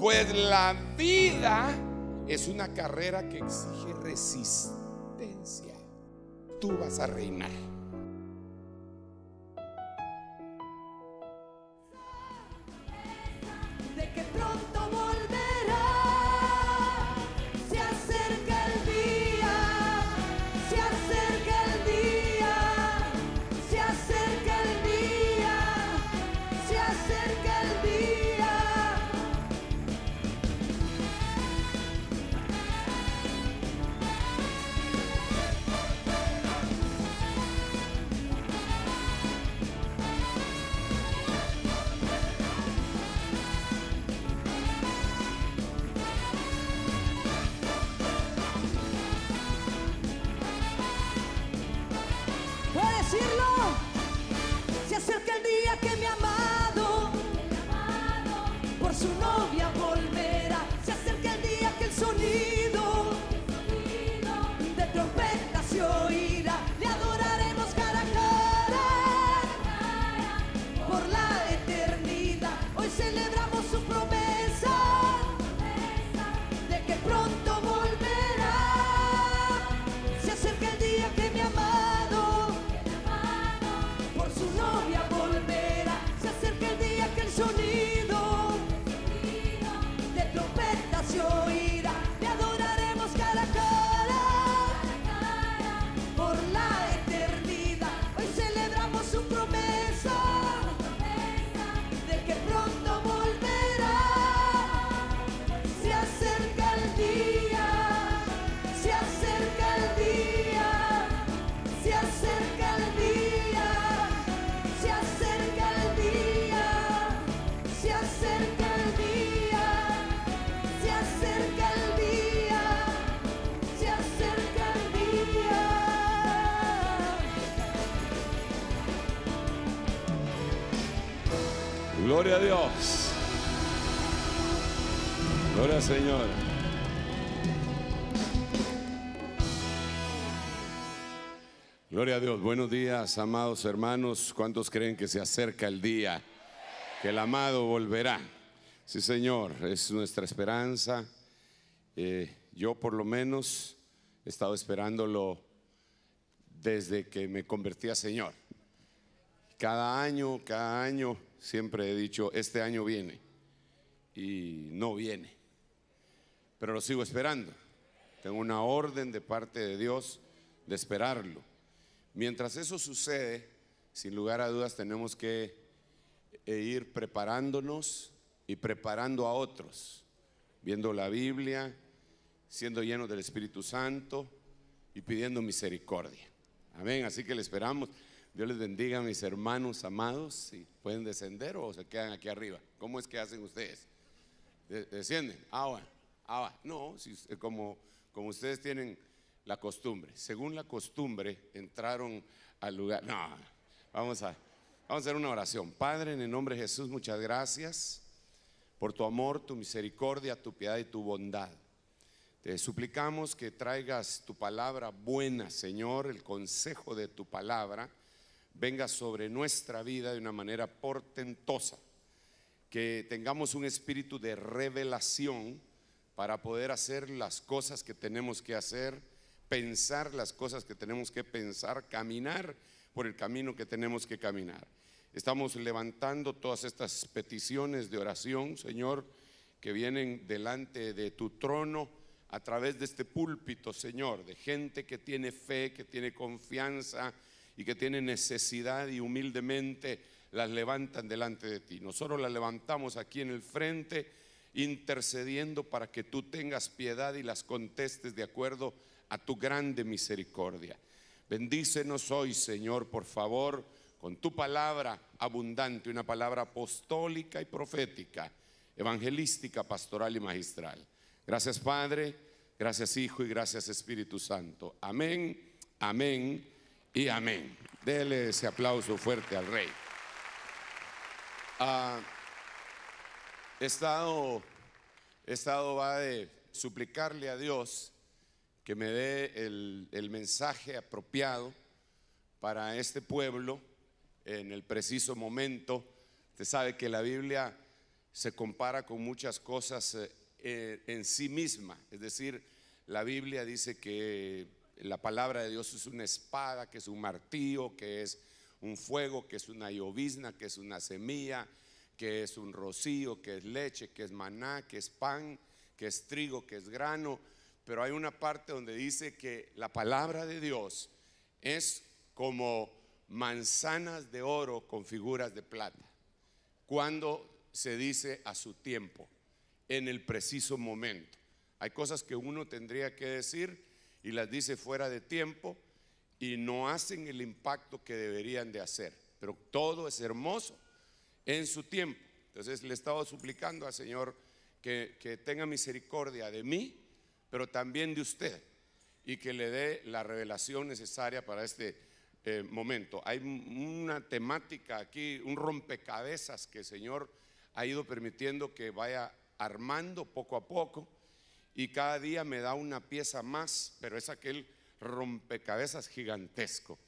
Pues la vida es una carrera que exige resistencia. Tú vas a reinar. buenos días, amados hermanos. ¿Cuántos creen que se acerca el día que el amado volverá? Sí, Señor, es nuestra esperanza. Eh, yo por lo menos he estado esperándolo desde que me convertí a Señor. Cada año, cada año, siempre he dicho, este año viene y no viene. Pero lo sigo esperando. Tengo una orden de parte de Dios de esperarlo. Mientras eso sucede, sin lugar a dudas tenemos que eh, ir preparándonos y preparando a otros, viendo la Biblia, siendo llenos del Espíritu Santo y pidiendo misericordia. Amén, así que le esperamos. Dios les bendiga, a mis hermanos amados, si pueden descender o se quedan aquí arriba. ¿Cómo es que hacen ustedes? Descienden, agua, ah, agua. Ah, no, como, como ustedes tienen la costumbre. Según la costumbre, entraron al lugar. No, vamos a, vamos a hacer una oración. Padre, en el nombre de Jesús, muchas gracias por tu amor, tu misericordia, tu piedad y tu bondad. Te suplicamos que traigas tu palabra buena, Señor, el consejo de tu palabra venga sobre nuestra vida de una manera portentosa, que tengamos un espíritu de revelación para poder hacer las cosas que tenemos que hacer pensar las cosas que tenemos que pensar, caminar por el camino que tenemos que caminar. Estamos levantando todas estas peticiones de oración, Señor, que vienen delante de tu trono a través de este púlpito, Señor, de gente que tiene fe, que tiene confianza y que tiene necesidad y humildemente las levantan delante de ti. Nosotros las levantamos aquí en el frente intercediendo para que tú tengas piedad y las contestes de acuerdo a tu grande misericordia. Bendícenos hoy, Señor, por favor, con tu palabra abundante, una palabra apostólica y profética, evangelística, pastoral y magistral. Gracias, Padre, gracias, Hijo, y gracias, Espíritu Santo. Amén, amén y amén. Dele ese aplauso fuerte al Rey. Ah, he estado, estado, va de suplicarle a Dios que me dé el, mensaje apropiado para este pueblo en el preciso momento. Usted sabe que la Biblia se compara con muchas cosas en sí misma. Es decir, la Biblia dice que la palabra de Dios es una espada, que es un martillo, que es un fuego, que es una llovizna, que es una semilla, que es un rocío, que es leche, que es maná, que es pan, que es trigo, que es grano pero hay una parte donde dice que la palabra de Dios es como manzanas de oro con figuras de plata, cuando se dice a su tiempo, en el preciso momento. Hay cosas que uno tendría que decir y las dice fuera de tiempo y no hacen el impacto que deberían de hacer, pero todo es hermoso en su tiempo. Entonces le estaba suplicando al Señor que, que tenga misericordia de mí pero también de usted, y que le dé la revelación necesaria para este eh, momento. Hay una temática aquí, un rompecabezas que el Señor ha ido permitiendo que vaya armando poco a poco, y cada día me da una pieza más, pero es aquel rompecabezas gigantesco.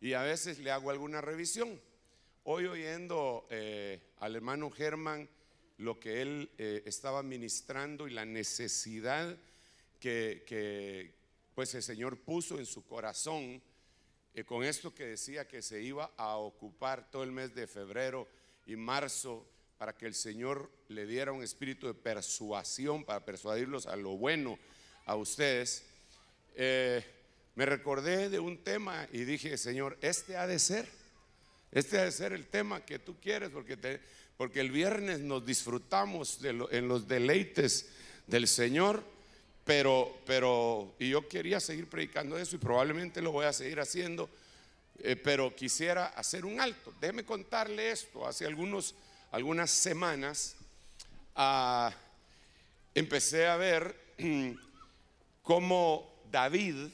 Y a veces le hago alguna revisión. Hoy oyendo eh, al hermano Germán lo que él eh, estaba ministrando y la necesidad que, pues el Señor puso en su corazón eh, con esto que decía que se iba a ocupar todo el mes de febrero y marzo para que el Señor le diera un espíritu de persuasión, para persuadirlos a lo bueno a ustedes, eh, me recordé de un tema y dije, Señor, este ha de ser, este ha de ser el tema que tú quieres, porque, porque el viernes nos disfrutamos en los deleites del Señor pero, pero, y yo quería seguir predicando eso y probablemente lo voy a seguir haciendo, eh, pero quisiera hacer un alto. Déjeme contarle esto. Hace algunos, algunas semanas ah, empecé a ver cómo David,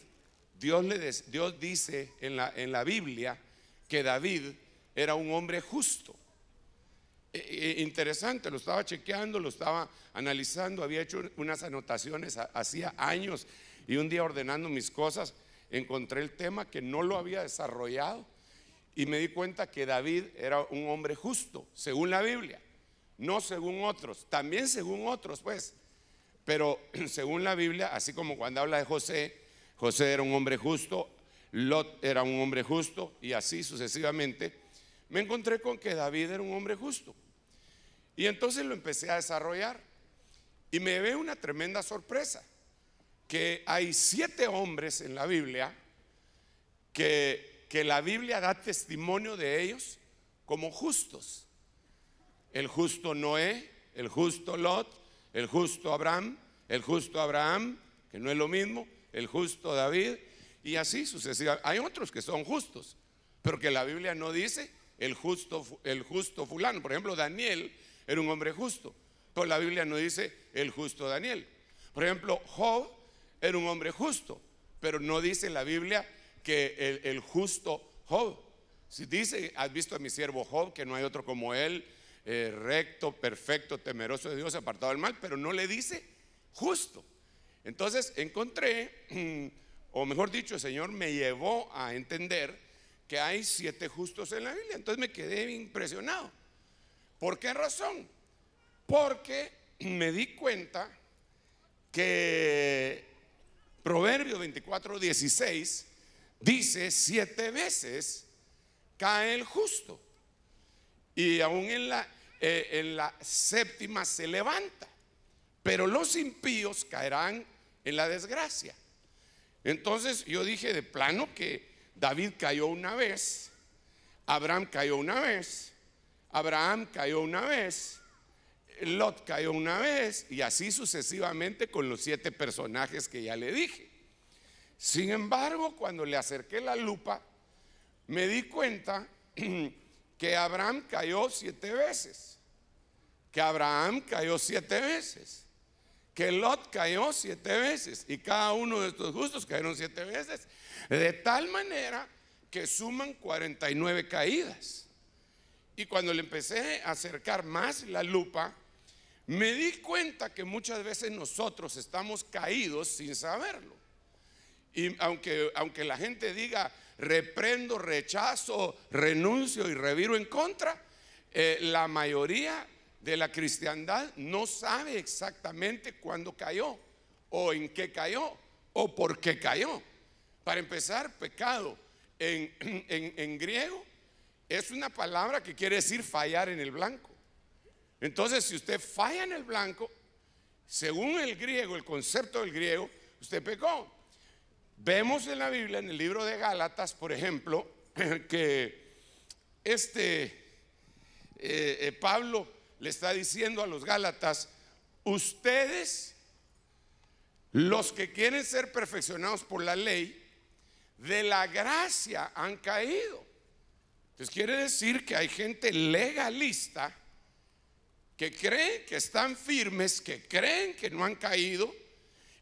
Dios, le, Dios dice en la, en la Biblia que David era un hombre justo. Eh, eh, interesante, lo estaba chequeando, lo estaba analizando, había hecho unas anotaciones hacía años y un día ordenando mis cosas encontré el tema que no lo había desarrollado y me di cuenta que David era un hombre justo, según la Biblia, no según otros, también según otros, pues, pero según la Biblia, así como cuando habla de José, José era un hombre justo, Lot era un hombre justo y así sucesivamente me encontré con que David era un hombre justo. Y entonces lo empecé a desarrollar. Y me ve una tremenda sorpresa, que hay siete hombres en la Biblia que, que la Biblia da testimonio de ellos como justos. El justo Noé, el justo Lot, el justo Abraham, el justo Abraham, que no es lo mismo, el justo David, y así sucesivamente. Hay otros que son justos, pero que la Biblia no dice el justo, el justo fulano. Por ejemplo, Daniel era un hombre justo, pero la Biblia no dice el justo Daniel. Por ejemplo, Job era un hombre justo, pero no dice la Biblia que el, justo Job. Si dice, has visto a mi siervo Job, que no hay otro como él, eh, recto, perfecto, temeroso de Dios, apartado del mal, pero no le dice justo. Entonces encontré, o mejor dicho, el Señor me llevó a entender que hay siete justos en la Biblia. Entonces me quedé impresionado. ¿Por qué razón? Porque me di cuenta que Proverbio 24, 16 dice siete veces cae el justo. Y aún eh, en la séptima se levanta. Pero los impíos caerán en la desgracia. Entonces yo dije de plano que David cayó una vez, Abraham cayó una vez, Abraham cayó una vez, Lot cayó una vez y así sucesivamente con los siete personajes que ya le dije. Sin embargo, cuando le acerqué la lupa, me di cuenta que Abraham cayó siete veces, que Abraham cayó siete veces, que Lot cayó siete veces y cada uno de estos justos cayeron siete veces de tal manera que suman 49 caídas. Y cuando le empecé a acercar más la lupa, me di cuenta que muchas veces nosotros estamos caídos sin saberlo. Y aunque, aunque la gente diga, reprendo, rechazo, renuncio y reviro en contra, eh, la mayoría de la cristiandad no sabe exactamente cuándo cayó, o en qué cayó, o por qué cayó. Para empezar, pecado en, griego es una palabra que quiere decir fallar en el blanco. Entonces, si usted falla en el blanco, según el griego, el concepto del griego, usted pecó. Vemos en la Biblia, en el libro de Gálatas, por ejemplo, que este eh, eh, Pablo le está diciendo a los Gálatas, ustedes, los que quieren ser perfeccionados por la ley, de la gracia han caído. Entonces quiere decir que hay gente legalista que cree que están firmes, que creen que no han caído,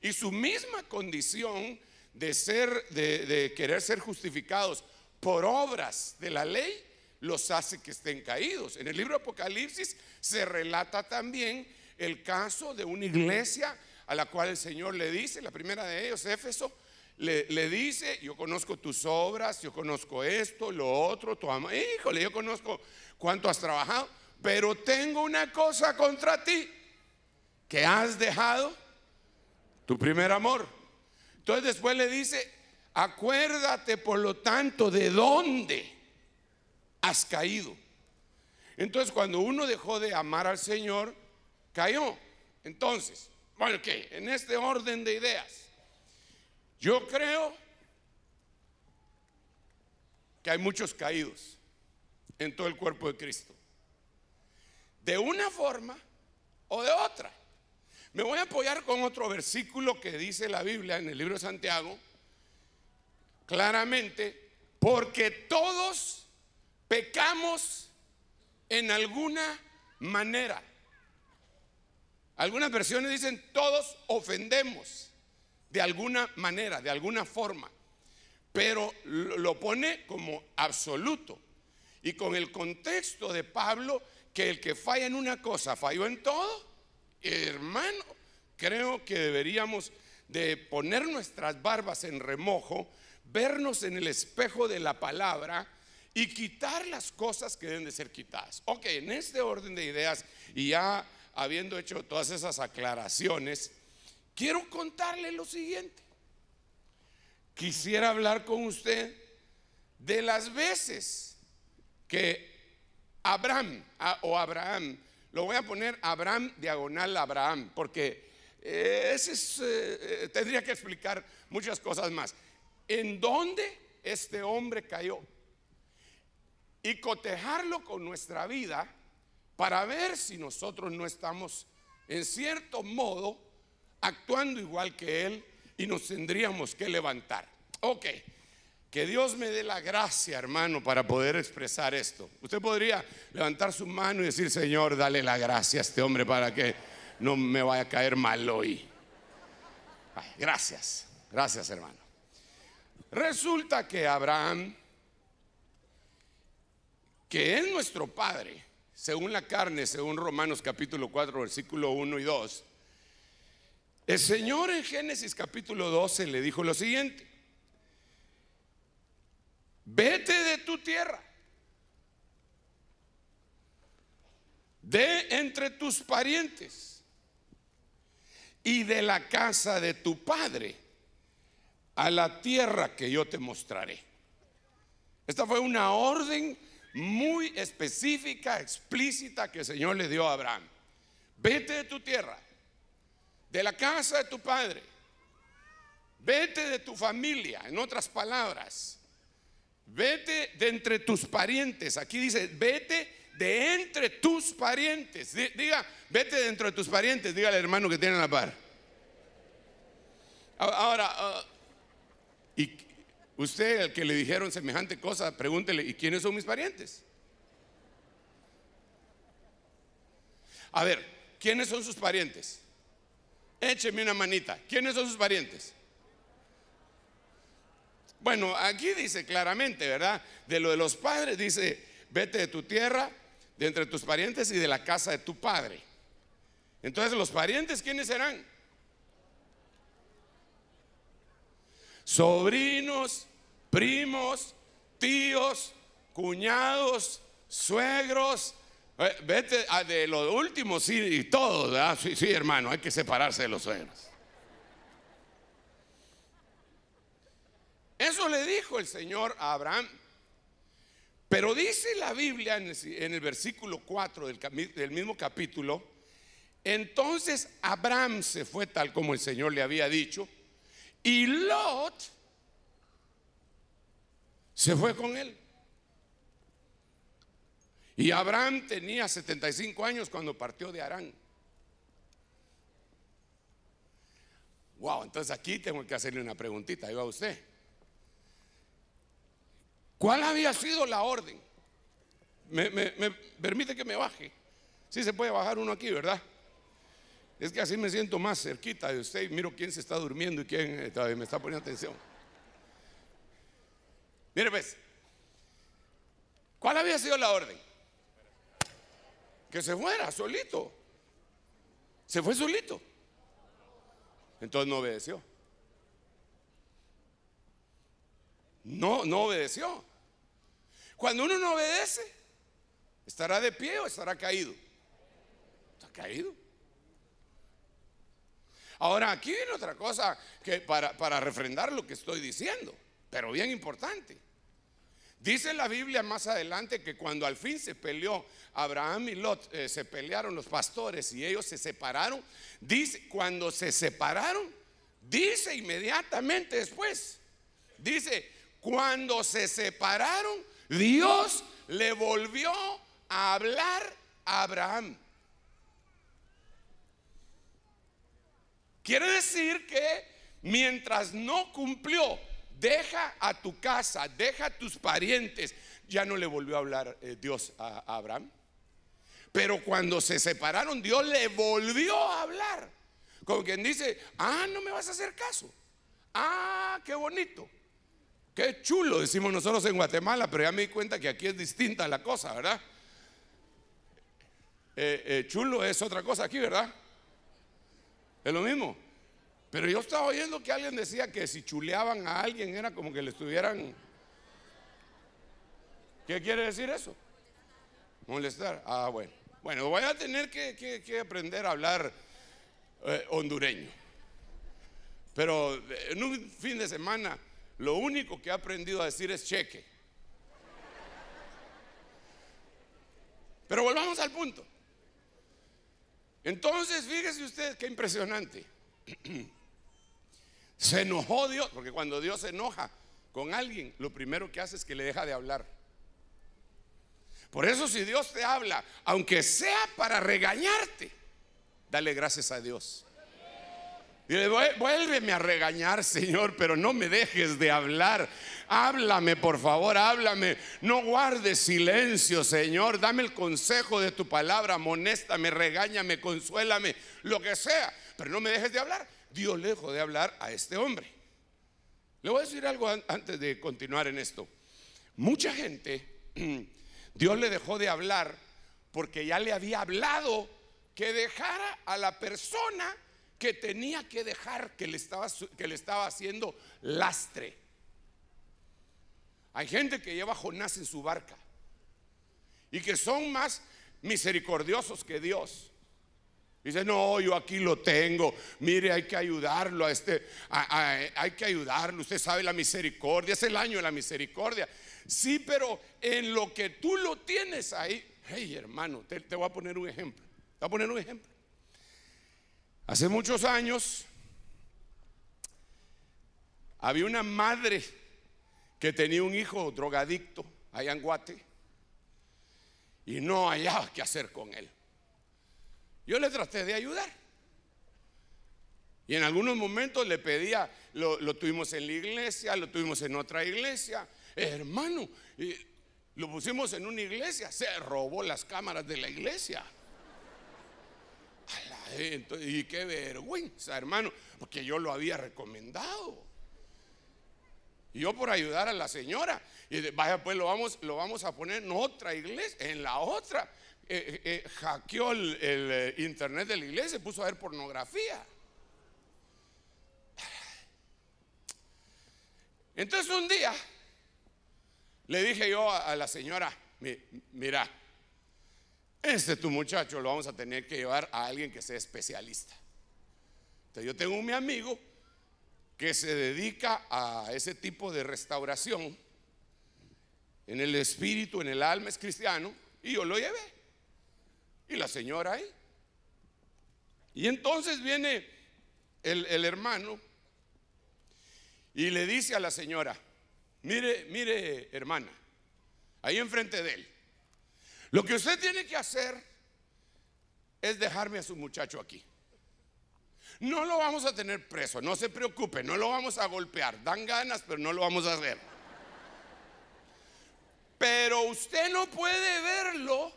y su misma condición de ser, de, querer ser justificados por obras de la ley, los hace que estén caídos. En el libro Apocalipsis se relata también el caso de una iglesia a la cual el Señor le dice, la primera de ellos, Éfeso, le, dice, yo conozco tus obras, yo conozco esto, lo otro, tu amor, híjole, yo conozco cuánto has trabajado, pero tengo una cosa contra ti, que has dejado tu primer amor. Entonces después le dice, acuérdate por lo tanto de dónde has caído. Entonces cuando uno dejó de amar al Señor, cayó. Entonces, bueno, ¿qué? En este orden de ideas. Yo creo que hay muchos caídos en todo el cuerpo de Cristo. De una forma o de otra. Me voy a apoyar con otro versículo que dice la Biblia en el libro de Santiago, claramente, porque todos pecamos en alguna manera. Algunas versiones dicen todos ofendemos de alguna manera, de alguna forma, pero lo pone como absoluto. Y con el contexto de Pablo, que el que falla en una cosa falló en todo, hermano, creo que deberíamos de poner nuestras barbas en remojo, vernos en el espejo de la palabra y quitar las cosas que deben de ser quitadas. Ok, en este orden de ideas y ya habiendo hecho todas esas aclaraciones, Quiero contarle lo siguiente. Quisiera hablar con usted de las veces que Abraham ah, o Abraham, lo voy a poner Abraham diagonal Abraham, porque eh, ese eh, eh, tendría que explicar muchas cosas más. ¿En dónde este hombre cayó? Y cotejarlo con nuestra vida para ver si nosotros no estamos, en cierto modo, actuando igual que Él y nos tendríamos que levantar. Ok, que Dios me dé la gracia, hermano, para poder expresar esto. Usted podría levantar su mano y decir, Señor, dale la gracia a este hombre para que no me vaya a caer mal hoy. gracias, gracias, hermano. Resulta que Abraham, que es nuestro padre, según la carne, según Romanos capítulo 4, versículo 1 y 2, el Señor en Génesis capítulo 12 le dijo lo siguiente, vete de tu tierra, de entre tus parientes y de la casa de tu padre a la tierra que yo te mostraré. Esta fue una orden muy específica, explícita que el Señor le dio a Abraham. Vete de tu tierra, de la casa de tu padre, vete de tu familia, en otras palabras, vete de entre tus parientes, aquí dice, vete de entre tus parientes, diga, vete dentro de tus parientes, diga al hermano que tiene la par. Ahora, ah, y usted al que le dijeron semejante cosa, pregúntele, ¿y quiénes son mis parientes? A ver, ¿quiénes son sus parientes? Écheme una manita. ¿Quiénes son sus parientes? Bueno, aquí dice claramente, ¿verdad? De lo de los padres, dice, vete de tu tierra, de entre tus parientes y de la casa de tu padre. Entonces, los parientes, ¿quiénes serán? Sobrinos, primos, tíos, cuñados, suegros, eh, vete ah, de los últimos sí, y todo, Sí, hermano, hay que separarse de los suegros. Eso le dijo el Señor a Abraham. Pero dice la Biblia en el, versículo 4 del mismo capítulo, entonces Abraham se fue tal como el Señor le había dicho, y Lot se fue con él. Y Abraham tenía 75 años cuando partió de Arán. Wow, entonces aquí tengo que hacerle una preguntita, ahí va usted. ¿Cuál había sido la orden? Me, permite que me baje. Sí se puede bajar uno aquí, ¿verdad? Es que así me siento más cerquita de usted y miro quién se está durmiendo y quién eh, me está poniendo atención. Mire, pues, ¿cuál había sido la orden? Que se fuera solito. Se fue solito. Entonces no obedeció. No, no obedeció. Cuando uno no obedece, ¿estará de pie o estará caído? Está caído. Ahora, aquí viene otra cosa que para, para refrendar lo que estoy diciendo, pero bien importante. Dice la Biblia más adelante que cuando al fin se peleó Abraham y Lot, eh, se pelearon los pastores y ellos se separaron. Dice, cuando se separaron, dice inmediatamente después, dice, cuando se separaron, Dios le volvió a hablar a Abraham. Quiere decir que mientras no cumplió deja a tu casa, deja a tus parientes. Ya no le volvió a hablar eh, Dios a, Abraham. Pero cuando se separaron, Dios le volvió a hablar. Como quien dice, ah, no me vas a hacer caso. Ah, qué bonito. Qué chulo, decimos nosotros en Guatemala, pero ya me di cuenta que aquí es distinta la cosa, ¿verdad? Eh, eh, chulo es otra cosa aquí, ¿verdad? Es lo mismo. Pero yo estaba oyendo que alguien decía que si chuleaban a alguien era como que le estuvieran... ¿Qué quiere decir eso? Molestar. Ah, bueno. Bueno, voy a tener que, aprender a hablar eh, hondureño. Pero eh, en un fin de semana lo único que he aprendido a decir es cheque. Pero volvamos al punto. Entonces, fíjese ustedes qué impresionante. Se enojó Dios, porque cuando Dios se enoja con alguien, lo primero que hace es que le deja de hablar. Por eso si Dios te habla, aunque sea para regañarte, dale gracias a Dios. Dile, vuélveme a regañar, Señor, pero no me dejes de hablar. Háblame, por favor, háblame. No guardes silencio, Señor. Dame el consejo de tu palabra. Amonéstame, regáñame, consuélame, lo que sea. Pero no me dejes de hablar. Dios le dejó de hablar a este hombre. Le voy a decir algo antes de continuar en esto. Mucha gente, Dios le dejó de hablar porque ya le había hablado que dejara a la persona que tenía que dejar, que le estaba, que le estaba haciendo lastre. Hay gente que lleva a Jonás en su barca y que son más misericordiosos que Dios. Dice, no, yo aquí lo tengo. Mire, hay que ayudarlo a este, hay que ayudarlo. Usted sabe la misericordia, es el año de la misericordia. Sí, pero en lo que tú lo tienes ahí, hey hermano, te, voy a poner un ejemplo. Te voy a poner un ejemplo. Hace muchos años había una madre que tenía un hijo drogadicto allá en Guate y no hallaba qué hacer con él. Yo le traté de ayudar. Y en algunos momentos le pedía, lo, tuvimos en la iglesia, lo tuvimos en otra iglesia. Hermano, lo pusimos en una iglesia, se robó las cámaras de la iglesia. Eh, y qué vergüenza, hermano, porque yo lo había recomendado. Y yo por ayudar a la señora. Y vaya, pues lo vamos, lo vamos a poner en otra iglesia, en la otra. Eh, eh, eh, hackeó el, internet de la iglesia y puso a ver pornografía. Entonces un día le dije yo a, la señora, mira, este tu muchacho lo vamos a tener que llevar a alguien que sea especialista. yo tengo un amigo que se dedica a ese tipo de restauración en el espíritu, en el alma, es cristiano, y yo lo llevé y la señora ahí. Y entonces viene el, hermano y le dice a la señora, mire, mire hermana, ahí enfrente de él, lo que usted tiene que hacer es dejarme a su muchacho aquí. No lo vamos a tener preso, no se preocupe, no lo vamos a golpear. Dan ganas, pero no lo vamos a hacer. Pero usted no puede verlo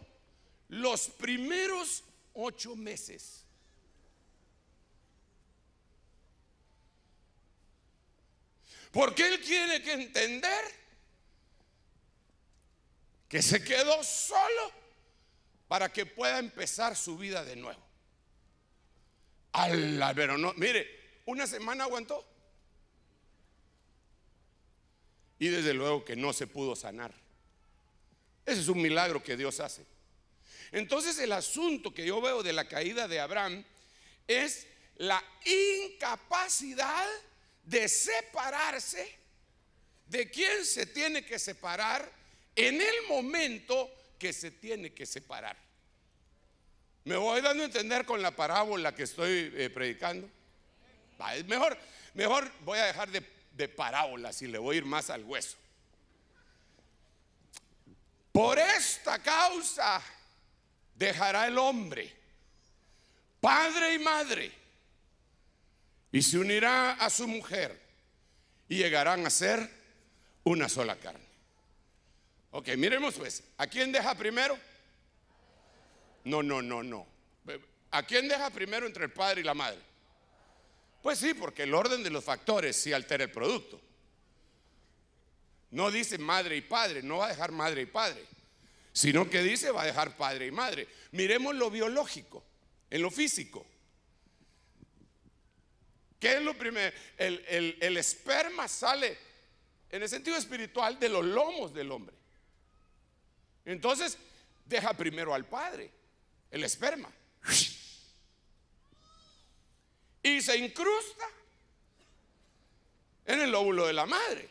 los primeros ocho meses. Porque Él tiene que entender que se quedó solo para que pueda empezar su vida de nuevo. Al pero no, mire, una semana aguantó. Y desde luego que no se pudo sanar. Ese es un milagro que Dios hace. Entonces el asunto que yo veo de la caída de Abraham es la incapacidad de separarse de quien se tiene que separar en el momento que se tiene que separar. ¿Me voy dando a entender con la parábola que estoy eh, predicando? mejor, mejor voy a dejar de, de parábolas y le voy a ir más al hueso. Por esta causa dejará el hombre, padre y madre, y se unirá a su mujer y llegarán a ser una sola carne. Ok, miremos pues, ¿a quién deja primero? No, no, no, no. ¿A quién deja primero entre el padre y la madre? Pues sí, porque el orden de los factores sí altera el producto. No dice madre y padre, no va a dejar madre y padre sino que dice va a dejar padre y madre. Miremos lo biológico, en lo físico. ¿Qué es lo primero? El, el esperma sale en el sentido espiritual de los lomos del hombre. Entonces, deja primero al padre, el esperma. Y se incrusta en el lóbulo de la madre.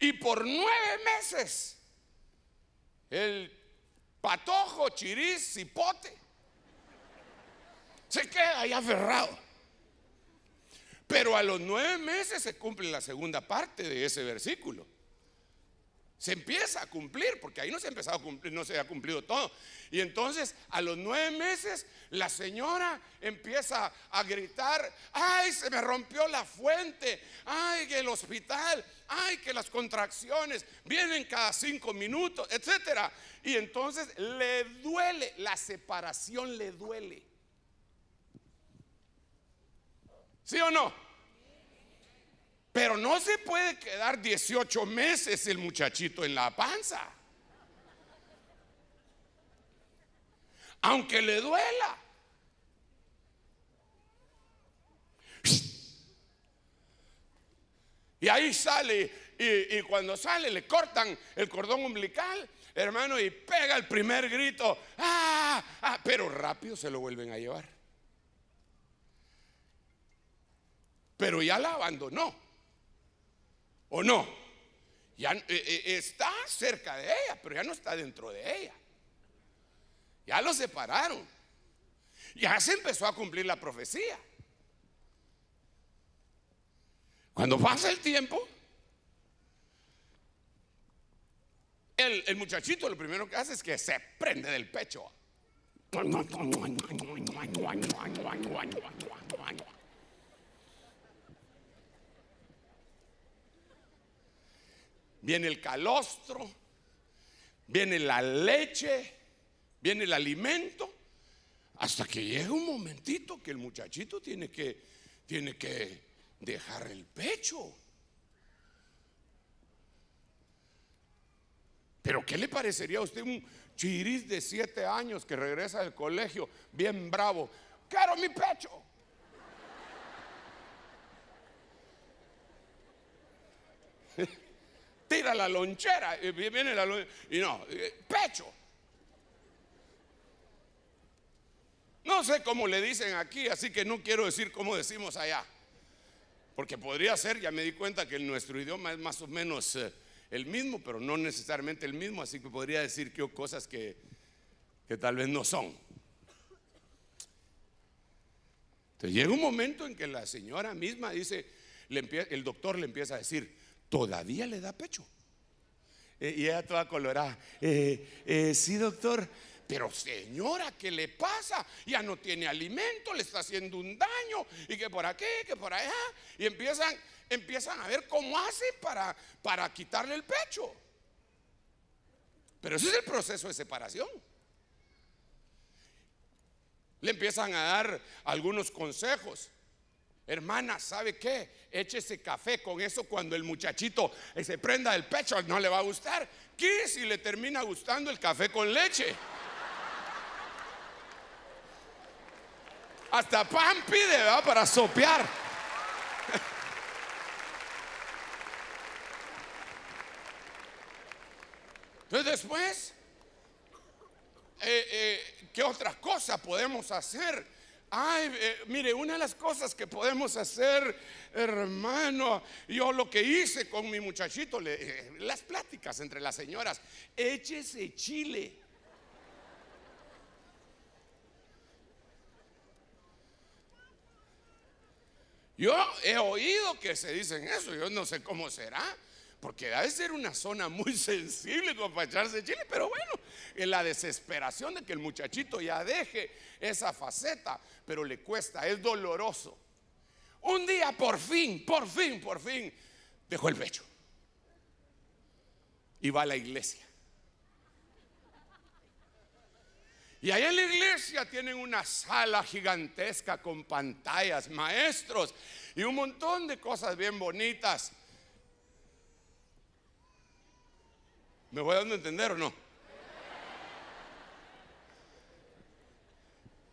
Y por nueve meses el patojo, chiriz, cipote, se queda ahí aferrado. Pero a los nueve meses se cumple la segunda parte de ese versículo. Se empieza a cumplir, porque ahí no se ha empezado a cumplir, no se ha cumplido todo. Y entonces, a los nueve meses, la señora empieza a gritar: ¡Ay, se me rompió la fuente! ¡Ay, que el hospital! ¡Ay, que las contracciones vienen cada cinco minutos, etcétera! Y entonces le duele, la separación le duele. ¿Sí o no? Pero no se puede quedar 18 meses el muchachito en la panza. Aunque le duela. Y ahí sale, y, cuando sale le cortan el cordón umbilical, hermano, y pega el primer grito, ¡Ah! ¡Ah! pero rápido se lo vuelven a llevar. Pero ya la abandonó. ¿O no? Ya eh, eh, está cerca de ella, pero ya no está dentro de ella. Ya lo separaron. Ya se empezó a cumplir la profecía. Cuando pasa el tiempo, el, el muchachito lo primero que hace es que se prende del pecho. viene el calostro, viene la leche, viene el alimento, hasta que llega un momentito que el muchachito tiene que, tiene que dejar el pecho. Pero ¿qué le parecería a usted un chiriz de siete años que regresa del colegio bien bravo? ¡Caro mi pecho. tira la lonchera y viene la lonchera, y no, eh, pecho. No sé cómo le dicen aquí, así que no quiero decir cómo decimos allá. Porque podría ser, ya me di cuenta que nuestro idioma es más o menos eh, el mismo, pero no necesariamente el mismo, así que podría decir que cosas que, que tal vez no son. llega un momento en que la señora misma dice, el doctor le empieza a decir, todavía le da pecho. Eh, y ella toda colorada. Eh, eh, sí, doctor. Pero señora, ¿qué le pasa? Ya no tiene alimento, le está haciendo un daño. Y que por aquí, que por allá. Y empiezan, empiezan a ver cómo hace para, para quitarle el pecho. Pero ese es el proceso de separación. Le empiezan a dar algunos consejos. Hermana, ¿sabe qué? ese café con eso cuando el muchachito eh, se prenda del pecho, no le va a gustar. ¿Qué si le termina gustando el café con leche? Hasta pan pide, ¿verdad? Para sopear. Entonces después, eh, eh, ¿qué otras cosas podemos hacer? Ay, eh, mire, una de las cosas que podemos hacer, hermano, yo lo que hice con mi muchachito, eh, las pláticas entre las señoras, échese chile. Yo he oído que se dicen eso, yo no sé cómo será, porque debe ser una zona muy sensible como para echarse chile, pero bueno, en la desesperación de que el muchachito ya deje esa faceta, pero le cuesta, es doloroso. Un día por fin, por fin, por fin, dejó el pecho y va a la iglesia. Y ahí en la iglesia tienen una sala gigantesca con pantallas, maestros y un montón de cosas bien bonitas. ¿Me voy dando a entender o no?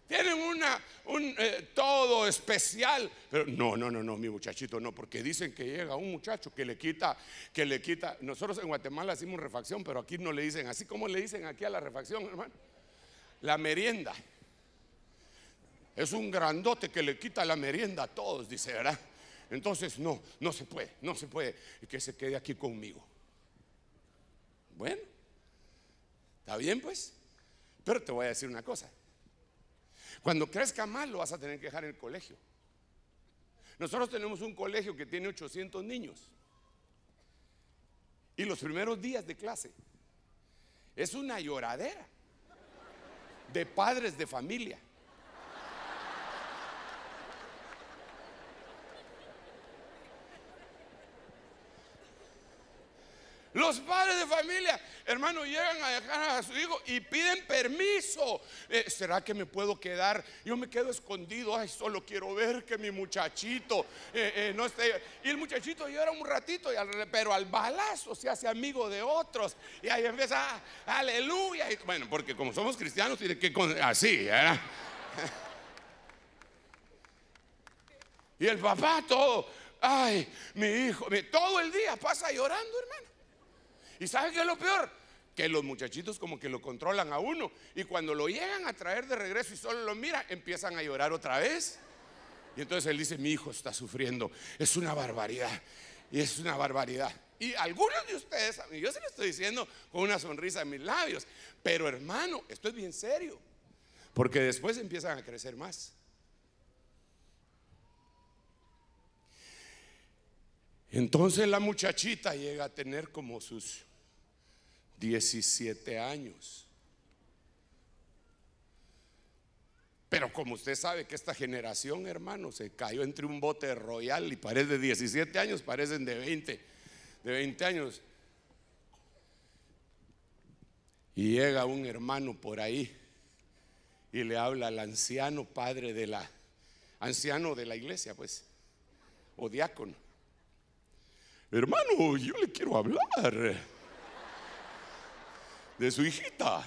Tienen una, un eh, todo especial. Pero no, no, no, no, mi muchachito, no, porque dicen que llega un muchacho que le quita, que le quita. Nosotros en Guatemala hacemos refacción, pero aquí no le dicen así. como le dicen aquí a la refacción, hermano? La merienda. Es un grandote que le quita la merienda a todos, dice, ¿verdad? Entonces, no, no se puede, no se puede que se quede aquí conmigo. Bueno, está bien pues. Pero te voy a decir una cosa. Cuando crezca mal lo vas a tener que dejar en el colegio. Nosotros tenemos un colegio que tiene 800 niños. Y los primeros días de clase es una lloradera de padres de familia. Los padres de familia, hermano, llegan a dejar a su hijo y piden permiso. Eh, ¿Será que me puedo quedar? Yo me quedo escondido. Ay, solo quiero ver que mi muchachito eh, eh, no esté. Y el muchachito llora un ratito, y pero al balazo se hace amigo de otros. Y ahí empieza, ah, aleluya. bueno, porque como somos cristianos, tiene que así, Y el papá todo, ay, mi hijo, todo el día pasa llorando, hermano. ¿Y saben qué es lo peor? Que los muchachitos como que lo controlan a uno. Y cuando lo llegan a traer de regreso y solo lo mira, empiezan a llorar otra vez. Y entonces él dice, mi hijo está sufriendo. Es una barbaridad. Y es una barbaridad. Y algunos de ustedes, yo se lo estoy diciendo con una sonrisa en mis labios, pero hermano, esto es bien serio, porque después empiezan a crecer más. Entonces la muchachita llega a tener como sus 17 años. Pero como usted sabe que esta generación, hermano, se cayó entre un bote royal y parece de 17 años, parecen de 20, de 20 años. Y llega un hermano por ahí y le habla al anciano padre de la, anciano de la iglesia, pues, o diácono hermano, yo le quiero hablar de su hijita.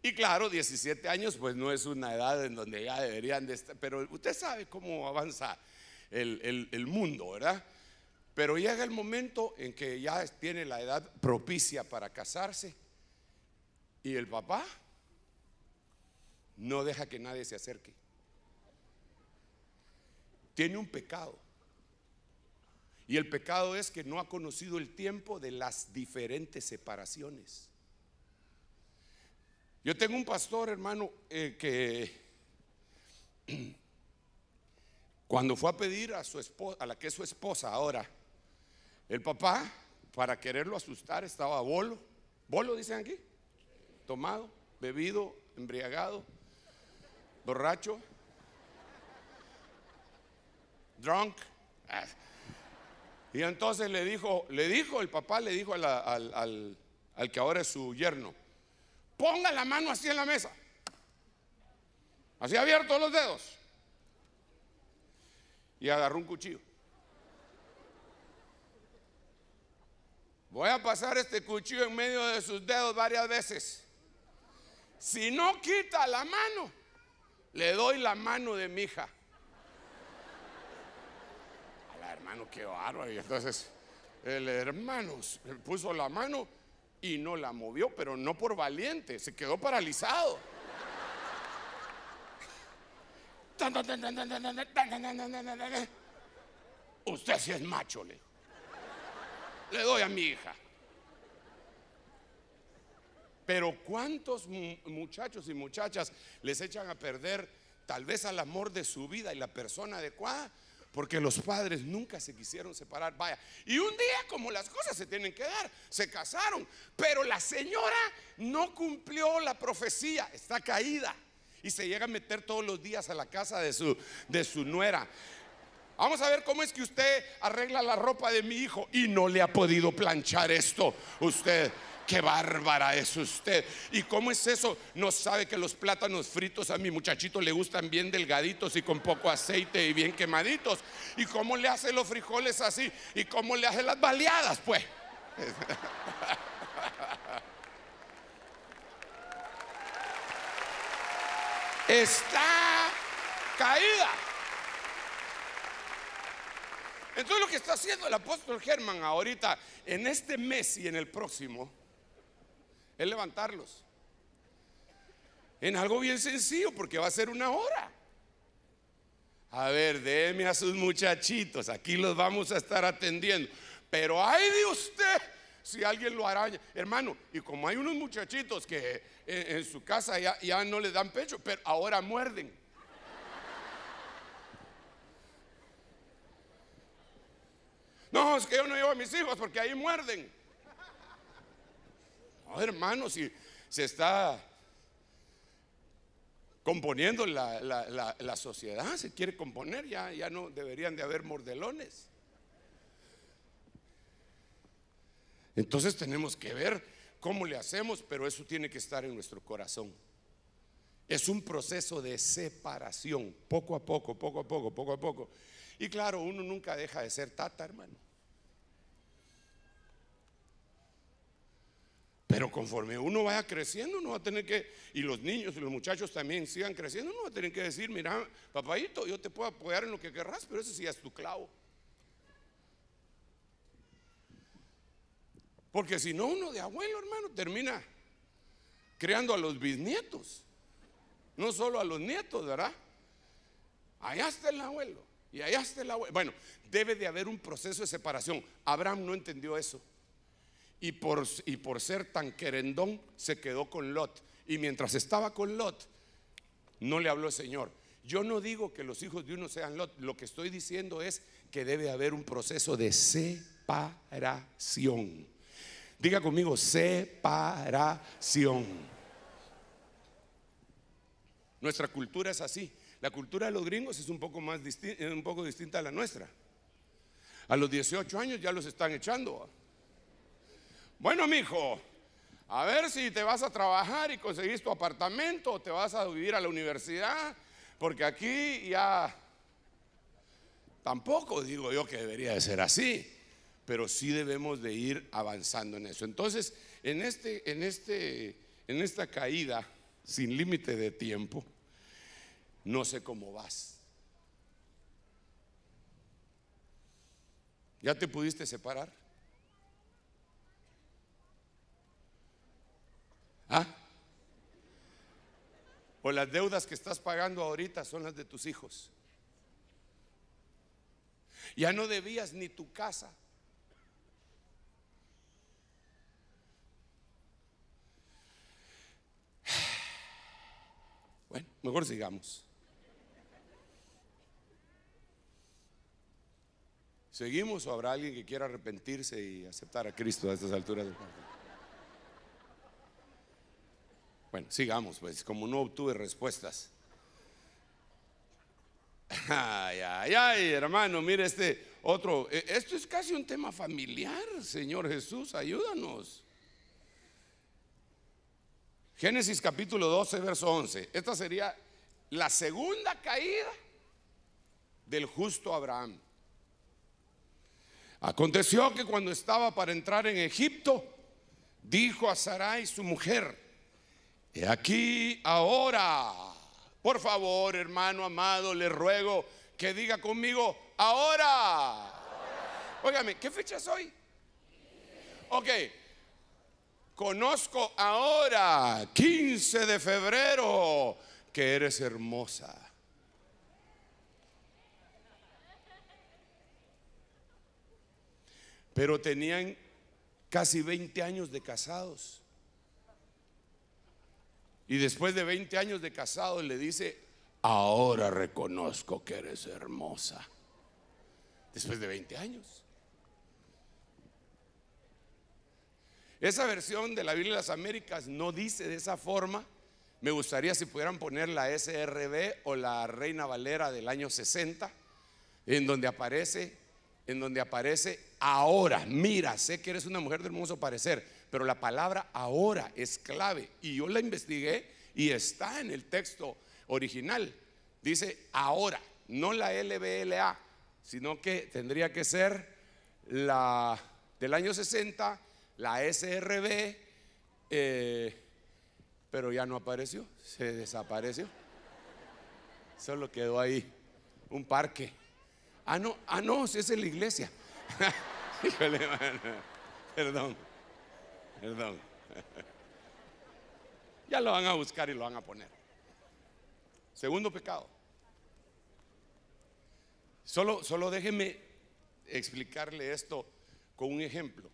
Y claro, 17 años pues no es una edad en donde ya deberían de estar, pero usted sabe cómo avanza el, el mundo, ¿verdad? Pero llega el momento en que ya tiene la edad propicia para casarse y el papá no deja que nadie se acerque. Tiene un pecado. Y el pecado es que no ha conocido el tiempo de las diferentes separaciones. Yo tengo un pastor, hermano, eh, que cuando fue a pedir a su esposa, a la que es su esposa ahora, el papá, para quererlo asustar, estaba bolo. ¿Bolo dicen aquí? tomado, bebido, embriagado, borracho, drunk. Y entonces le dijo, le dijo, el papá le dijo al, al que ahora es su yerno, ponga la mano así en la mesa, así abierto los dedos. Y agarró un cuchillo. Voy a pasar este cuchillo en medio de sus dedos varias veces. Si no quita la mano, le doy la mano de mi hija. A la hermano, qué bárbaro. Y entonces el hermano puso la mano y no la movió, pero no por valiente, se quedó paralizado. Usted sí es macho, le. Le doy a mi hija. Pero ¿cuántos muchachos y muchachas les echan a perder tal vez al amor de su vida y la persona adecuada? Porque los padres nunca se quisieron separar. Vaya, y un día como las cosas se tienen que dar, se casaron, pero la señora no cumplió la profecía, está caída y se llega a meter todos los días a la casa de su, de su nuera. Vamos a ver cómo es que usted arregla la ropa de mi hijo y no le ha podido planchar esto usted qué bárbara es usted. ¿Y cómo es eso? No sabe que los plátanos fritos a mi muchachito le gustan bien delgaditos y con poco aceite y bien quemaditos. ¿Y cómo le hace los frijoles así? ¿Y cómo le hace las baleadas, pues? Está caída. Entonces lo que está haciendo el apóstol Germán ahorita, en este mes y en el próximo, es levantarlos. En algo bien sencillo, porque va a ser una hora. A ver, déme a sus muchachitos, aquí los vamos a estar atendiendo. Pero ay de usted si alguien lo araña. Hermano, y como hay unos muchachitos que en, su casa ya, ya no le dan pecho, pero ahora muerden. No, es que yo no llevo a mis hijos porque ahí muerden hermano, si se está componiendo la, la, sociedad, se quiere componer, ya, ya no deberían de haber mordelones. Entonces tenemos que ver cómo le hacemos, pero eso tiene que estar en nuestro corazón. Es un proceso de separación, poco a poco, poco a poco, poco a poco. Y claro, uno nunca deja de ser tata, hermano. Pero conforme uno vaya creciendo, uno va a tener que, y los niños y los muchachos también sigan creciendo, uno va a tener que decir, mira, papayito yo te puedo apoyar en lo que querrás, pero eso sí es tu clavo. Porque si no, uno de abuelo, hermano, termina creando a los bisnietos, no solo a los nietos, ¿verdad? Allá está el abuelo, y allá está el abuelo. Bueno, debe de haber un proceso de separación. Abraham no entendió eso y por, y por ser tan querendón se quedó con Lot. Y mientras estaba con Lot, no le habló el Señor. Yo no digo que los hijos de uno sean Lot, lo que estoy diciendo es que debe haber un proceso de separación. Diga conmigo, separación. Nuestra cultura es así. La cultura de los gringos es un poco, más un poco distinta a la nuestra. A los 18 años ya los están echando. Bueno, mijo, a ver si te vas a trabajar y conseguís tu apartamento o te vas a vivir a la universidad, porque aquí ya tampoco digo yo que debería de ser así, pero sí debemos de ir avanzando en eso. Entonces, en, este, en, este, en esta caída sin límite de tiempo, no sé cómo vas. ¿Ya te pudiste separar? ¿Ah? O las deudas que estás pagando ahorita son las de tus hijos. Ya no debías ni tu casa. Bueno, mejor sigamos. ¿Seguimos o habrá alguien que quiera arrepentirse y aceptar a Cristo a estas alturas del bueno, sigamos, pues, como no obtuve respuestas. Ay, ay, ay, hermano, mire este otro. Eh, esto es casi un tema familiar, Señor Jesús, ayúdanos. Génesis capítulo 12, verso 11. Esta sería la segunda caída del justo Abraham. Aconteció que cuando estaba para entrar en Egipto, dijo a Sarai, su mujer, aquí ahora. Por favor, hermano amado, le ruego que diga conmigo ahora. Óigame, ¿qué fecha es hoy? Ok. Conozco ahora, 15 de febrero, que eres hermosa. Pero tenían casi 20 años de casados. Y después de 20 años de casado le dice, ahora reconozco que eres hermosa. Después de 20 años. Esa versión de la Biblia de las Américas no dice de esa forma. Me gustaría si pudieran poner la SRB o la Reina Valera del año 60, en donde aparece, en donde aparece ahora, mira, sé que eres una mujer de hermoso parecer pero la palabra ahora es clave. Y yo la investigué y está en el texto original. Dice ahora, no la LBLA, sino que tendría que ser la del año 60, la SRB, eh, pero ya no apareció, se desapareció. Solo quedó ahí un parque. Ah, no, ah, no, si es en la iglesia. Perdón. Perdón. Ya lo van a buscar y lo van a poner. Segundo pecado. Solo, solo déjeme explicarle esto con un ejemplo.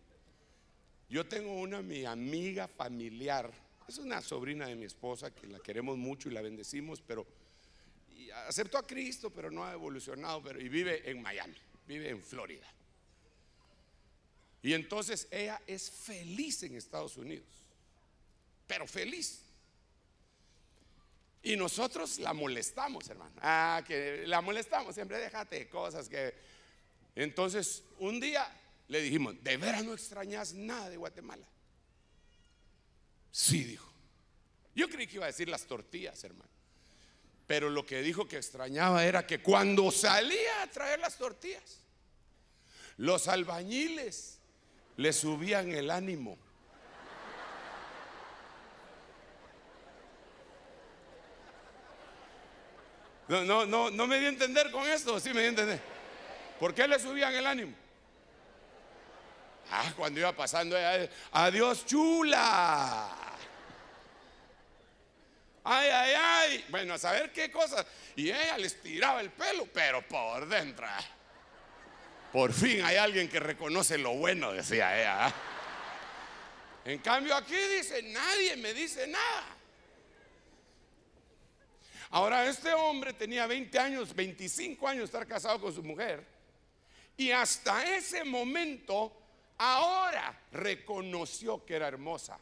Yo tengo una mi amiga familiar, es una sobrina de mi esposa que la queremos mucho y la bendecimos, pero aceptó a Cristo, pero no ha evolucionado, pero y vive en Miami, vive en Florida. Y entonces ella es feliz en Estados Unidos, pero feliz. Y nosotros la molestamos, hermano. Ah, que la molestamos, siempre déjate cosas que... Entonces, un día le dijimos, ¿de veras no extrañas nada de Guatemala? Sí, dijo. Yo creí que iba a decir las tortillas, hermano. Pero lo que dijo que extrañaba era que cuando salía a traer las tortillas, los albañiles le subían el ánimo. No, no, no, me di a entender con esto, sí me di a entender. ¿Por qué le subían el ánimo? Ah, cuando iba pasando, eh, adiós chula. Ay, ay, ay. Bueno, a saber qué cosas. Y ella les tiraba el pelo, pero por dentro. Por fin hay alguien que reconoce lo bueno, decía ella. ¿ah? En cambio aquí dice, nadie me dice nada. Ahora, este hombre tenía 20 años, 25 años de estar casado con su mujer. Y hasta ese momento, ahora reconoció que era hermosa.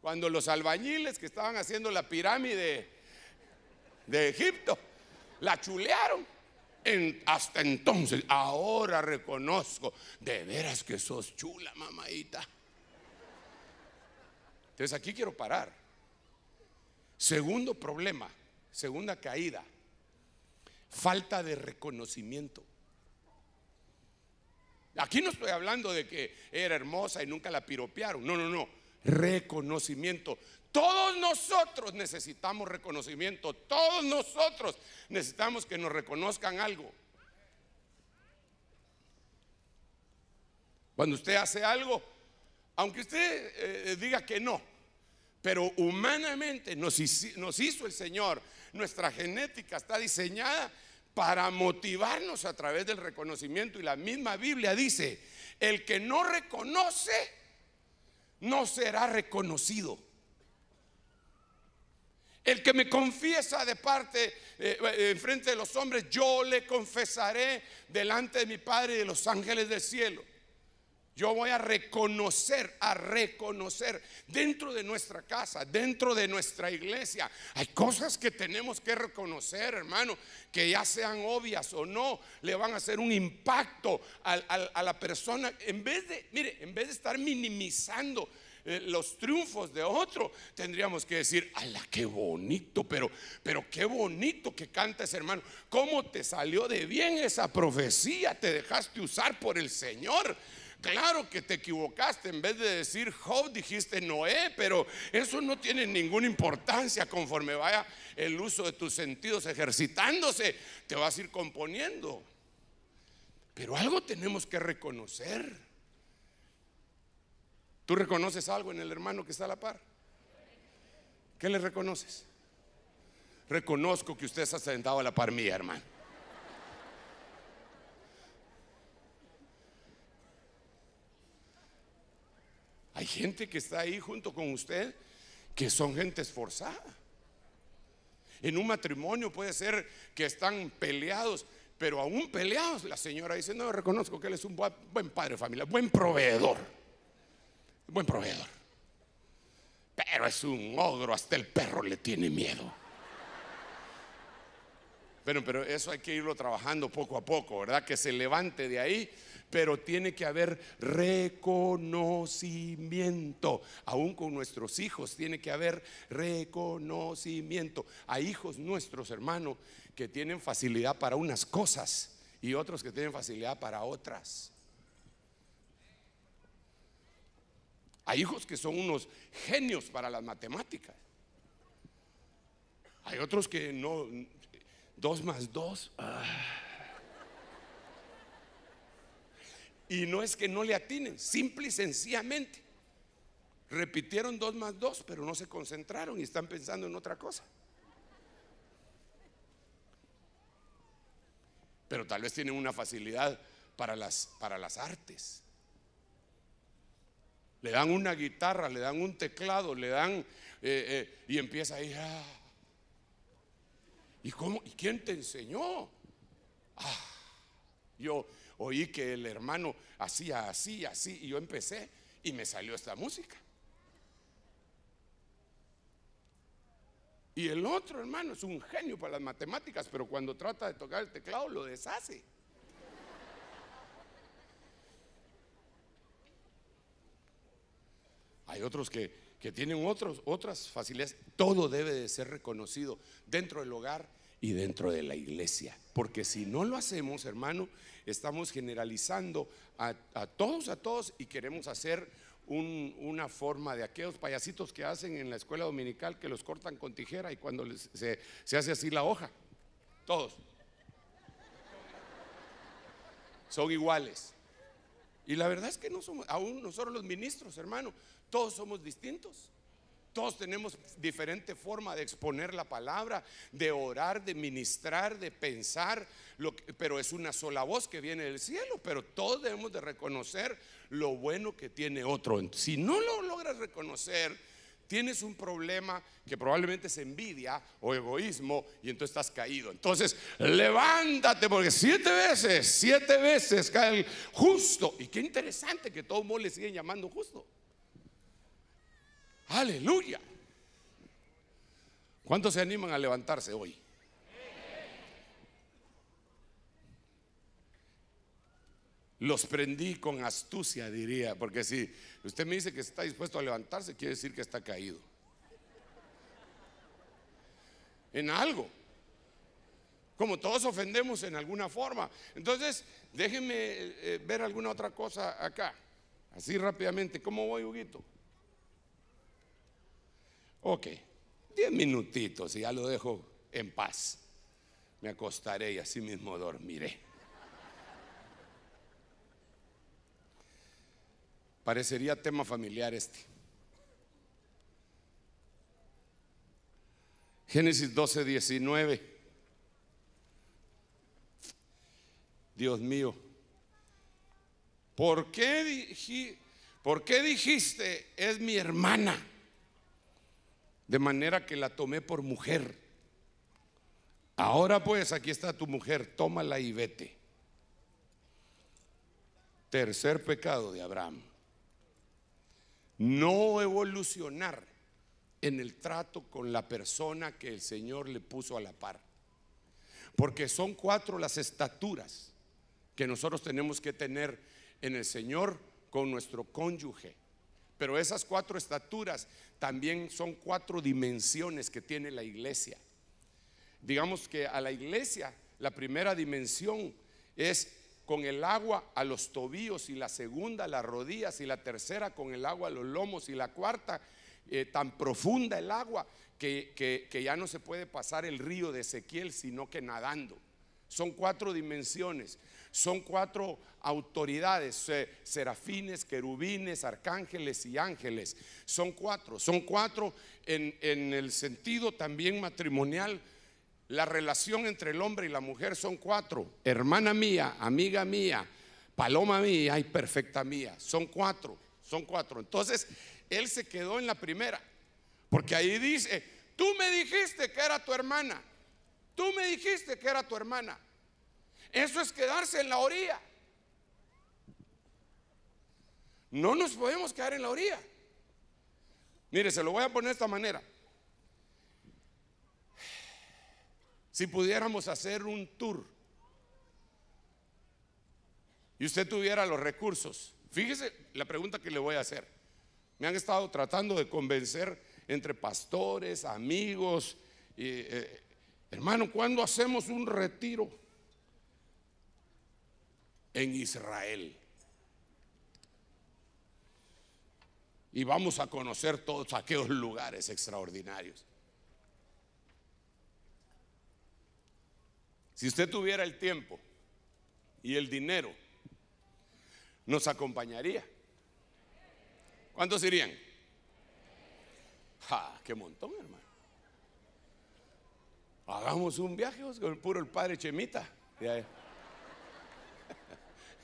Cuando los albañiles que estaban haciendo la pirámide de Egipto la chulearon hasta entonces. Ahora reconozco, de veras que sos chula, mamadita. Entonces aquí quiero parar. Segundo problema, segunda caída, falta de reconocimiento. Aquí no estoy hablando de que era hermosa y nunca la piropearon. No, no, no. Reconocimiento. Todos nosotros necesitamos reconocimiento, todos nosotros necesitamos que nos reconozcan algo. Cuando usted hace algo, aunque usted eh, diga que no, pero humanamente nos hizo el Señor, nuestra genética está diseñada para motivarnos a través del reconocimiento. Y la misma Biblia dice, el que no reconoce, no será reconocido. El que me confiesa de parte, eh, eh, en frente de los hombres, yo le confesaré delante de mi Padre y de los ángeles del cielo. Yo voy a reconocer, a reconocer dentro de nuestra casa, dentro de nuestra iglesia. Hay cosas que tenemos que reconocer, hermano, que ya sean obvias o no, le van a hacer un impacto a la persona. En vez de, mire, en vez de estar minimizando eh, los triunfos de otro, tendríamos que decir, ala, qué bonito, pero, pero qué bonito que cantes, hermano. ¿Cómo te salió de bien esa profecía? Te dejaste usar por el Señor. Claro que te equivocaste, en vez de decir Job dijiste Noé, pero eso no tiene ninguna importancia conforme vaya el uso de tus sentidos ejercitándose, te vas a ir componiendo. Pero algo tenemos que reconocer. ¿Tú reconoces algo en el hermano que está a la par? ¿Qué le reconoces? Reconozco que usted se ha sentado a la par mía, hermano. Hay gente que está ahí junto con usted que son gente esforzada. En un matrimonio puede ser que están peleados, pero aún peleados la señora dice, no, reconozco que él es un buen padre de familia, buen proveedor buen proveedor. Pero es un ogro, hasta el perro le tiene miedo. Bueno, pero eso hay que irlo trabajando poco a poco, ¿verdad? Que se levante de ahí, pero tiene que haber reconocimiento. Aún con nuestros hijos tiene que haber reconocimiento. Hay hijos nuestros, hermanos, que tienen facilidad para unas cosas y otros que tienen facilidad para otras. Hay hijos que son unos genios para las matemáticas. Hay otros que no. Dos más dos. Ah. Y no es que no le atinen, simple y sencillamente. Repitieron dos más dos, pero no se concentraron y están pensando en otra cosa. Pero tal vez tienen una facilidad para las, para las artes. Le dan una guitarra, le dan un teclado, le dan... Eh, eh, y empieza ahí... Ah. ¿Y, cómo, ¿Y quién te enseñó? Ah. Yo oí que el hermano hacía así, así, y yo empecé y me salió esta música. Y el otro hermano es un genio para las matemáticas, pero cuando trata de tocar el teclado lo deshace. Hay otros que, tienen otros, otras facilidades. Todo debe de ser reconocido dentro del hogar y dentro de la iglesia. Porque si no lo hacemos, hermano, estamos generalizando a, todos, a todos y queremos hacer una forma de aquellos payasitos que hacen en la escuela dominical que los cortan con tijera y cuando se, se hace así la hoja. Todos. Son iguales. Y la verdad es que no somos, aún nosotros los ministros, hermano, todos somos distintos. Todos tenemos diferente forma de exponer la palabra, de orar, de ministrar, de pensar, pero es una sola voz que viene del cielo, pero todos debemos de reconocer lo bueno que tiene otro. Si no lo logras reconocer, tienes un problema que probablemente es envidia o egoísmo y entonces estás caído. Entonces, levántate porque siete veces, siete veces cae el justo. Y qué interesante que mundo le siguen llamando justo. Aleluya. ¿Cuántos se animan a levantarse hoy? Los prendí con astucia, diría, porque si usted me dice que está dispuesto a levantarse, quiere decir que está caído. En algo. Como todos ofendemos en alguna forma. Entonces, déjenme eh, ver alguna otra cosa acá. Así rápidamente. ¿Cómo voy, Huguito? Ok, diez minutitos y ya lo dejo en paz. Me acostaré y así mismo dormiré. Parecería tema familiar este. Génesis 12, 19. Dios mío, ¿por qué, ¿por qué dijiste es mi hermana? De manera que la tomé por mujer. Ahora pues aquí está tu mujer, tómala y vete. Tercer pecado de Abraham. No evolucionar en el trato con la persona que el Señor le puso a la par. Porque son cuatro las estaturas que nosotros tenemos que tener en el Señor con nuestro cónyuge. Pero esas cuatro estaturas también son cuatro dimensiones que tiene la iglesia. Digamos que a la iglesia la primera dimensión es con el agua a los tobillos y la segunda a las rodillas y la tercera con el agua a los lomos y la cuarta eh, tan profunda el agua que, que ya no se puede pasar el río de Ezequiel sino que nadando. Son cuatro dimensiones. Son cuatro autoridades, eh, serafines, querubines, arcángeles y ángeles. Son cuatro, son cuatro en, en el sentido también matrimonial. La relación entre el hombre y la mujer son cuatro. Hermana mía, amiga mía, paloma mía y perfecta mía. Son cuatro, son cuatro. Entonces, él se quedó en la primera. Porque ahí dice, tú me dijiste que era tu hermana. Tú me dijiste que era tu hermana. Eso es quedarse en la orilla. No nos podemos quedar en la orilla. Mire, se lo voy a poner de esta manera. Si pudiéramos hacer un tour y usted tuviera los recursos, fíjese la pregunta que le voy a hacer. Me han estado tratando de convencer entre pastores, amigos, y, eh, hermano, ¿cuándo hacemos un retiro? en Israel. Y vamos a conocer todos aquellos lugares extraordinarios. Si usted tuviera el tiempo y el dinero, nos acompañaría. ¿Cuántos irían? ¡Ja! Ah, ¡Qué montón, hermano! Hagamos un viaje con el puro el padre Chemita.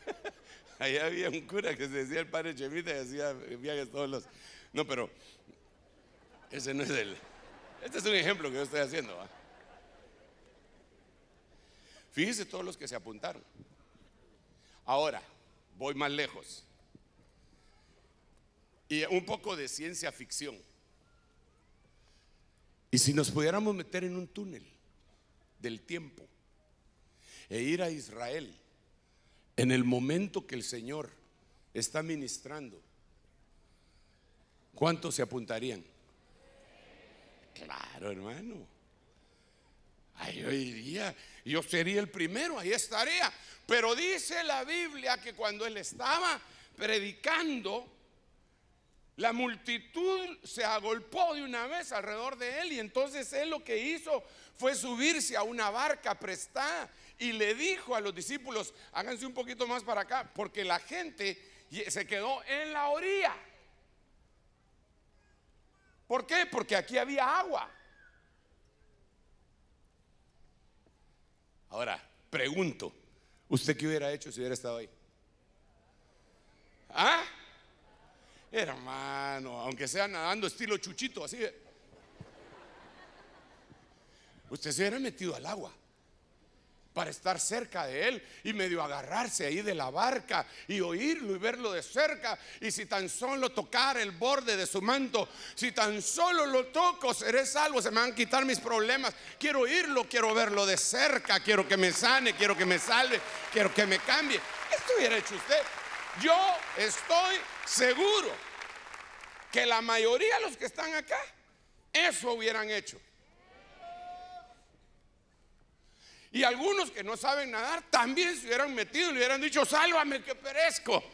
Ahí había un cura que se decía el padre Chemita y hacía viajes todos los. No, pero ese no es el. Este es un ejemplo que yo estoy haciendo. Fíjese todos los que se apuntaron. Ahora, voy más lejos. Y un poco de ciencia ficción. Y si nos pudiéramos meter en un túnel del tiempo e ir a Israel en el momento que el Señor está ministrando, ¿cuántos se apuntarían? Claro, hermano. Ahí yo yo sería el primero, ahí estaría. Pero dice la Biblia que cuando él estaba predicando, la multitud se agolpó de una vez alrededor de él y entonces él lo que hizo fue subirse a una barca prestada y le dijo a los discípulos, háganse un poquito más para acá, porque la gente se quedó en la orilla. ¿Por qué? Porque aquí había agua. Ahora, pregunto, ¿usted qué hubiera hecho si hubiera estado ahí? ¿Ah? Hermano, aunque sea nadando estilo chuchito, así usted se hubiera metido al agua para estar cerca de él y medio agarrarse ahí de la barca y oírlo y verlo de cerca. Y si tan solo tocar el borde de su manto, si tan solo lo toco, seré salvo, se me van a quitar mis problemas. Quiero oírlo, quiero verlo de cerca, quiero que me sane, quiero que me salve, quiero que me cambie. Esto hubiera hecho usted. Yo estoy seguro que la mayoría de los que están acá, eso hubieran hecho. Y algunos que no saben nadar también se hubieran metido y le hubieran dicho, sálvame que perezco.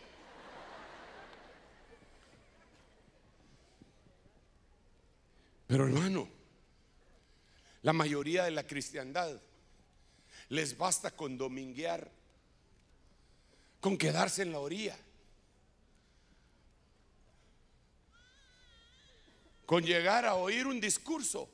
Pero hermano, la mayoría de la cristiandad les basta con dominguear, con quedarse en la orilla, con llegar a oír un discurso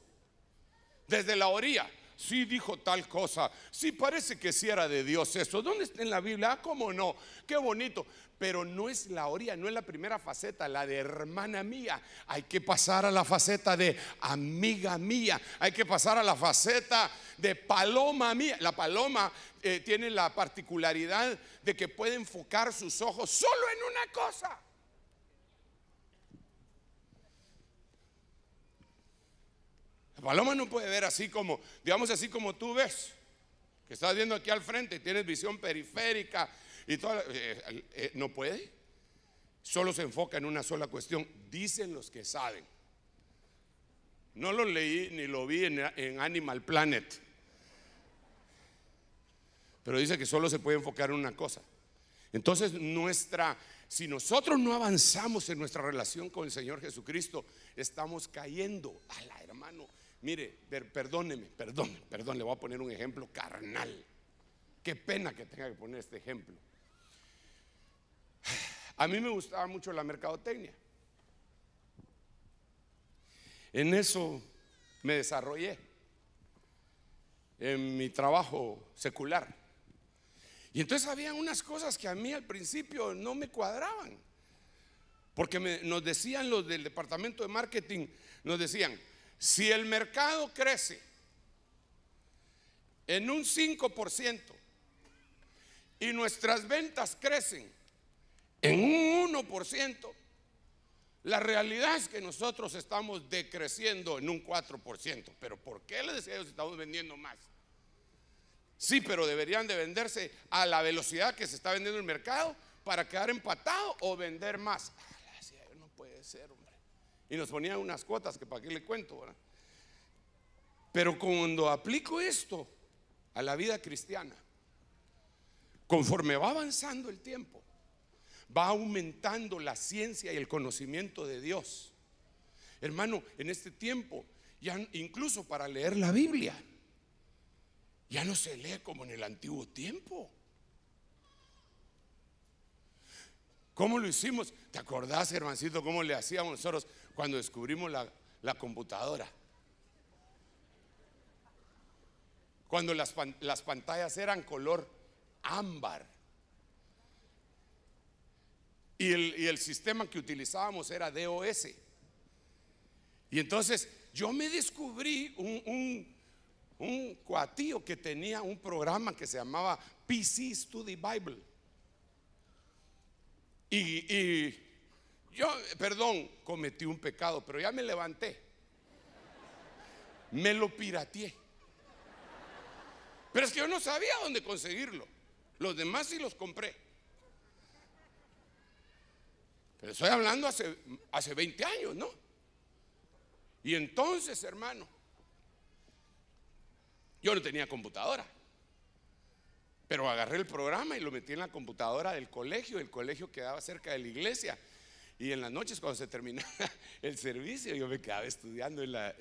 desde la orilla. Si dijo tal cosa, si parece que si era de Dios eso. ¿Dónde está en la Biblia? Ah, cómo no, qué bonito. Pero no es la orilla, no es la primera faceta, la de hermana mía. Hay que pasar a la faceta de amiga mía, hay que pasar a la faceta de paloma mía. La paloma eh, tiene la particularidad de que puede enfocar sus ojos solo en una cosa. paloma no puede ver así como, digamos así como tú ves, que estás viendo aquí al frente, tienes visión periférica y todo, eh, eh, eh, no puede. Solo se enfoca en una sola cuestión, dicen los que saben. No lo leí ni lo vi en, Animal Planet, pero dice que solo se puede enfocar en una cosa. Entonces nuestra, si nosotros no avanzamos en nuestra relación con el Señor Jesucristo, estamos cayendo. A la hermano, Mire, perdóneme, perdóneme, perdón, perdón, le voy a poner un ejemplo carnal. Qué pena que tenga que poner este ejemplo. A mí me gustaba mucho la mercadotecnia. En eso me desarrollé, en mi trabajo secular. Y entonces había unas cosas que a mí al principio no me cuadraban. Porque nos decían los del departamento de marketing, nos decían, si el mercado crece en un 5% y nuestras ventas crecen en un 1%, la realidad es que nosotros estamos decreciendo en un 4%. Pero ¿por qué les decía yo estamos vendiendo más? Sí, pero deberían de venderse a la velocidad que se está vendiendo el mercado para quedar empatado o vender más. Ah, no puede ser, y nos ponían unas cuotas que para qué le cuento, ¿verdad? Pero cuando aplico esto a la vida cristiana, conforme va avanzando el tiempo, va aumentando la ciencia y el conocimiento de Dios. Hermano, en este tiempo, ya incluso para leer la Biblia, ya no se lee como en el antiguo tiempo. ¿Cómo lo hicimos? ¿Te acordás, hermancito, cómo le hacíamos nosotros? cuando descubrimos la, computadora. Cuando las, pantallas eran color ámbar. Y el, sistema que utilizábamos era DOS. Y entonces yo me descubrí un, un, cuatío que tenía un programa que se llamaba PC Study Bible. Y, y yo, perdón, cometí un pecado, pero ya me levanté. Me lo pirateé. Pero es que yo no sabía dónde conseguirlo. Los demás sí los compré. Pero estoy hablando hace, hace 20 años, ¿no? Y entonces, hermano, yo no tenía computadora. Pero agarré el programa y lo metí en la computadora del colegio. El colegio quedaba cerca de la iglesia. Y en las noches cuando se terminaba el servicio, yo me quedaba estudiando en la,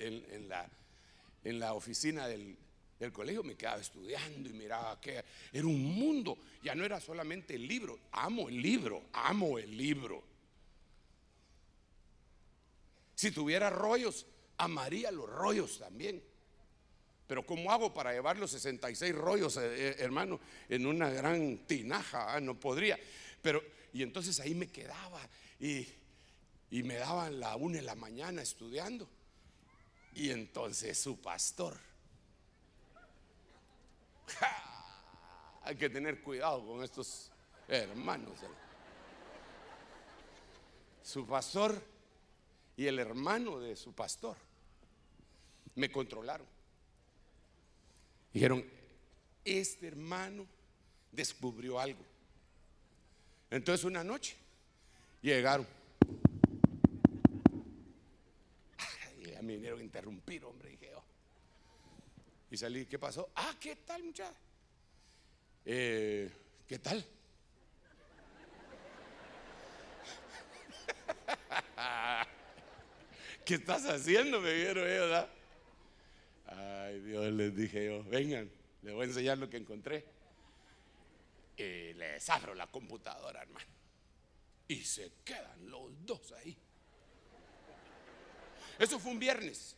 oficina del, del, colegio, me quedaba estudiando y miraba que era un mundo, ya no era solamente el libro, amo el libro, amo el libro. Si tuviera rollos, amaría los rollos también. Pero ¿cómo hago para llevar los 66 rollos, eh, eh, hermano, en una gran tinaja? Ah, no podría. Pero, y entonces ahí me quedaba y, me daban la una de la mañana estudiando. Y entonces su pastor. Hay que tener cuidado con estos hermanos. Eh. Su pastor y el hermano de su pastor me controlaron. Dijeron, este hermano descubrió algo. Entonces una noche llegaron. A me vinieron a interrumpir, hombre, dije, oh". Y salí, ¿qué pasó? Ah, ¿qué tal, muchacha? Eh, ¿Qué tal? ¿Qué estás haciendo? Me vieron ellos, ¿verdad? Ay, Dios, les dije yo, vengan, les voy a enseñar lo que encontré. Y les abro la computadora, hermano. Y se quedan los dos ahí. Eso fue un viernes.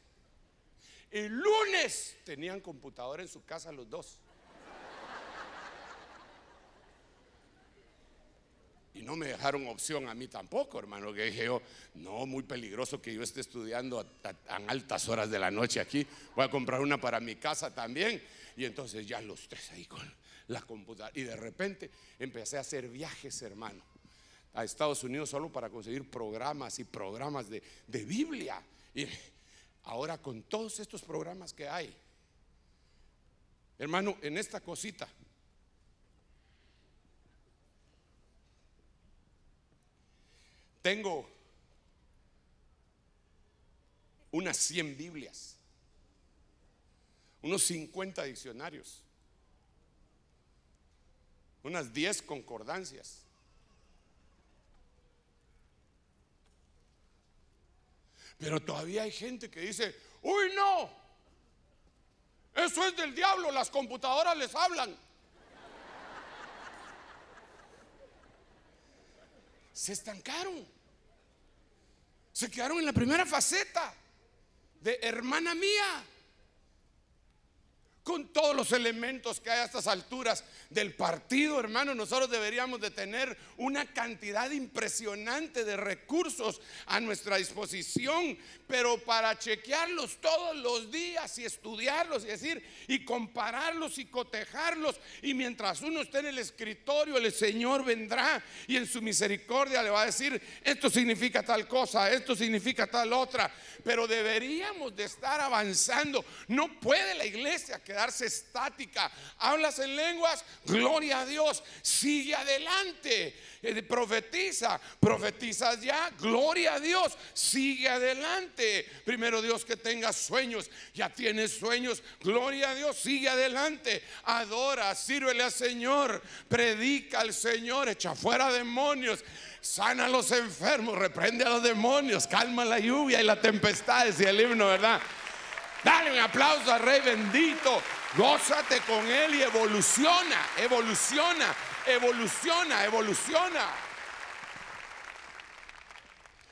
El lunes tenían computadora en su casa los dos. Y no me dejaron opción a mí tampoco, hermano, que dije yo, no, muy peligroso que yo esté estudiando a, altas horas de la noche aquí, voy a comprar una para mi casa también. Y entonces ya los tres ahí con la computadora. Y de repente empecé a hacer viajes, hermano, a Estados Unidos solo para conseguir programas y programas de, de Biblia. Y ahora con todos estos programas que hay, hermano, en esta cosita Tengo unas 100 Biblias, unos 50 diccionarios, unas 10 concordancias. Pero todavía hay gente que dice, uy no, eso es del diablo, las computadoras les hablan. Se estancaron. Se quedaron en la primera faceta de hermana mía, con todos los elementos que hay a estas alturas del partido, hermano, nosotros deberíamos de tener una cantidad impresionante de recursos a nuestra disposición, pero para chequearlos todos los días y estudiarlos y decir, y compararlos y cotejarlos, y mientras uno esté en el escritorio, el Señor vendrá y en su misericordia le va a decir, esto significa tal cosa, esto significa tal otra, pero deberíamos de estar avanzando, no puede la iglesia que Darse estática. Hablas en lenguas, gloria a Dios, sigue adelante. Eh, profetiza, profetiza ya, gloria a Dios, sigue adelante. Primero Dios que tengas sueños, ya tienes sueños, gloria a Dios, sigue adelante. Adora, sírvele al Señor, predica al Señor, echa fuera demonios sana a los enfermos, reprende a los demonios, calma la lluvia y la tempestad, decía el himno, ¿verdad? Dale un aplauso al Rey bendito. Gózate con Él y evoluciona, evoluciona, evoluciona, evoluciona.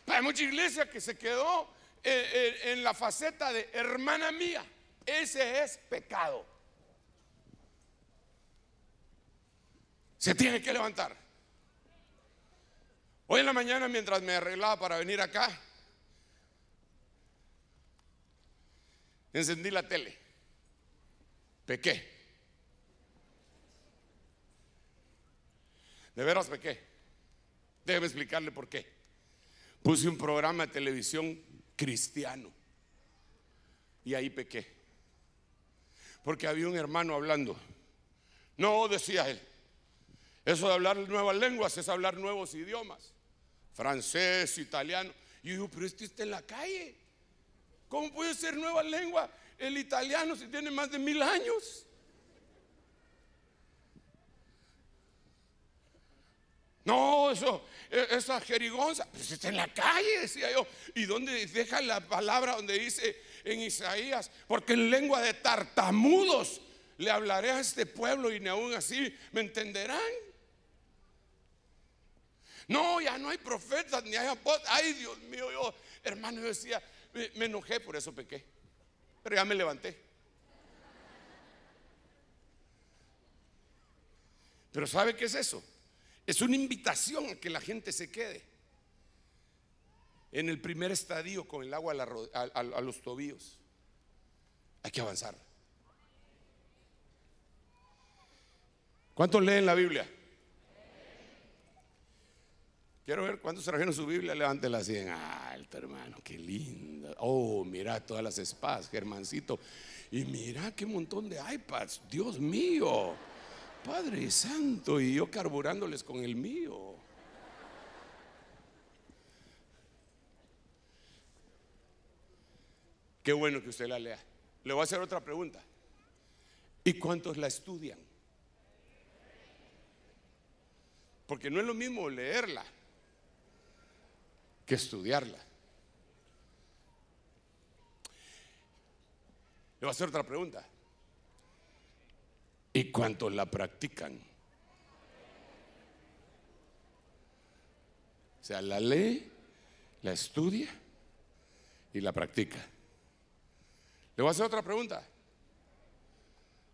Hay mucha iglesia que se quedó eh, eh, en la faceta de hermana mía. Ese es pecado. Se tiene que levantar. Hoy en la mañana, mientras me arreglaba para venir acá, Encendí la tele. Pequé. De veras pequé. Déjeme explicarle por qué. Puse un programa de televisión cristiano. Y ahí pequé. Porque había un hermano hablando. No, decía él. Eso de hablar nuevas lenguas es hablar nuevos idiomas. Francés, italiano. Y yo digo, pero este está en la calle. ¿Cómo puede ser nueva lengua el italiano si tiene más de mil años? No, eso, e, esa jerigonza, pues está en la calle, decía yo. ¿Y dónde deja la palabra donde dice en Isaías? Porque en lengua de tartamudos le hablaré a este pueblo y ni aún así me entenderán. No, ya no hay profetas ni hay apóstoles. Ay, Dios mío, yo, hermano, yo decía, me enojé, por eso pequé. Pero ya me levanté. Pero ¿sabe qué es eso? Es una invitación a que la gente se quede en el primer estadio con el agua a, los tobillos. Hay que avanzar. ¿Cuántos leen la Biblia? Quiero ver cuántos trajeron su Biblia, levántela así en alto, hermano, qué linda. Oh, mira todas las espadas, Germancito. Y mira qué montón de iPads, Dios mío. Padre Santo, y yo carburándoles con el mío. Qué bueno que usted la lea. Le voy a hacer otra pregunta. ¿Y cuántos la estudian? Porque no es lo mismo leerla que estudiarla. Le voy a hacer otra pregunta. ¿Y cuántos la practican? O sea, la lee, la estudia y la practica. Le voy a hacer otra pregunta.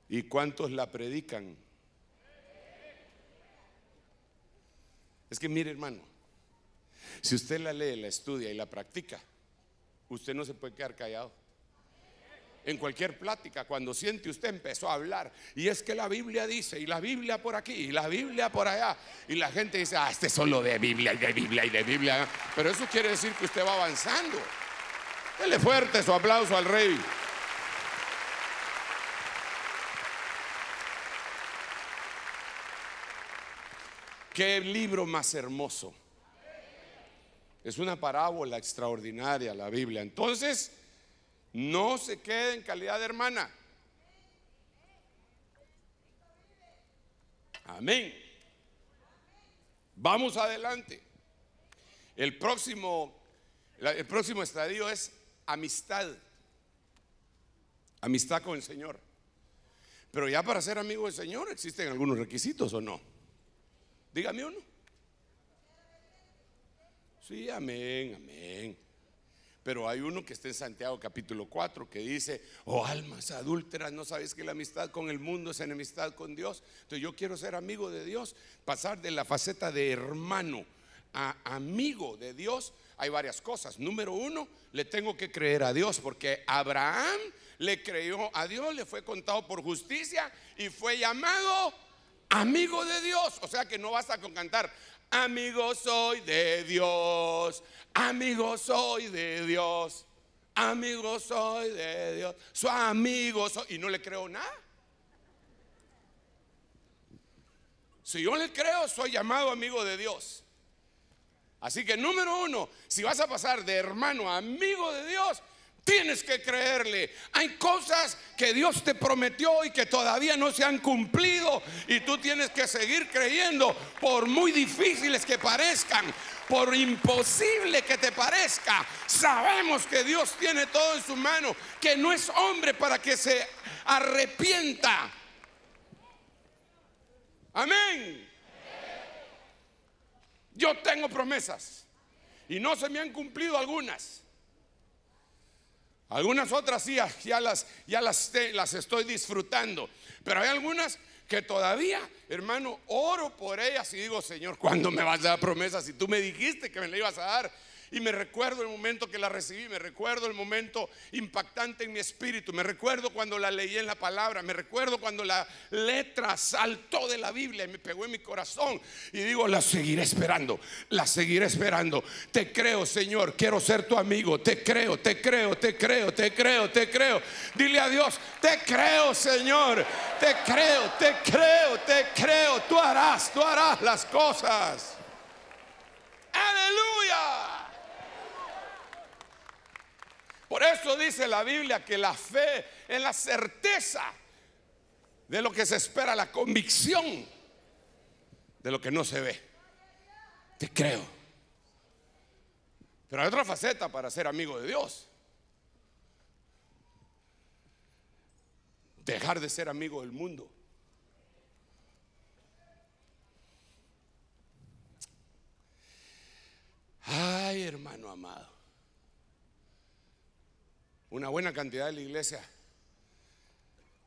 ¿Y cuántos la predican? Es que mire, hermano, si usted la lee, la estudia y la practica, usted no se puede quedar callado. En cualquier plática, cuando siente usted empezó a hablar, y es que la Biblia dice, y la Biblia por aquí, y la Biblia por allá, y la gente dice, ah, este es solo de Biblia, y de Biblia, y de Biblia. Pero eso quiere decir que usted va avanzando. Dele fuerte su aplauso al rey. Qué libro más hermoso. Es una parábola extraordinaria la Biblia. Entonces, no se quede en calidad de hermana. Amén. Vamos adelante. El próximo, el próximo estadio es amistad. Amistad con el Señor. Pero ya para ser amigo del Señor existen algunos requisitos o no. Dígame uno. Sí, amén, amén. Pero hay uno que está en Santiago capítulo 4 que dice, oh almas adúlteras, ¿no sabéis que la amistad con el mundo es enemistad con Dios? Entonces yo quiero ser amigo de Dios, pasar de la faceta de hermano a amigo de Dios. Hay varias cosas. Número uno, le tengo que creer a Dios porque Abraham le creyó a Dios, le fue contado por justicia y fue llamado amigo de Dios. O sea que no basta con cantar, Amigo soy de Dios, amigo soy de Dios, amigo soy de Dios, su amigo soy. Y no le creo nada. Si yo le creo, soy llamado amigo de Dios. Así que número uno, si vas a pasar de hermano a amigo de Dios, tienes que creerle. Hay cosas que Dios te prometió y que todavía no se han cumplido y tú tienes que seguir creyendo por muy difíciles que parezcan, por imposible que te parezca. Sabemos que Dios tiene todo en su mano, que no es hombre para que se arrepienta. Amén. Yo tengo promesas y no se me han cumplido algunas. Algunas otras sí, ah, ya, las, ya las, estoy disfrutando. Pero hay algunas que todavía, hermano, oro por ellas y digo, Señor, ¿cuándo me vas a dar promesas? Si tú me dijiste que me la ibas a dar, y me recuerdo el momento que la recibí, me recuerdo el momento impactante en mi espíritu, me recuerdo cuando la leí en la palabra, me recuerdo cuando la letra saltó de la Biblia y me pegó en mi corazón. Y digo, la seguiré esperando, la seguiré esperando. Te creo, Señor, quiero ser tu amigo, te creo, te creo, te creo, te creo, te creo. Dile a Dios, te creo, Señor, te creo, te creo, te creo, tú harás, tú harás las cosas. Aleluya. Por eso dice la Biblia que la fe es la certeza de lo que se espera, la convicción de lo que no se ve. Te creo. Pero hay otra faceta para ser amigo de Dios. Dejar de ser amigo del mundo. Ay, hermano amado. Una buena cantidad de la iglesia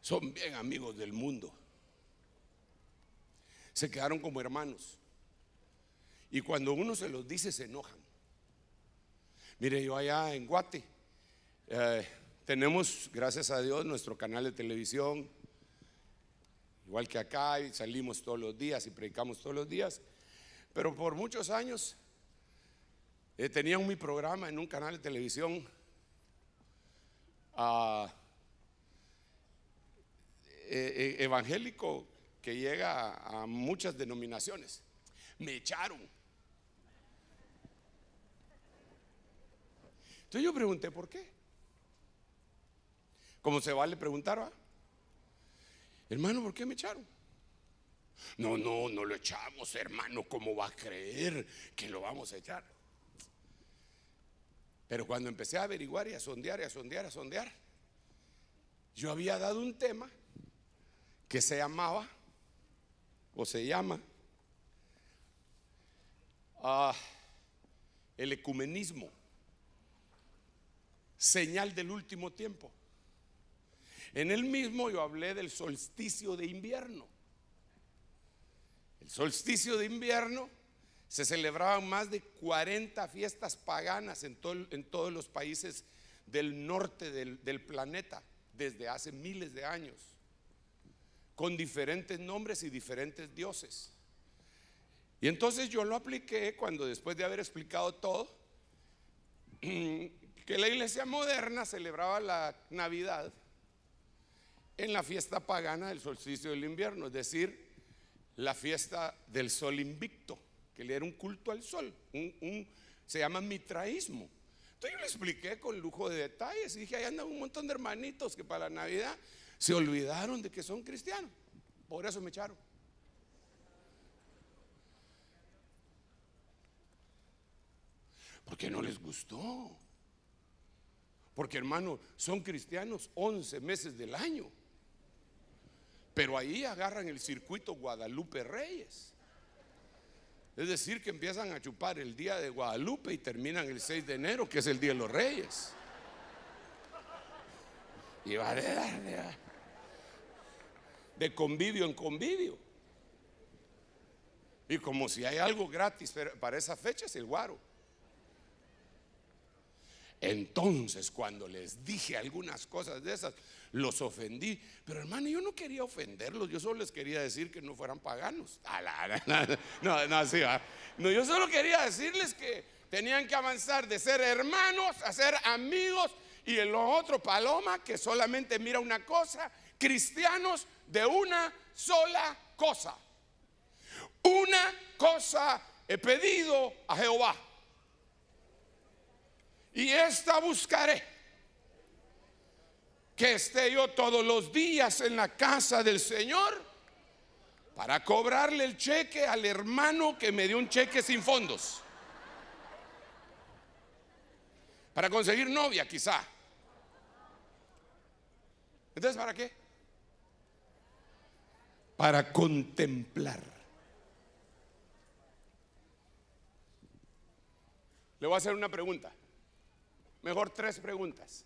son bien amigos del mundo. Se quedaron como hermanos. Y cuando uno se los dice, se enojan. Mire, yo allá en Guate eh, tenemos, gracias a Dios, nuestro canal de televisión. Igual que acá, y salimos todos los días y predicamos todos los días. Pero por muchos años eh, tenían mi programa en un canal de televisión e, e, evangélico que llega a muchas denominaciones. Me echaron. Entonces yo pregunté por qué. Como se vale preguntar, hermano, ¿por qué me echaron? No, no, no lo echamos, hermano, ¿cómo va a creer que lo vamos a echar? Pero cuando empecé a averiguar y a sondear y a sondear, a sondear, yo había dado un tema que se llamaba, o se llama, ah, el ecumenismo, señal del último tiempo. En el mismo yo hablé del solsticio de invierno. El solsticio de invierno se celebraban más de 40 fiestas paganas en, en todos los países del norte del, del planeta desde hace miles de años, con diferentes nombres y diferentes dioses. Y entonces yo lo apliqué cuando después de haber explicado todo, que la iglesia moderna celebraba la Navidad en la fiesta pagana del solsticio del invierno, es decir, la fiesta del sol invicto que le era un culto al sol, un, se llama mitraísmo. Entonces yo le expliqué con lujo de detalles y dije, ahí andan un montón de hermanitos que para la Navidad se olvidaron de que son cristianos. Por eso me echaron. Porque no les gustó. Porque hermano, son cristianos 11 meses del año. Pero ahí agarran el circuito Guadalupe Reyes. Es decir, que empiezan a chupar el día de Guadalupe y terminan el 6 de enero, que es el Día de los Reyes. Y va de, de convivio en convivio. Y como si hay algo gratis para esa fecha es el guaro. Entonces, cuando les dije algunas cosas de esas, los ofendí. Pero hermano, yo no quería ofenderlos, yo solo les quería decir que no fueran paganos. No, no, no, yo solo quería decirles que tenían que avanzar de ser hermanos a ser amigos y el otro paloma que solamente mira una cosa, cristianos de una sola cosa. Una cosa he pedido a Jehová y esta buscaré. Que esté yo todos los días en la casa del Señor para cobrarle el cheque al hermano que me dio un cheque sin fondos. Para conseguir novia quizá. Entonces, ¿para qué? Para contemplar. Le voy a hacer una pregunta. Mejor tres preguntas.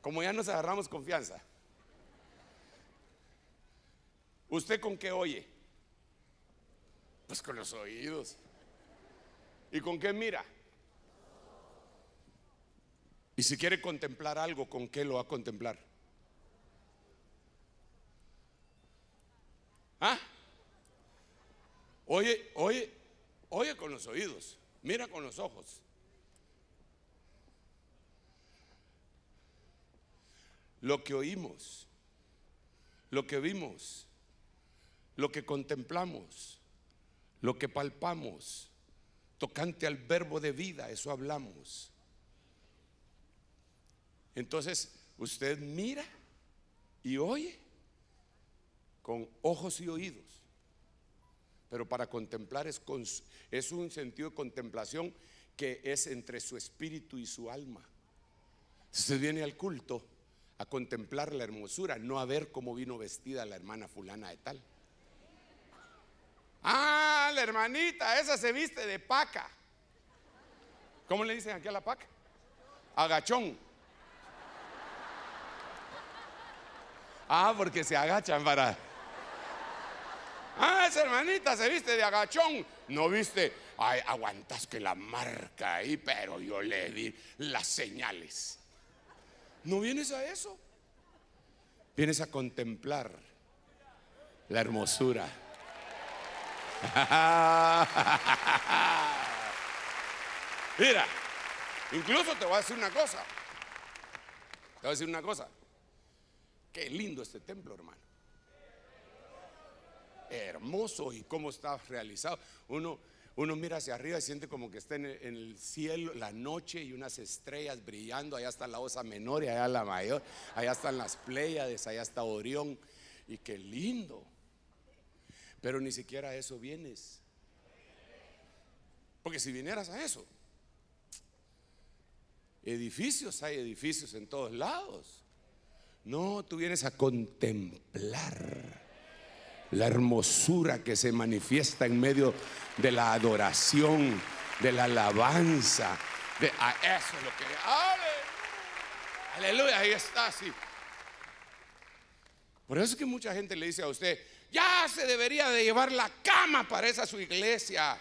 Como ya nos agarramos confianza. ¿Usted con qué oye? Pues con los oídos. ¿Y con qué mira? Y si quiere contemplar algo, ¿con qué lo va a contemplar? ¿Ah? Oye, oye, oye con los oídos, mira con los ojos. lo que oímos, lo que vimos, lo que contemplamos, lo que palpamos, tocante al verbo de vida, eso hablamos. Entonces, usted mira y oye con ojos y oídos. Pero para contemplar es, un sentido de contemplación que es entre su espíritu y su alma. Si usted viene al culto, a contemplar la hermosura, no a ver cómo vino vestida la hermana fulana de tal. Ah, la hermanita, esa se viste de paca. ¿Cómo le dicen aquí a la paca? Agachón. Ah, porque se agachan para... Ah, esa hermanita se viste de agachón. No viste, ay, aguantas que la marca ahí, pero yo le di las señales. No vienes a eso. Vienes a contemplar la hermosura. Mira, incluso te voy a decir una cosa. Te voy a decir una cosa. Qué lindo este templo, hermano. Hermoso y cómo está realizado. Uno uno mira hacia arriba y siente como que está en el, cielo, la noche y unas estrellas brillando. Allá está la Osa Menor y allá la Mayor. Allá están las Pléyades, allá está Orión. Y qué lindo. Pero ni siquiera a eso vienes. Porque si vinieras a eso, edificios, hay edificios en todos lados. No, tú vienes a contemplar la hermosura que se manifiesta en medio de la adoración, de la alabanza. De, a eso lo que. ¡Aleluya! ¡Aleluya! Ahí está, sí. Por eso es que mucha gente le dice a usted, ya se debería de llevar la cama para esa su iglesia.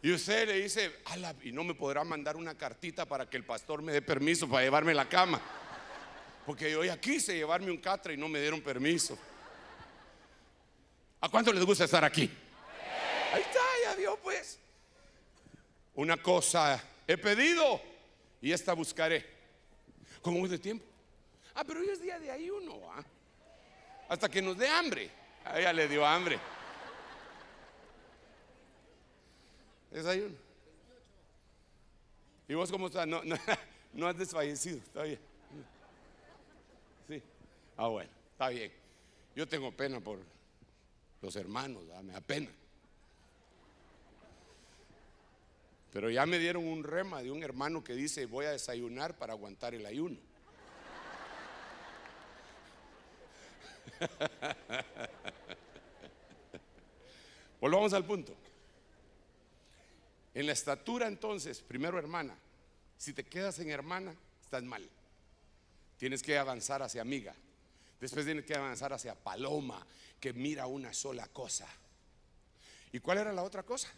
Y usted le dice, y no me podrá mandar una cartita para que el pastor me dé permiso para llevarme la cama. Porque yo ya quise llevarme un catre y no me dieron permiso. ¿A cuánto les gusta estar aquí? Ahí está, ya vio pues. Una cosa he pedido y esta buscaré. ¿Cómo es de tiempo? Ah, pero hoy es día de ayuno. Hasta que nos dé hambre. Ah, A ella le dio hambre. ayuno? ¿Y vos cómo estás? No, no, no has desfallecido todavía. Ah, bueno, está bien. Yo tengo pena por los hermanos, me da pena. Pero ya me dieron un rema de un hermano que dice, voy a desayunar para aguantar el ayuno. Volvamos al punto. En la estatura entonces, primero hermana, si te quedas en hermana, estás mal. Tienes que avanzar hacia amiga. Después tiene que avanzar hacia Paloma, que mira una sola cosa. ¿Y cuál era la otra cosa?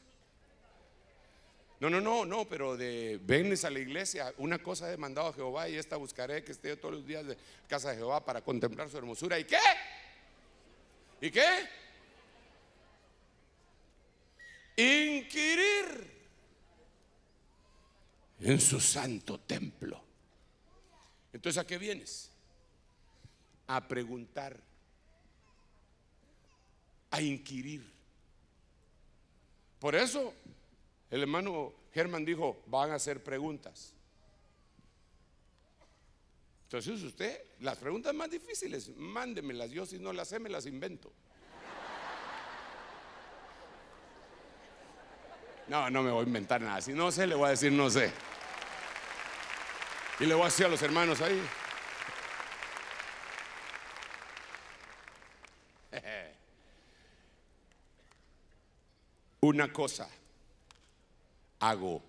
No, no, no, no, pero de venes a la iglesia, una cosa he mandado a Jehová y esta buscaré que esté todos los días de casa de Jehová para contemplar su hermosura. ¿Y qué? ¿Y qué? Inquirir en su santo templo. Entonces, ¿a qué vienes? a preguntar, a inquirir. Por eso el hermano Germán dijo, van a hacer preguntas. Entonces usted, las preguntas más difíciles, mándemelas, yo si no las sé, me las invento. No, no me voy a inventar nada. Si no sé, le voy a decir no sé. Y le voy a decir a los hermanos ahí, Una cosa hago,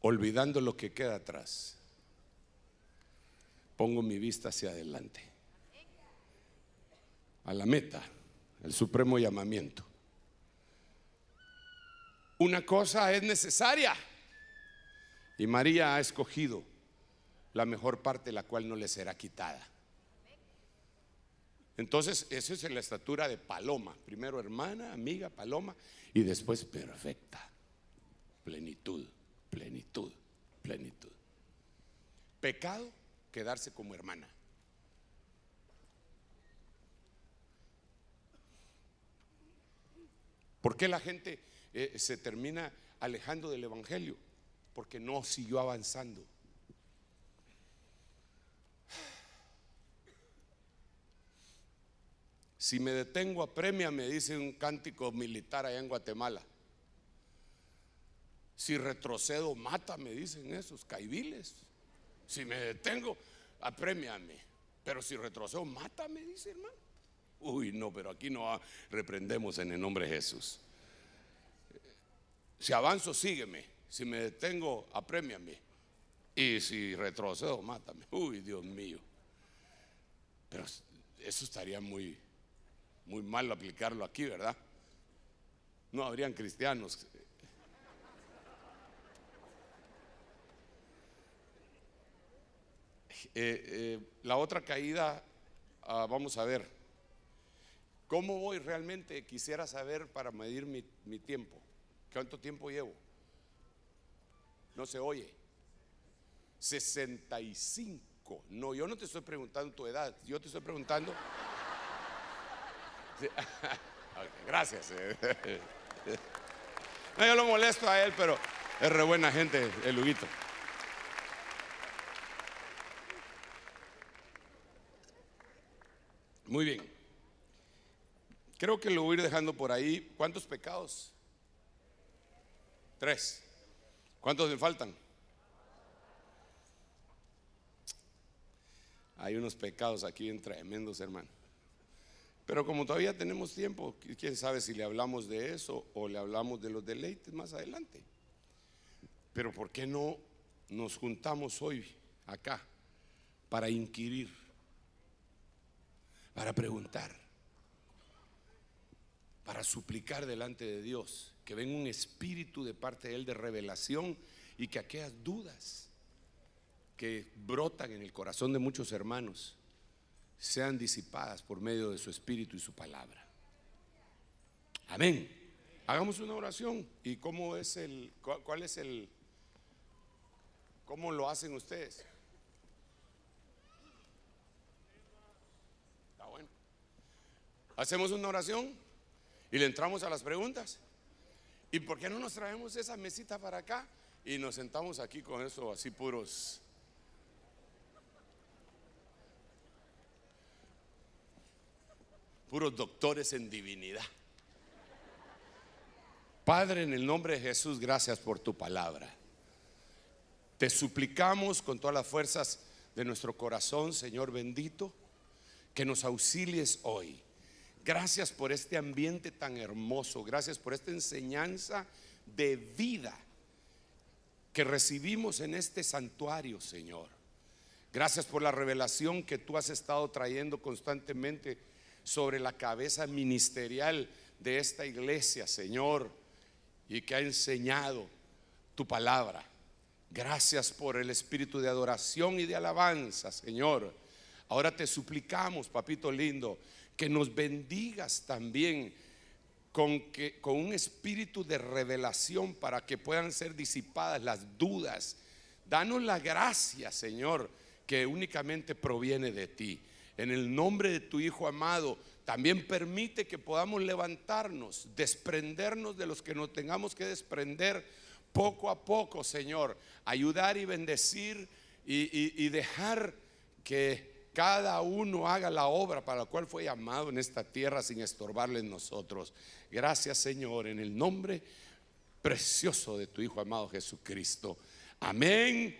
olvidando lo que queda atrás, pongo mi vista hacia adelante, a la meta, el supremo llamamiento. Una cosa es necesaria y María ha escogido la mejor parte, la cual no le será quitada. Entonces, esa es la estatura de paloma. Primero hermana, amiga, paloma, y después perfecta. Plenitud, plenitud, plenitud. Pecado, quedarse como hermana. ¿Por qué la gente eh, se termina alejando del Evangelio? Porque no siguió avanzando. Si me detengo, apremia, me dice un cántico militar allá en Guatemala. Si retrocedo, mátame dicen esos caibiles. Si me detengo, apremiame. Pero si retrocedo, mátame me dice hermano. Uy, no, pero aquí no reprendemos en el nombre de Jesús. Si avanzo, sígueme. Si me detengo, apremiame. Y si retrocedo, mátame. Uy, Dios mío. Pero eso estaría muy muy malo aplicarlo aquí, ¿verdad? No habrían cristianos. Eh, eh, la otra caída, ah, vamos a ver. ¿Cómo voy realmente? Quisiera saber para medir mi, mi tiempo. ¿Cuánto tiempo llevo? No se oye. 65. No, yo no te estoy preguntando tu edad, yo te estoy preguntando gracias. Eh. No, yo lo molesto a él, pero es re buena gente el Huguito. Muy bien. Creo que lo voy a ir dejando por ahí. ¿Cuántos pecados? Tres. ¿Cuántos me faltan? Hay unos pecados aquí bien tremendos, hermano. Pero como todavía tenemos tiempo, quién sabe si le hablamos de eso o le hablamos de los deleites más adelante. Pero ¿por qué no nos juntamos hoy acá para inquirir, para preguntar, para suplicar delante de Dios, que venga un espíritu de parte de Él de revelación y que aquellas dudas que brotan en el corazón de muchos hermanos sean disipadas por medio de su Espíritu y su palabra. Amén. Hagamos una oración. ¿Y cómo es el, cuál es el, cómo lo hacen ustedes? Está bueno. Hacemos una oración y le entramos a las preguntas. ¿Y por qué no nos traemos esa mesita para acá y nos sentamos aquí con eso así puros? puros doctores en divinidad. Padre, en el nombre de Jesús, gracias por tu palabra. Te suplicamos con todas las fuerzas de nuestro corazón, Señor bendito, que nos auxilies hoy. Gracias por este ambiente tan hermoso, gracias por esta enseñanza de vida que recibimos en este santuario, Señor. Gracias por la revelación que tú has estado trayendo constantemente sobre la cabeza ministerial de esta iglesia, Señor, y que ha enseñado tu palabra. Gracias por el espíritu de adoración y de alabanza, Señor. Ahora te suplicamos, papito lindo, que nos bendigas también con, con un espíritu de revelación para que puedan ser disipadas las dudas. Danos la gracia, Señor, que únicamente proviene de ti en el nombre de tu Hijo amado, también permite que podamos levantarnos, desprendernos de los que nos tengamos que desprender poco a poco, Señor. Ayudar y bendecir y, dejar que cada uno haga la obra para la cual fue llamado en esta tierra sin estorbarle en nosotros. Gracias, Señor, en el nombre precioso de tu Hijo amado Jesucristo. Amén,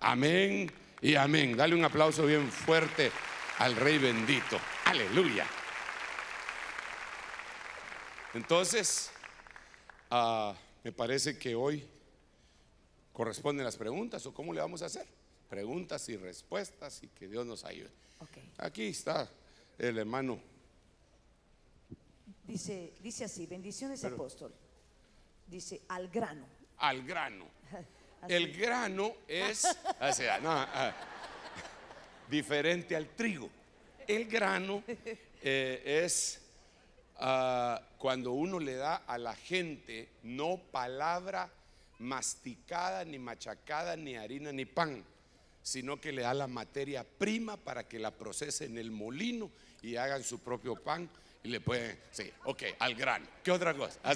amén y amén. Dale un aplauso bien fuerte al Rey bendito. Aleluya. Entonces, ah, me parece que hoy corresponden las preguntas o cómo le vamos a hacer. Preguntas y respuestas y que Dios nos ayude. Aquí está el hermano. Dice, dice así, bendiciones apóstol. Dice, al grano. Al grano. el grano es... Ah, ah, diferente al trigo. El grano eh, es ah, cuando uno le da a la gente no palabra masticada, ni machacada, ni harina, ni pan, sino que le da la materia prima para que la procesen en el molino y hagan su propio pan. Y le pueden, sí, ok, al grano. ¿Qué otra cosa? Ah,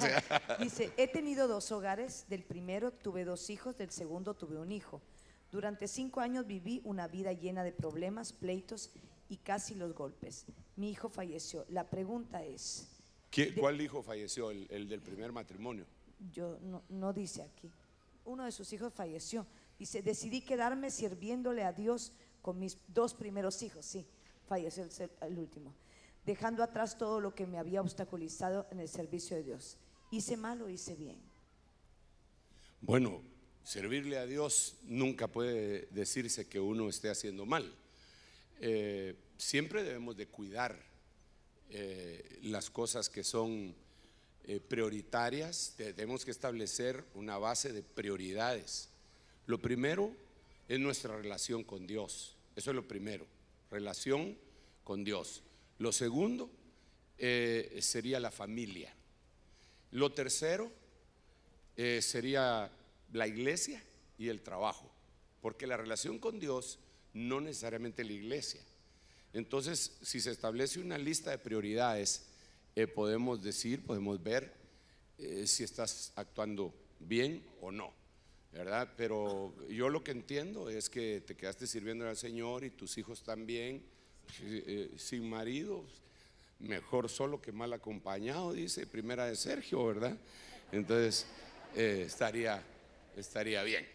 Dice, he tenido dos hogares, del primero tuve dos hijos, del segundo tuve un hijo. Durante cinco años viví una vida llena de problemas, pleitos y casi los golpes. Mi hijo falleció. La pregunta es... ¿Cuál hijo falleció? ¿El, del primer matrimonio? Yo no, dice aquí. Uno de sus hijos falleció. Dice, decidí quedarme sirviéndole a Dios con mis dos primeros hijos. Sí, falleció el, el último. Dejando atrás todo lo que me había obstaculizado en el servicio de Dios. ¿Hice mal o hice bien? Bueno, servirle a Dios nunca puede decirse que uno esté haciendo mal. Eh, siempre debemos de cuidar eh, las cosas que son eh, prioritarias, tenemos que establecer una base de prioridades. Lo primero es nuestra relación con Dios, eso es lo primero, relación con Dios. Lo segundo sería la familia. Lo tercero sería la iglesia y el trabajo, porque la relación con Dios no necesariamente la iglesia. Entonces, si se establece una lista de prioridades, eh, podemos decir, podemos ver eh, si estás actuando bien o no, ¿verdad? Pero yo lo que entiendo es que te quedaste sirviendo al Señor y tus hijos también, eh, sin marido, mejor solo que mal acompañado, dice primera de Sergio, ¿verdad? Entonces, estaría estaría bien.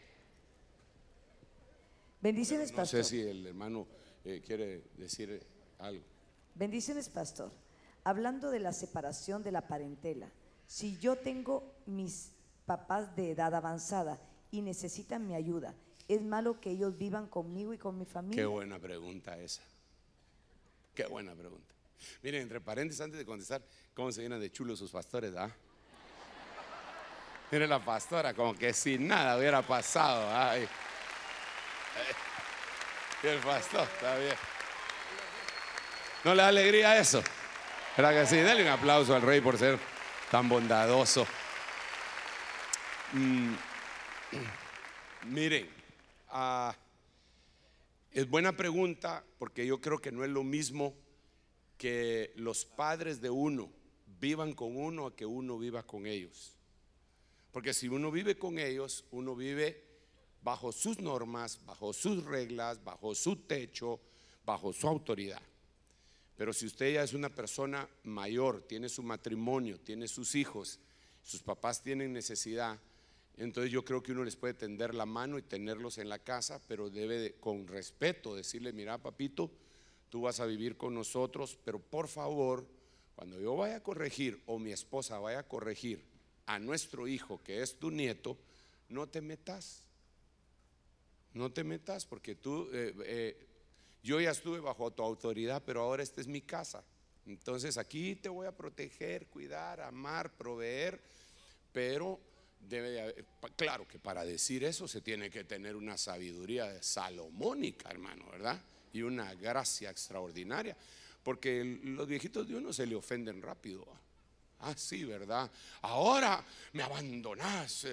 Bendiciones, pastor. No sé si el hermano eh, quiere decir algo. Bendiciones, pastor. Hablando de la separación de la parentela, si yo tengo mis papás de edad avanzada y necesitan mi ayuda, ¿es malo que ellos vivan conmigo y con mi familia? Qué buena pregunta esa. Qué buena pregunta. Miren, entre paréntesis, antes de contestar, ¿cómo se llenan de chulos sus pastores? ¿Ah? Mire la pastora, como que si nada hubiera pasado. Y el pastor, está bien. ¿No le da alegría eso? Era que sí? Dale un aplauso al rey por ser tan bondadoso. Mm. Miren, ah, es buena pregunta porque yo creo que no es lo mismo que los padres de uno vivan con uno a que uno viva con ellos. Porque si uno vive con ellos, uno vive bajo sus normas, bajo sus reglas, bajo su techo, bajo su autoridad. Pero si usted ya es una persona mayor, tiene su matrimonio, tiene sus hijos, sus papás tienen necesidad, entonces yo creo que uno les puede tender la mano y tenerlos en la casa, pero debe con respeto decirle, mira papito, tú vas a vivir con nosotros, pero por favor, cuando yo vaya a corregir o mi esposa vaya a corregir, a nuestro hijo, que es tu nieto, no te metas. No te metas porque tú, eh, eh, yo ya estuve bajo tu autoridad, pero ahora esta es mi casa. Entonces aquí te voy a proteger, cuidar, amar, proveer, pero debe de haber, claro que para decir eso se tiene que tener una sabiduría salomónica, hermano, ¿verdad? Y una gracia extraordinaria, porque los viejitos de uno se le ofenden rápido. Ah, sí, ¿verdad? Ahora me abandonas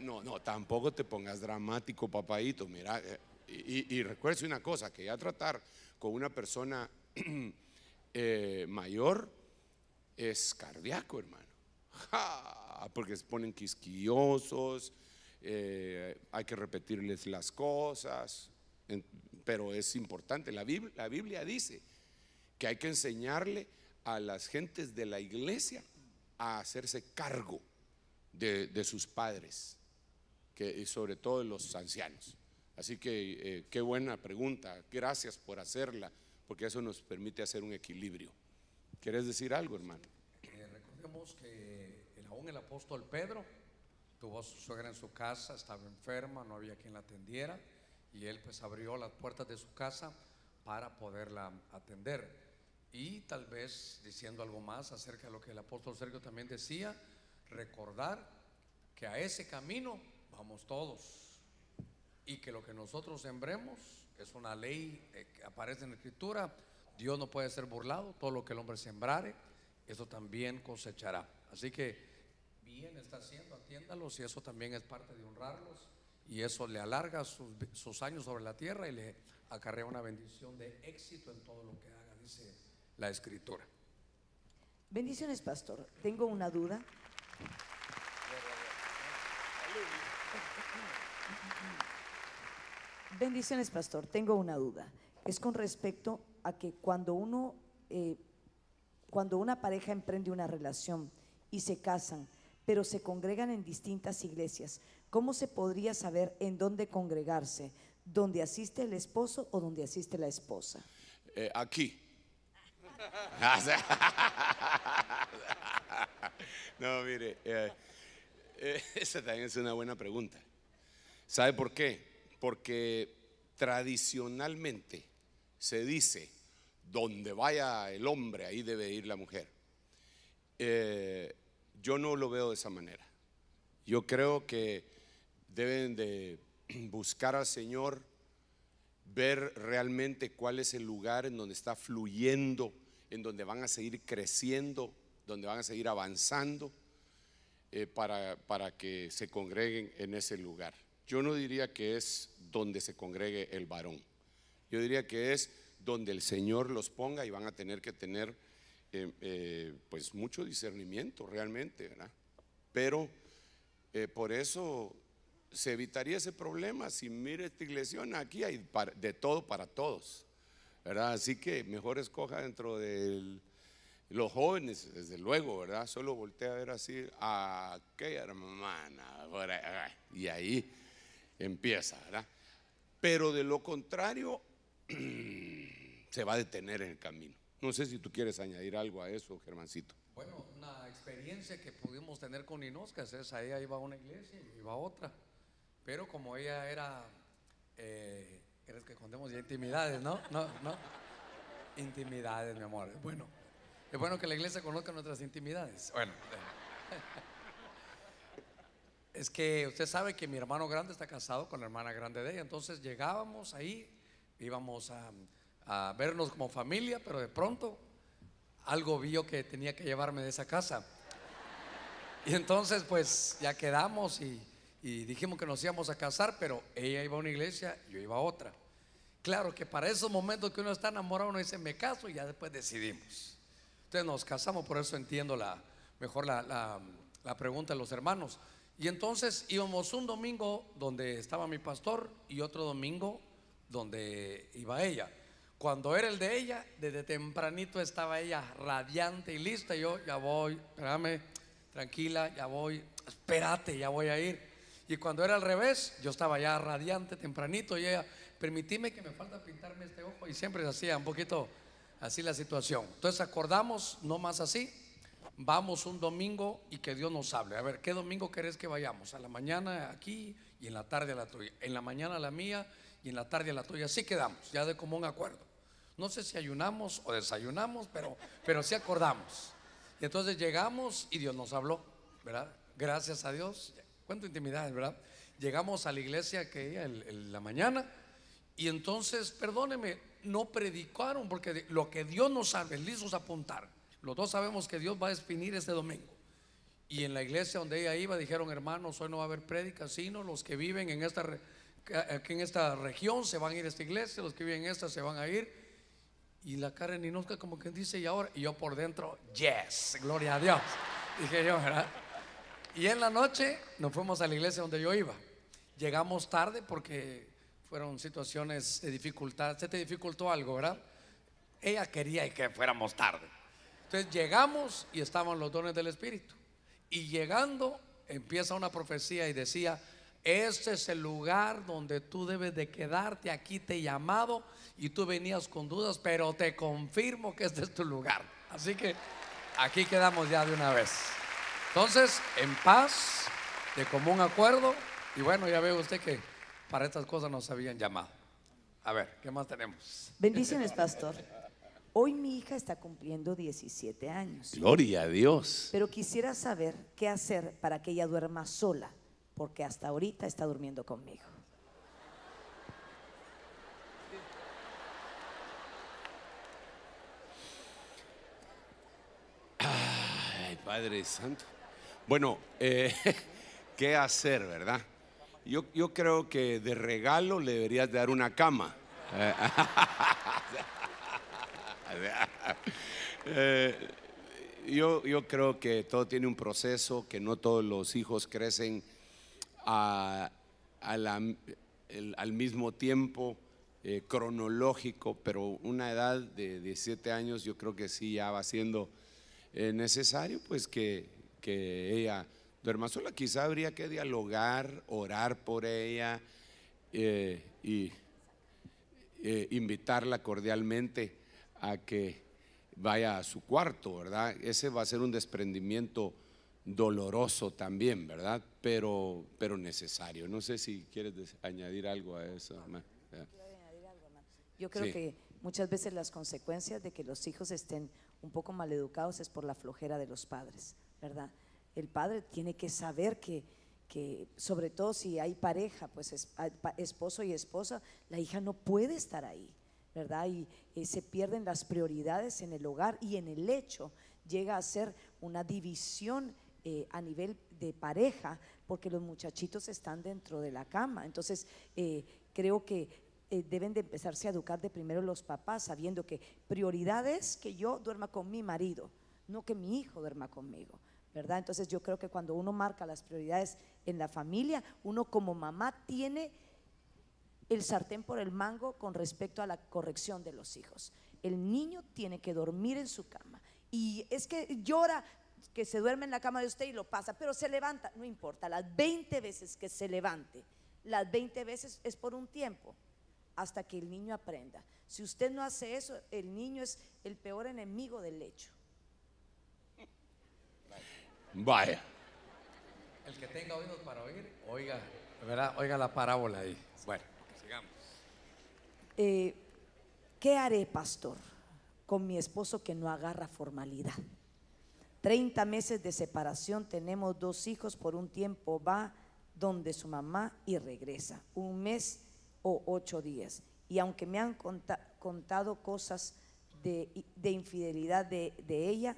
no, no, tampoco te pongas dramático, papadito. Mira, eh, y, recuerda una cosa, que ya tratar con una persona eh, mayor es cardíaco, hermano. Porque se ponen quisquillosos, eh, hay que repetirles las cosas, pero es importante. la Biblia dice que hay que enseñarle a las gentes de la iglesia a hacerse cargo de, sus padres, y sobre todo de los ancianos. Así que eh, qué buena pregunta, gracias por hacerla, porque eso nos permite hacer un equilibrio. ¿Quieres decir algo, hermano? Eh, recordemos que aún el apóstol Pedro tuvo a su suegra en su casa, estaba enferma, no había quien la atendiera, y él pues abrió las puertas de su casa para poderla atender. Y tal vez diciendo algo más acerca de lo que el apóstol Sergio también decía, recordar que a ese camino vamos todos y que lo que nosotros sembremos es una ley eh, que aparece en la escritura, Dios no puede ser burlado, todo lo que el hombre sembrare, eso también cosechará. Así que bien está haciendo, atiéndalos y eso también es parte de honrarlos y eso le alarga sus, años sobre la tierra y le acarrea una bendición de éxito en todo lo que haga, dice la escritora. Bendiciones, pastor. Tengo una duda. Bendiciones, pastor. Tengo una duda. Es con respecto a que cuando uno, eh, cuando una pareja emprende una relación y se casan, pero se congregan en distintas iglesias, ¿cómo se podría saber en dónde congregarse? ¿Dónde asiste el esposo o donde asiste la esposa? Eh, aquí No, mire, eh, eh, esa también es una buena pregunta. ¿Sabe por qué? Porque tradicionalmente se dice, donde vaya el hombre, ahí debe ir la mujer. Eh, yo no lo veo de esa manera. Yo creo que deben de buscar al Señor, ver realmente cuál es el lugar en donde está fluyendo en donde van a seguir creciendo, donde van a seguir avanzando eh, para, para que se congreguen en ese lugar. Yo no diría que es donde se congregue el varón, yo diría que es donde el Señor los ponga y van a tener que tener eh, eh, pues mucho discernimiento realmente, ¿verdad? Pero por eso se evitaría ese problema si mire esta iglesia, aquí hay de todo para todos. Así que mejor escoja dentro de los jóvenes, desde luego, ¿verdad? Solo voltea a ver así a qué hermana, y ahí empieza, ¿verdad? Pero de lo contrario, se va a detener en el camino. No sé si tú quieres añadir algo a eso, Germancito. Bueno, una experiencia que pudimos tener con Inoscas es, ahí ella iba a una iglesia y iba otra, pero como ella era... Eh, ¿Crees que contemos ya intimidades, no? No, no. Intimidades, mi amor. Bueno. Es bueno que la iglesia conozca nuestras intimidades. Bueno. Es que usted sabe que mi hermano grande está casado con la hermana grande de ella. Entonces llegábamos ahí, íbamos a, a vernos como familia, pero de pronto algo vio que tenía que llevarme de esa casa. Y entonces pues ya quedamos y y dijimos que nos íbamos a casar, pero ella iba a una iglesia, yo iba a otra. Claro que para esos momentos que uno está enamorado, uno dice, me caso y ya después decidimos. Entonces nos casamos, por eso entiendo la, mejor la, la, la pregunta de los hermanos. Y entonces íbamos un domingo donde estaba mi pastor y otro domingo donde iba ella. Cuando era el de ella, desde tempranito estaba ella radiante y lista. Yo ya voy, espérame, tranquila, ya voy, espérate, ya voy a ir. Y cuando era al revés, yo estaba ya radiante tempranito y ella, permitime que me falta pintarme este ojo y siempre se hacía un poquito así la situación. Entonces acordamos, no más así, vamos un domingo y que Dios nos hable. A ver, ¿qué domingo querés que vayamos? A la mañana aquí y en la tarde a la tuya. En la mañana a la mía y en la tarde a la tuya. Así quedamos, ya de común acuerdo. No sé si ayunamos o desayunamos, pero, pero sí acordamos. Y entonces llegamos y Dios nos habló, ¿verdad? Gracias a Dios cuánta intimidad, ¿verdad? Llegamos a la iglesia Que el, la mañana y entonces, perdóneme, no predicaron porque lo que Dios nos sabe, les hizo apuntar. Los dos sabemos que Dios va a definir este domingo. Y en la iglesia donde ella iba dijeron, hermanos, hoy no va a haber prédica, sino los que viven en esta, en esta región se van a ir a esta iglesia, los que viven en esta se van a ir. Y la Karen Inosca como quien dice, y ahora, y yo por dentro, yes, gloria a Dios. Dije yo, ¿verdad? Y en la noche nos fuimos a la iglesia donde yo iba. Llegamos tarde porque fueron situaciones de dificultad. Se te dificultó algo, ¿verdad? Ella quería que fuéramos tarde. Entonces llegamos y estaban los dones del Espíritu. Y llegando empieza una profecía y decía, este es el lugar donde tú debes de quedarte, aquí te he llamado y tú venías con dudas, pero te confirmo que este es tu lugar. Así que aquí quedamos ya de una vez. Entonces, en paz, de común acuerdo, y bueno, ya ve usted que para estas cosas nos habían llamado. A ver, ¿qué más tenemos? Bendiciones, pastor. Hoy mi hija está cumpliendo 17 años. Gloria a Dios. Pero quisiera saber qué hacer para que ella duerma sola, porque hasta ahorita está durmiendo conmigo. Ay, Padre Santo. Bueno, eh, ¿qué hacer, verdad? Yo, yo, creo que de regalo le deberías dar una cama. Eh, yo, yo, creo que todo tiene un proceso, que no todos los hijos crecen al mismo tiempo eh, cronológico, pero una edad de 17 años yo creo que sí ya va siendo necesario pues que que ella duerma sola. Quizá habría que dialogar, orar por ella eh, y eh, invitarla cordialmente a que vaya a su cuarto, ¿verdad? Ese va a ser un desprendimiento doloroso también, ¿verdad? Pero, pero necesario. No sé si quieres añadir algo a eso. Yo creo que muchas veces las consecuencias de que los hijos estén un poco maleducados es por la flojera de los padres. ¿verdad? El padre tiene que saber que, sobre todo si hay pareja, pues ah, esposo y esposa, la hija no puede estar ahí, ¿verdad? Y, eh, se pierden las prioridades en el hogar y en el lecho llega a ser una división eh, a nivel de pareja porque los muchachitos están dentro de la cama. Entonces, eh, creo que deben de empezarse a educar de primero los papás, sabiendo que prioridad es que yo duerma con mi marido, no que mi hijo duerma conmigo. Entonces yo creo que cuando uno marca las prioridades en la familia, uno como mamá tiene el sartén por el mango con respecto a la corrección de los hijos. El niño tiene que dormir en su cama. Y es que llora que se duerme en la cama de usted y lo pasa, pero se levanta, no importa, las 20 veces que se levante, las 20 veces es por un tiempo, hasta que el niño aprenda. Si usted no hace eso, el niño es el peor enemigo del lecho. Vaya. El que tenga oídos para oír, oiga, oiga la parábola ahí. Bueno, sigamos. Eh, ¿Qué haré, pastor, con mi esposo que no agarra formalidad? 30 meses de separación, tenemos dos hijos, por un tiempo va donde su mamá y regresa, un mes o ocho días. Y aunque me han contado cosas de, infidelidad de ella,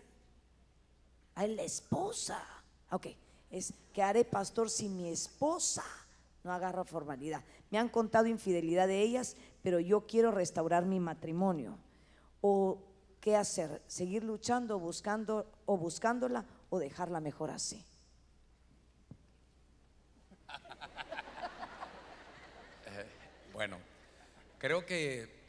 la esposa. Ok, es que haré pastor si mi esposa no agarra formalidad. Me han contado infidelidad de ellas, pero yo quiero restaurar mi matrimonio. ¿O qué hacer? ¿Seguir luchando buscando, o buscándola o dejarla mejor así? Eh, bueno, creo que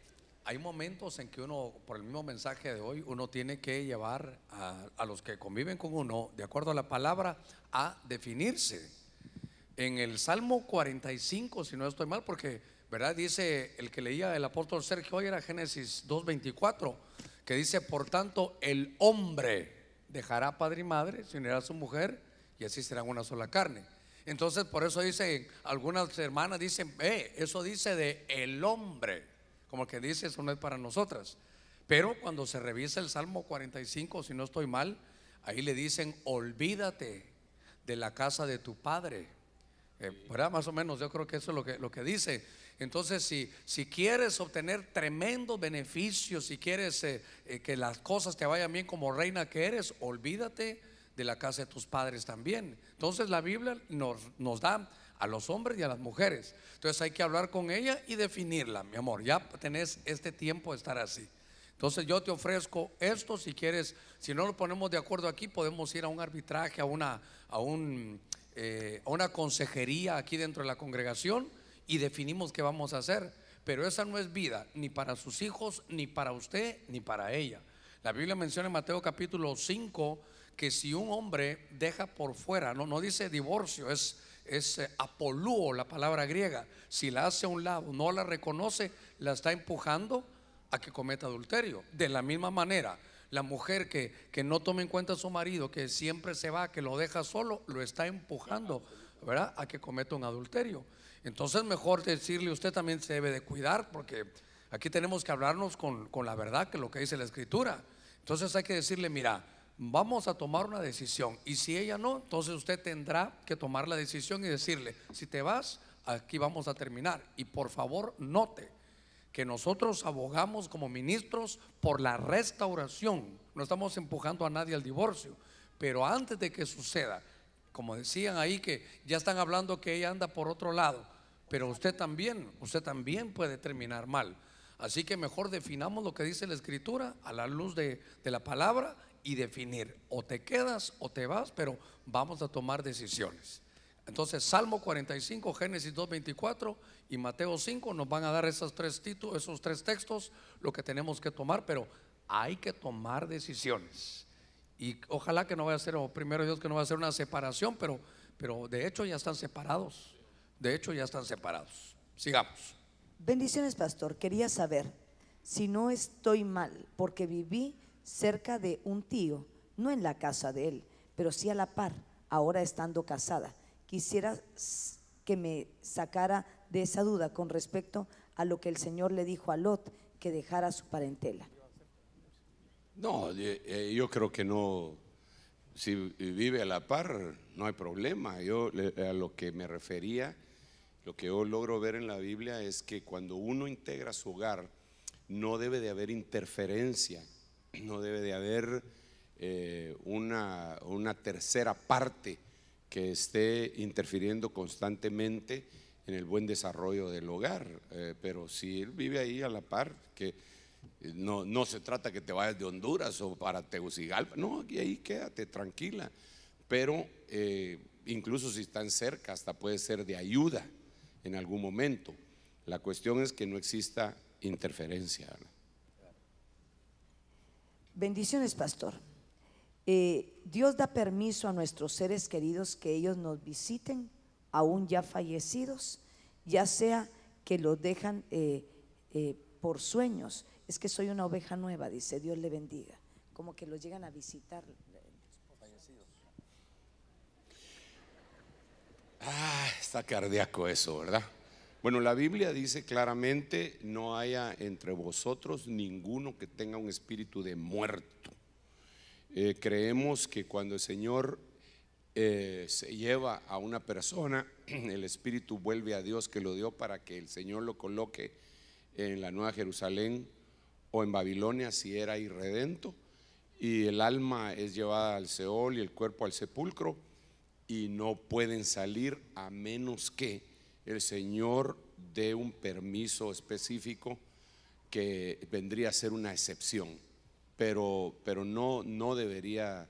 hay momentos en que uno, por el mismo mensaje de hoy, uno tiene que llevar a, los que conviven con uno, de acuerdo a la palabra, a definirse. En el Salmo 45, si no estoy mal, porque, ¿verdad? Dice el que leía el apóstol Sergio hoy era Génesis 2.24, que dice, por tanto, el hombre dejará padre y madre, se unirá a su mujer y así serán una sola carne. Entonces, por eso dicen, algunas hermanas dicen, eh, eso dice de el hombre como que dice, eso no es para nosotras. Pero cuando se revisa el Salmo 45, si no estoy mal, ahí le dicen, olvídate de la casa de tu padre. Eh, ¿verdad? Más o menos, yo creo que eso es lo que, lo que dice. Entonces, si, si quieres obtener tremendos beneficios, si quieres eh, eh, que las cosas te vayan bien como reina que eres, olvídate de la casa de tus padres también. Entonces, la Biblia nos, nos da a los hombres y a las mujeres. Entonces hay que hablar con ella y definirla, mi amor. Ya tenés este tiempo de estar así. Entonces yo te ofrezco esto si quieres, si no lo ponemos de acuerdo aquí, podemos ir a un arbitraje, a una, a un, eh, a una consejería aquí dentro de la congregación y definimos qué vamos a hacer. Pero esa no es vida, ni para sus hijos, ni para usted, ni para ella. La Biblia menciona en Mateo capítulo 5 que si un hombre deja por fuera, no, no dice divorcio, es es eh, apolúo, la palabra griega. Si la hace a un lado, no la reconoce, la está empujando a que cometa adulterio. De la misma manera, la mujer que, que no toma en cuenta a su marido, que siempre se va, que lo deja solo, lo está empujando, ¿verdad? A que cometa un adulterio. Entonces, mejor decirle, usted también se debe de cuidar, porque aquí tenemos que hablarnos con, con la verdad, que lo que dice la Escritura. Entonces hay que decirle, mira, vamos a tomar una decisión. Y si ella no, entonces usted tendrá que tomar la decisión y decirle, si te vas, aquí vamos a terminar. Y por favor, note que nosotros abogamos como ministros por la restauración. No estamos empujando a nadie al divorcio, pero antes de que suceda, como decían ahí que ya están hablando que ella anda por otro lado, pero usted también, usted también puede terminar mal. Así que mejor definamos lo que dice la escritura a la luz de, de la palabra y definir. O te quedas o te vas, pero vamos a tomar decisiones. Entonces, Salmo 45, Génesis 2.24 y Mateo 5 nos van a dar esos tres, títulos, esos tres textos, lo que tenemos que tomar, pero hay que tomar decisiones. Y ojalá que no vaya a ser, o primero Dios, que no vaya a ser una separación, pero, pero de hecho ya están separados. De hecho ya están separados. Sigamos. Bendiciones, pastor. Quería saber si no estoy mal, porque viví cerca de un tío, no en la casa de él, pero sí a la par, ahora estando casada. Quisiera que me sacara de esa duda con respecto a lo que el Señor le dijo a Lot, que dejara su parentela. No, eh, eh, yo creo que no. Si vive a la par, no hay problema. Yo a lo que me refería, lo que yo logro ver en la Biblia es que cuando uno integra su hogar, no debe de haber interferencia no debe de haber eh, una, una tercera parte que esté interfiriendo constantemente en el buen desarrollo del hogar, eh, pero si él vive ahí a la par, que eh, no, se trata que te vayas de Honduras o para Tegucigalpa, no, aquí ahí quédate tranquila, pero incluso si están cerca, hasta puede ser de ayuda en algún momento. La cuestión es que no exista interferencia. Bendiciones, pastor. Eh, Dios da permiso a nuestros seres queridos que ellos nos visiten, aún ya fallecidos, ya sea que los dejan eh, eh, por sueños. Es que soy una oveja nueva, dice Dios le bendiga. Como que los llegan a visitar. Ah, está cardíaco eso, ¿verdad? Bueno, la Biblia dice claramente, no haya entre vosotros ninguno que tenga un espíritu de muerto. Eh, creemos que cuando el Señor eh, se lleva a una persona, el espíritu vuelve a Dios que lo dio para que el Señor lo coloque en la Nueva Jerusalén o en Babilonia si era irredento, y el alma es llevada al Seol y el cuerpo al sepulcro, y no pueden salir a menos que el Señor dé un permiso específico que vendría a ser una excepción, pero, pero no, no debería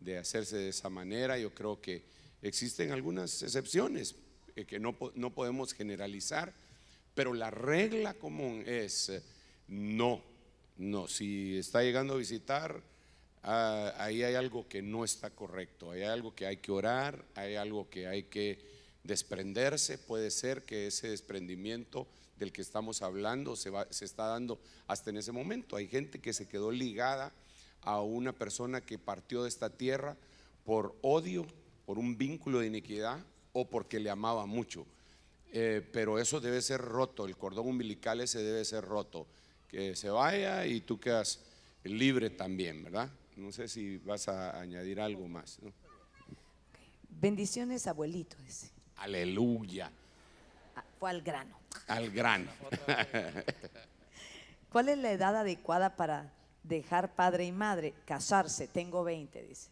de hacerse de esa manera. Yo creo que existen algunas excepciones eh, que no, podemos generalizar, pero la regla común es no, no, si está llegando a visitar, ah, ahí hay algo que no está correcto, hay algo que hay que orar, hay algo que hay que desprenderse, puede ser que ese desprendimiento del que estamos hablando se, está dando hasta en ese momento. Hay gente que se quedó ligada a una persona que partió de esta tierra por odio, por un vínculo de iniquidad o porque le amaba mucho. Eh, pero eso debe ser roto, el cordón umbilical ese debe ser roto. Que se vaya y tú quedas libre también, ¿verdad? No sé si vas a añadir algo más. Bendiciones, abuelito, Aleluya. Ah, fue al grano. Al grano. ¿Cuál es la edad adecuada para dejar padre y madre? Casarse, tengo 20, dice.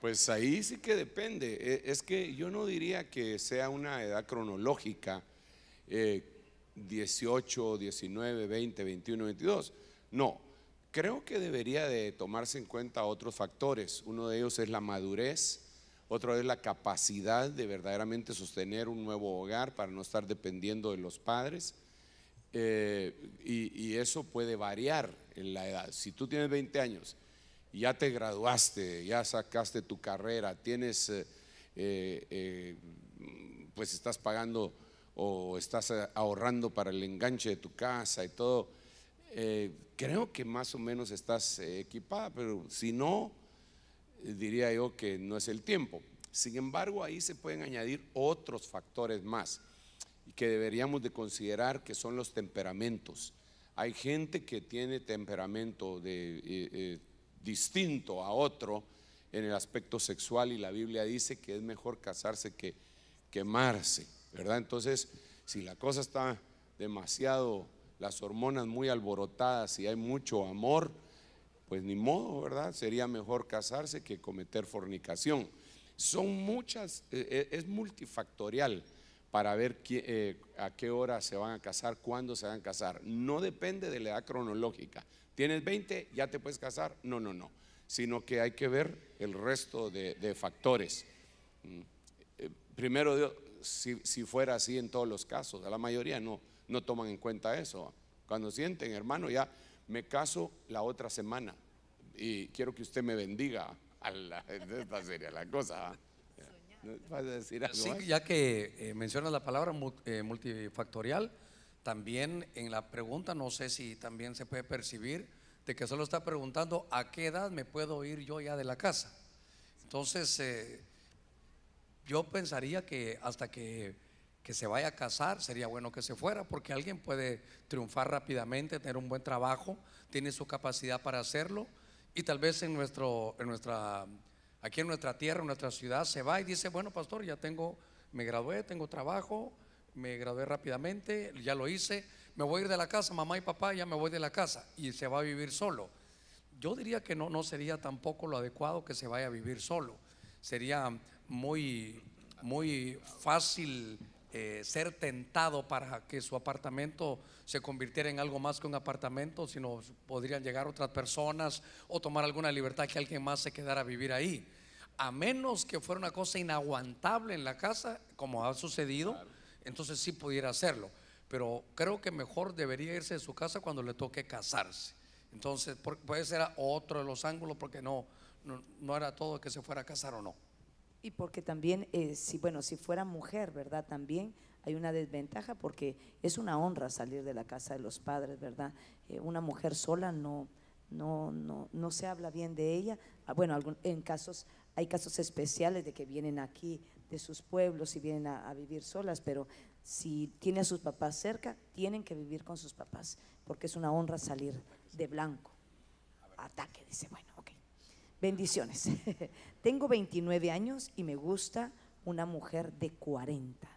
Pues ahí sí que depende. E, es que yo no diría que sea una edad cronológica, 18, 19, 20, 21, 22. No, creo que debería de tomarse en cuenta otros factores. Uno de ellos es la madurez otra es la capacidad de verdaderamente sostener un nuevo hogar para no estar dependiendo de los padres. Eh, y, eso puede variar en la edad. Si tú tienes 20 años, ya te graduaste, ya sacaste tu carrera, tienes, eh, eh, pues estás pagando o estás ahorrando para el enganche de tu casa y todo, creo que más o menos estás equipada, pero si no, diría yo que no es el tiempo. Sin embargo, ahí se pueden añadir otros factores más que deberíamos de considerar que son los temperamentos. Hay gente que tiene temperamento de, eh, eh, distinto a otro en el aspecto sexual y la Biblia dice que es mejor casarse que quemarse, ¿verdad? Entonces, si la cosa está demasiado, las hormonas muy alborotadas y hay mucho amor, pues ni modo, ¿verdad? Sería mejor casarse que cometer fornicación. Son muchas, eh, eh, es multifactorial para ver eh, a qué hora se van a casar, cuándo se van a casar. No depende de la edad cronológica. ¿Tienes 20? ¿Ya te puedes casar? No, no, no. Sino que hay que ver el resto de, factores. Mm, primero, si, si, fuera así en todos los casos, a la mayoría no, no toman en cuenta eso. Cuando sienten, hermano, ya me caso la otra semana y quiero que usted me bendiga. A la, esta sería la cosa. ya que eh, menciona la palabra eh, multifactorial, también en la pregunta, no sé si también se puede percibir, de que solo está preguntando a qué edad me puedo ir yo ya de la casa. Entonces, eh, yo pensaría que hasta que que se vaya a casar, sería bueno que se fuera, porque alguien puede triunfar rápidamente, tener un buen trabajo, tiene su capacidad para hacerlo, y tal vez en, nuestro, en nuestra, aquí en nuestra tierra, en nuestra ciudad, se va y dice, bueno, pastor, ya tengo, me gradué, tengo trabajo, me gradué rápidamente, ya lo hice, me voy a ir de la casa, mamá y papá, ya me voy de la casa, y se va a vivir solo. Yo diría que no, no sería tampoco lo adecuado que se vaya a vivir solo. Sería muy, muy fácil eh, ser tentado para que su apartamento se convirtiera en algo más que un apartamento, sino podrían llegar otras personas o tomar alguna libertad que alguien más se quedara a vivir ahí. A menos que fuera una cosa inaguantable en la casa, como ha sucedido, entonces sí pudiera hacerlo. Pero creo que mejor debería irse de su casa cuando le toque casarse. Entonces, puede ser otro de los ángulos porque no, no era todo que se fuera a casar o no. Y porque también, eh, si, bueno, si fuera mujer, ¿verdad? También hay una desventaja porque es una honra salir de la casa de los padres, ¿verdad? Eh, una mujer sola no, no, no, no se habla bien de ella. Ah, bueno, en casos, hay casos especiales de que vienen aquí de sus pueblos y vienen a vivir solas, pero si tiene a sus papás cerca, tienen que vivir con sus papás, porque es una honra salir de blanco. Ataque, dice, bueno. Bendiciones. Tengo 29 años y me gusta una mujer de 40.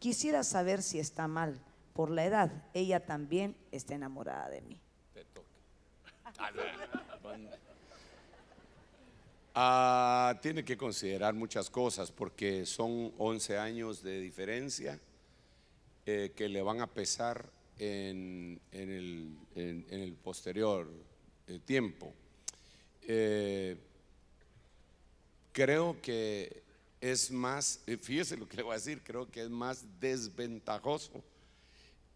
Quisiera saber si está mal por la edad. Ella también está enamorada de mí. Te toca. Ah, ah, tiene que considerar muchas cosas porque son 11 años de diferencia eh, que le van a pesar en, el, posterior eh, tiempo. Eh, creo que es más, eh, fíjese lo que le voy a decir, creo que es más desventajoso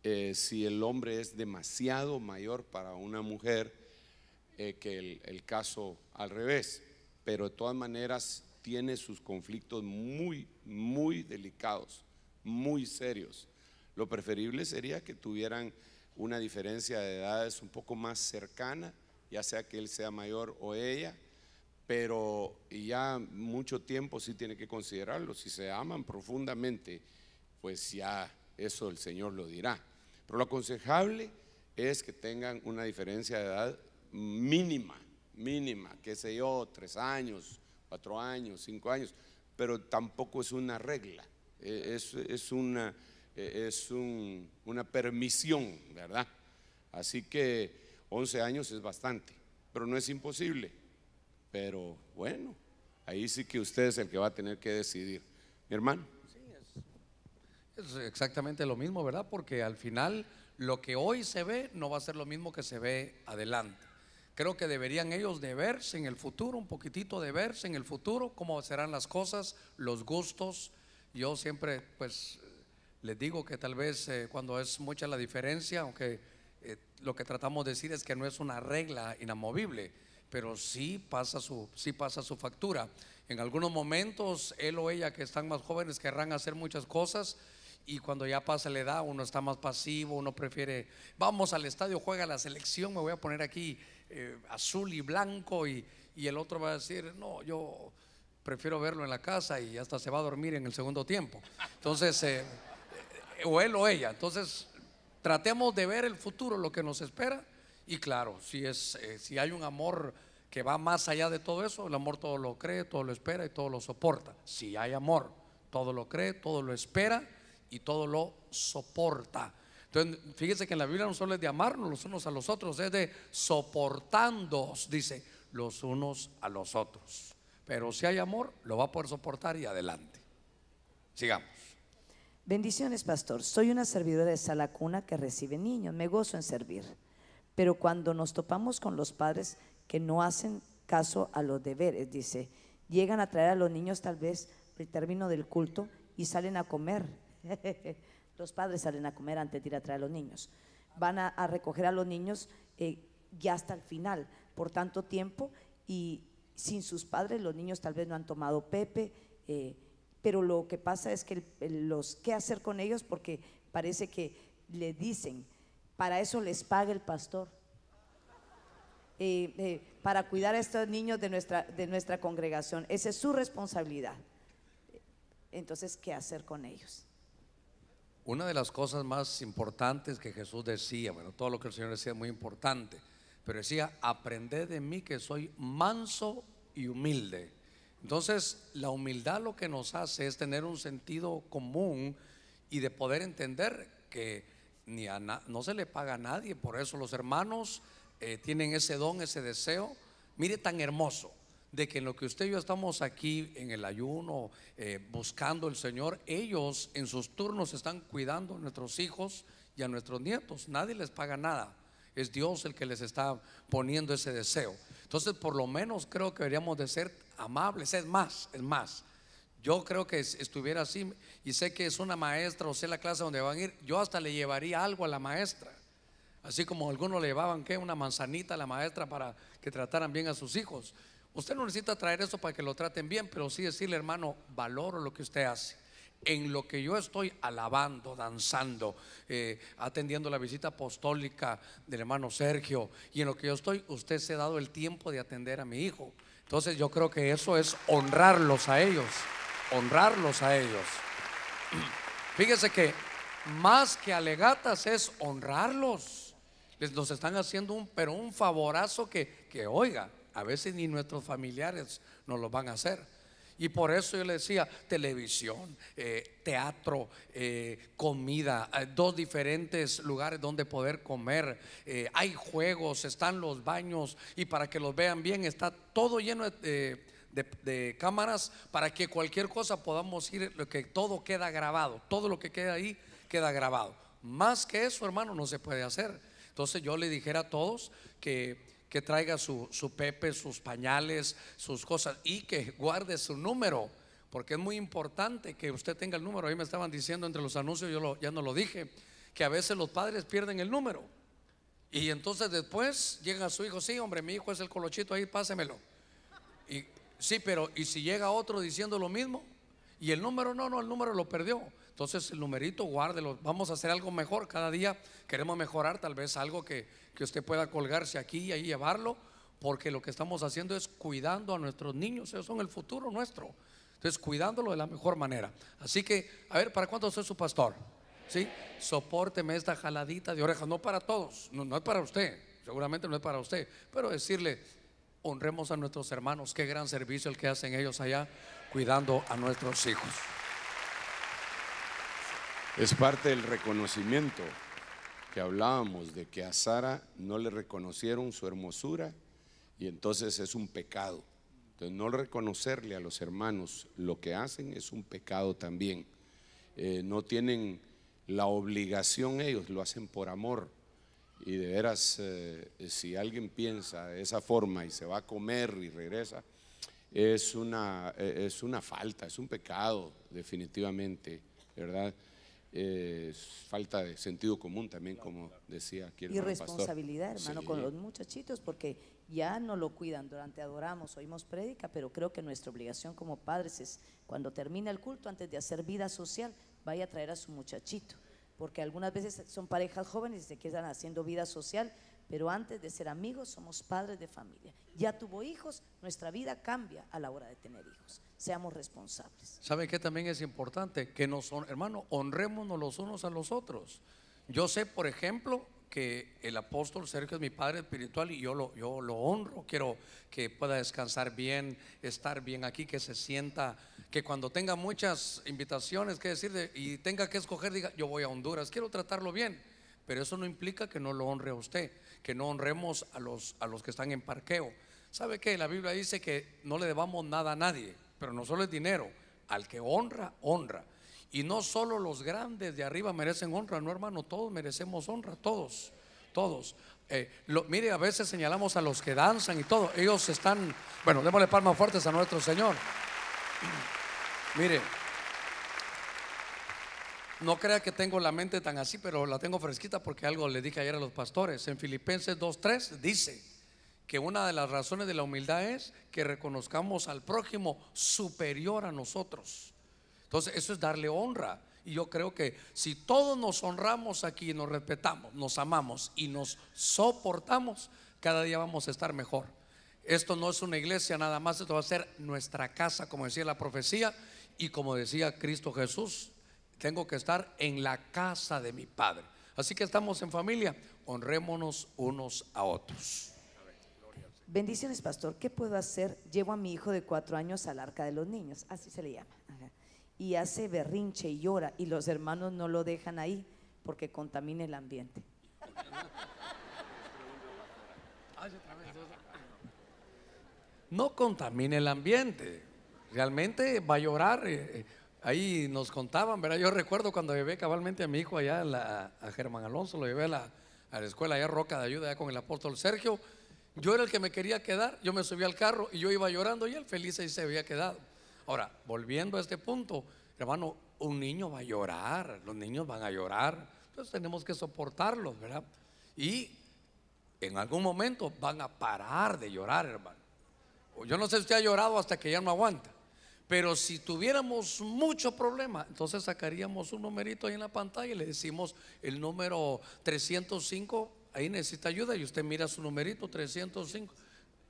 eh, si el hombre es demasiado mayor para una mujer que el, el caso al revés. Pero de todas maneras tiene sus conflictos muy, muy delicados, muy serios. Lo preferible sería que tuvieran una diferencia de edades un poco más cercana ya sea que él sea mayor o ella, pero ya mucho tiempo sí tiene que considerarlo. Si se aman profundamente, pues ya eso el Señor lo dirá. Pero lo aconsejable es que tengan una diferencia de edad mínima, mínima, qué sé yo, tres años, cuatro años, cinco años, pero tampoco es una regla, e, es, una, e, es una permisión, ¿verdad? Así que 11 años es bastante, pero no es imposible. Pero bueno, ahí sí que usted es el que va a tener que decidir. Mi hermano. es, exactamente lo mismo, ¿verdad? Porque al final lo que hoy se ve no va a ser lo mismo que se ve adelante. Creo que deberían ellos de verse en el futuro, un poquitito de verse en el futuro, cómo serán las cosas, los gustos. Yo siempre, pues, les digo que tal vez eh, cuando es mucha la diferencia, aunque eh, lo que tratamos de decir es que no es una regla inamovible, pero sí pasa, su, sí pasa su factura. En algunos momentos, él o ella que están más jóvenes querrán hacer muchas cosas y cuando ya pasa la edad uno está más pasivo, uno prefiere, vamos al estadio, juega la selección, me voy a poner aquí eh, azul y blanco y, el otro va a decir, no, yo prefiero verlo en la casa y hasta se va a dormir en el segundo tiempo. Entonces, eh, o él o ella. Entonces, Tratemos de ver el futuro, lo que nos espera. Y claro, si, es, eh, si hay un amor que va más allá de todo eso, el amor todo lo cree, todo lo espera y todo lo soporta. Si hay amor, todo lo cree, todo lo espera y todo lo soporta. Entonces, fíjense que en la Biblia no solo es de amarnos los unos a los otros, es de soportándonos, dice, los unos a los otros. Pero si hay amor, lo va a poder soportar y adelante. Sigamos. Bendiciones, pastor. Soy una servidora de sala cuna que recibe niños. Me gozo en servir. Pero cuando nos topamos con los padres que no hacen caso a los deberes, dice, llegan a traer a los niños tal vez el término del culto y salen a comer. los padres salen a comer antes de ir a traer a los niños. Van a, recoger a los niños eh, ya hasta el final, por tanto tiempo, y sin sus padres los niños tal vez no han tomado pepe. Eh, pero lo que pasa es que los qué hacer con ellos porque parece que le dicen, para eso les paga el pastor. Eh, eh, para cuidar a estos niños de nuestra, de nuestra congregación. Esa es su responsabilidad. Entonces, ¿qué hacer con ellos? Una de las cosas más importantes que Jesús decía, bueno, todo lo que el Señor decía es muy importante, pero decía, aprended de mí que soy manso y humilde entonces, la humildad lo que nos hace es tener un sentido común y de poder entender que ni a no se le paga a nadie. Por eso los hermanos eh, tienen ese don, ese deseo. Mire tan hermoso de que en lo que usted y yo estamos aquí en el ayuno, eh, buscando el Señor, ellos en sus turnos están cuidando a nuestros hijos y a nuestros nietos. Nadie les paga nada. Es Dios el que les está poniendo ese deseo. Entonces, por lo menos creo que deberíamos de ser amables, es más, es más. Yo creo que estuviera así y sé que es una maestra o sé la clase donde van a ir, yo hasta le llevaría algo a la maestra. Así como algunos le llevaban que una manzanita a la maestra para que trataran bien a sus hijos. Usted no necesita traer eso para que lo traten bien, pero sí decirle, hermano, valoro lo que usted hace. En lo que yo estoy alabando, danzando, eh, atendiendo la visita apostólica del hermano Sergio, y en lo que yo estoy, usted se ha dado el tiempo de atender a mi hijo. Entonces yo creo que eso es honrarlos a ellos, honrarlos a ellos. Fíjese que más que alegatas es honrarlos. Les nos están haciendo un pero un favorazo que, que oiga, a veces ni nuestros familiares nos lo van a hacer. Y por eso yo le decía, televisión, eh, teatro, eh, comida, eh, dos diferentes lugares donde poder comer, hay juegos, están los baños y para que los vean bien está todo lleno de, cámaras para que cualquier cosa podamos ir, lo que todo queda grabado, todo lo que queda ahí queda grabado. Más que eso, hermano, no se puede hacer. Entonces yo le dijera a todos que que traiga su, su pepe, sus pañales, sus cosas y que guarde su número, porque es muy importante que usted tenga el número. Ahí me estaban diciendo entre los anuncios, yo ya no lo dije, que a veces los padres pierden el número. Y entonces después llega su hijo, sí, hombre, mi hijo es el colochito ahí, pásemelo. Y sí, pero ¿y si llega otro diciendo lo mismo? Y el número no, no, el número lo perdió. Entonces el numerito, guárdelo. Vamos a hacer algo mejor. Cada día queremos mejorar tal vez algo que, usted pueda colgarse aquí y ahí llevarlo. Porque lo que estamos haciendo es cuidando a nuestros niños. Ellos son el futuro nuestro. Entonces cuidándolo de la mejor manera. Así que, a ver, ¿para cuánto soy su pastor? ¿Sí? Sopórteme esta jaladita de orejas. No para todos. No, no es para usted. Seguramente no es para usted. Pero decirle, honremos a nuestros hermanos. Qué gran servicio el que hacen ellos allá cuidando a nuestros hijos. Es parte del reconocimiento que hablábamos de que a Sara no le reconocieron su hermosura y entonces es un pecado. Entonces no reconocerle a los hermanos lo que hacen es un pecado también. Eh, no tienen la obligación ellos, lo hacen por amor. Y de veras, eh, si alguien piensa de esa forma y se va a comer y regresa, es una, eh, es una falta, es un pecado definitivamente, ¿verdad? eh, falta de sentido común también, como decía aquí el Y responsabilidad, hermano, con los muchachitos, porque ya no lo cuidan durante adoramos, oímos prédica, pero creo que nuestra obligación como padres es, cuando termina el culto, antes de hacer vida social, vaya a traer a su muchachito, porque algunas veces son parejas jóvenes y se quedan haciendo vida social pero antes de ser amigos somos padres de familia. Ya tuvo hijos, nuestra vida cambia a la hora de tener hijos. Seamos responsables. ¿Sabe qué también es importante? Que nos, hermano, honrémonos los unos a los otros. Yo sé, por ejemplo, que el apóstol Sergio es mi padre espiritual y yo lo, yo lo honro. Quiero que pueda descansar bien, estar bien aquí, que se sienta, que cuando tenga muchas invitaciones que decirle y tenga que escoger, diga, yo voy a Honduras, quiero tratarlo bien. Pero eso no implica que no lo honre a usted que no honremos a los, a los que están en parqueo. ¿Sabe qué? La Biblia dice que no le debamos nada a nadie, pero no solo es dinero, al que honra, honra. Y no solo los grandes de arriba merecen honra, no hermano, todos merecemos honra, todos, todos. Eh, mire, a veces señalamos a los que danzan y todo, ellos están, bueno, démosle palmas fuertes a nuestro Señor. mire. No crea que tengo la mente tan así, pero la tengo fresquita porque algo le dije ayer a los pastores. En Filipenses 2.3 dice que una de las razones de la humildad es que reconozcamos al prójimo superior a nosotros. Entonces, eso es darle honra. Y yo creo que si todos nos honramos aquí, nos respetamos, nos amamos y nos soportamos, cada día vamos a estar mejor. Esto no es una iglesia nada más, esto va a ser nuestra casa, como decía la profecía y como decía Cristo Jesús, tengo que estar en la casa de mi Padre. Así que estamos en familia, honrémonos unos a otros. Bendiciones, pastor. ¿Qué puedo hacer? Llevo a mi hijo de cuatro años al arca de los niños, así se le llama. Y hace berrinche y llora, y los hermanos no lo dejan ahí porque contamina el ambiente. No contamine el ambiente. Realmente va a llorar. Eh, eh, Ahí nos contaban, ¿verdad? Yo recuerdo cuando llevé cabalmente a mi hijo allá, a, Germán Alonso, lo llevé a la, escuela allá, Roca de Ayuda, con el apóstol Sergio. Yo era el que me quería quedar, yo me subí al carro y yo iba llorando y él feliz ahí se había quedado. Ahora, volviendo a este punto, hermano, un niño va a llorar, los niños van a llorar, entonces tenemos que soportarlos, ¿verdad? Y en algún momento van a parar de llorar, hermano. Yo no sé si usted ha llorado hasta que ya no aguanta. Pero si tuviéramos mucho problema, entonces sacaríamos un numerito ahí en la pantalla y le decimos el número 305, ahí necesita ayuda y usted mira su numerito 305.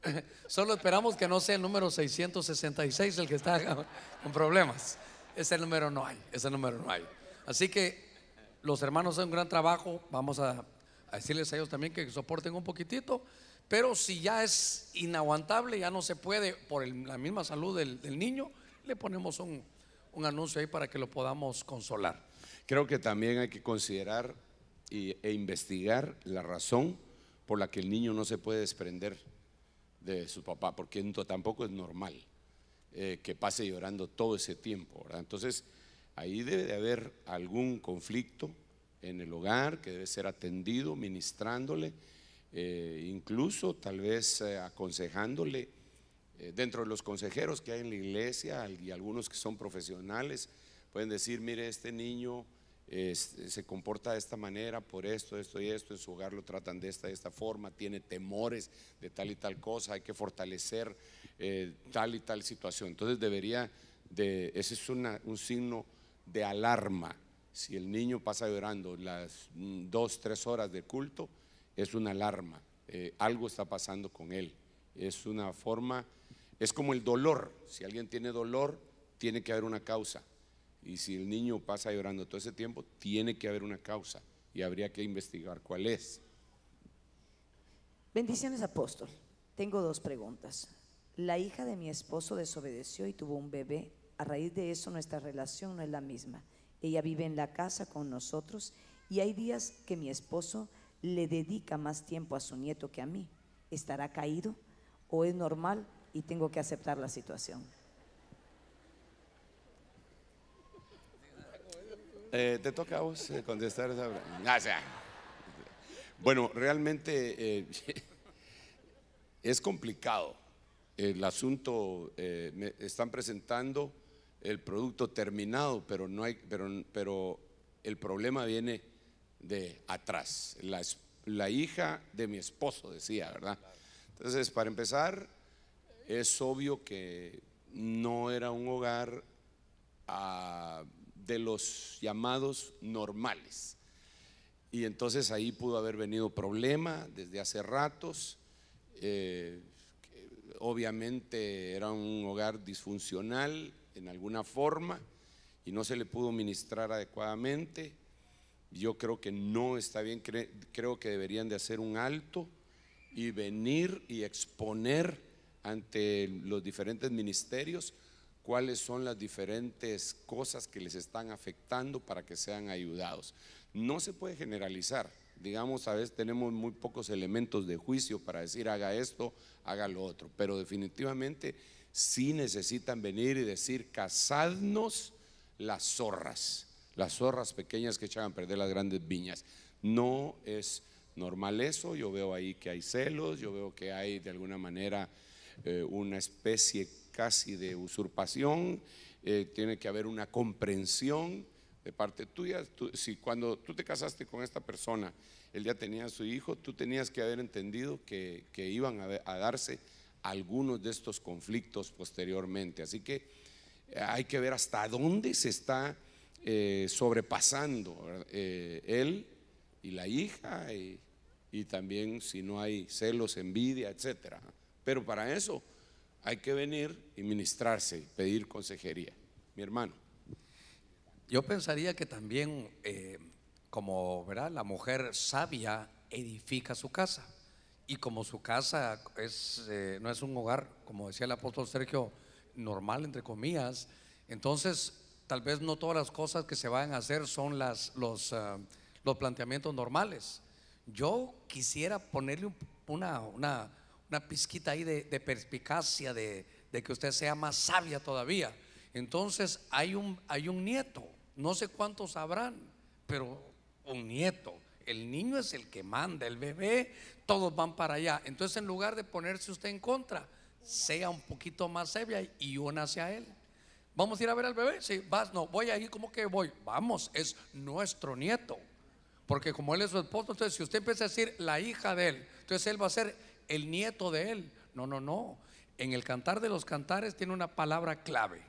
Solo esperamos que no sea el número 666 el que está con problemas. Ese número no hay, ese número no hay. Así que los hermanos hacen un gran trabajo, vamos a, decirles a ellos también que soporten un poquitito. Pero si ya es inaguantable, ya no se puede por la misma salud del niño, le ponemos un, anuncio ahí para que lo podamos consolar. Creo que también hay que considerar e investigar la razón por la que el niño no se puede desprender de su papá, porque tampoco es normal eh, que pase llorando todo ese tiempo. Entonces, ahí debe de haber algún conflicto en el hogar que debe ser atendido, ministrándole, eh, incluso tal vez eh, aconsejándole eh, dentro de los consejeros que hay en la iglesia y algunos que son profesionales, pueden decir, mire, este niño se comporta de esta manera, por esto, esto y esto, en su hogar lo tratan de esta, de esta forma, tiene temores de tal y tal cosa, hay que fortalecer eh, tal y tal situación. Entonces debería, de, ese es un signo de alarma. Si el niño pasa llorando las mm, dos, tres horas de culto, es una alarma, eh, algo está pasando con él. Es una forma es como el dolor. Si alguien tiene dolor, tiene que haber una causa. Y si el niño pasa llorando todo ese tiempo, tiene que haber una causa y habría que investigar cuál es. Bendiciones, apóstol. Tengo dos preguntas. La hija de mi esposo desobedeció y tuvo un bebé. A raíz de eso nuestra relación no es la misma. Ella vive en la casa con nosotros y hay días que mi esposo le dedica más tiempo a su nieto que a mí. ¿Estará caído o es normal? y tengo que aceptar la situación. Eh, te toca a vos eh, contestar esa pregunta. Ah, bueno, realmente eh, es complicado el asunto. me están presentando el producto terminado, pero no hay, pero, pero el problema viene de atrás. La, la hija de mi esposo decía, ¿verdad? Entonces, para empezar, es obvio que no era un hogar ah, de los llamados normales. Y entonces ahí pudo haber venido problema desde hace ratos. Eh, obviamente era un hogar disfuncional en alguna forma y no se le pudo ministrar adecuadamente. Yo creo que no está bien, creo que deberían de hacer un alto y venir y exponer ante los diferentes ministerios cuáles son las diferentes cosas que les están afectando para que sean ayudados. No se puede generalizar. Digamos, a veces tenemos muy pocos elementos de juicio para decir haga esto, haga lo otro, pero definitivamente sí necesitan venir y decir cazadnos las zorras, las zorras pequeñas que echan a perder las grandes viñas. No es normal eso, yo veo ahí que hay celos, yo veo que hay de alguna manera eh, una especie casi de usurpación, eh, tiene que haber una comprensión de parte tuya. si cuando tú te casaste con esta persona, él ya tenía su hijo, tú tenías que haber entendido que, iban a, darse algunos de estos conflictos posteriormente. Así que eh, hay que ver hasta dónde se está sobrepasando él y la hija y, y también si no hay celos, envidia, etcétera. Pero para eso hay que venir y ministrarse, pedir consejería. Mi hermano. Yo pensaría que también, eh, como verá, la mujer sabia edifica su casa. Y como su casa es, eh, no es un hogar, como decía el apóstol Sergio, normal, entre comillas, entonces tal vez no todas las cosas que se van a hacer son las, los, ah, los planteamientos normales. Yo quisiera ponerle una, una una pizquita ahí de, perspicacia, de, que usted sea más sabia todavía. Entonces hay un, hay un nieto, no sé cuántos sabrán, pero un nieto. El niño es el que manda, el bebé, todos van para allá. Entonces en lugar de ponerse usted en contra, sea un poquito más sabia y únase hacia él. ¿Vamos a ir a ver al bebé? Sí, vas, no, voy ahí, ¿cómo que voy? Vamos, es nuestro nieto. Porque como él es su esposo, entonces si usted empieza a decir la hija de él, entonces él va a ser el nieto de él. No, no, no. En el cantar de los cantares tiene una palabra clave.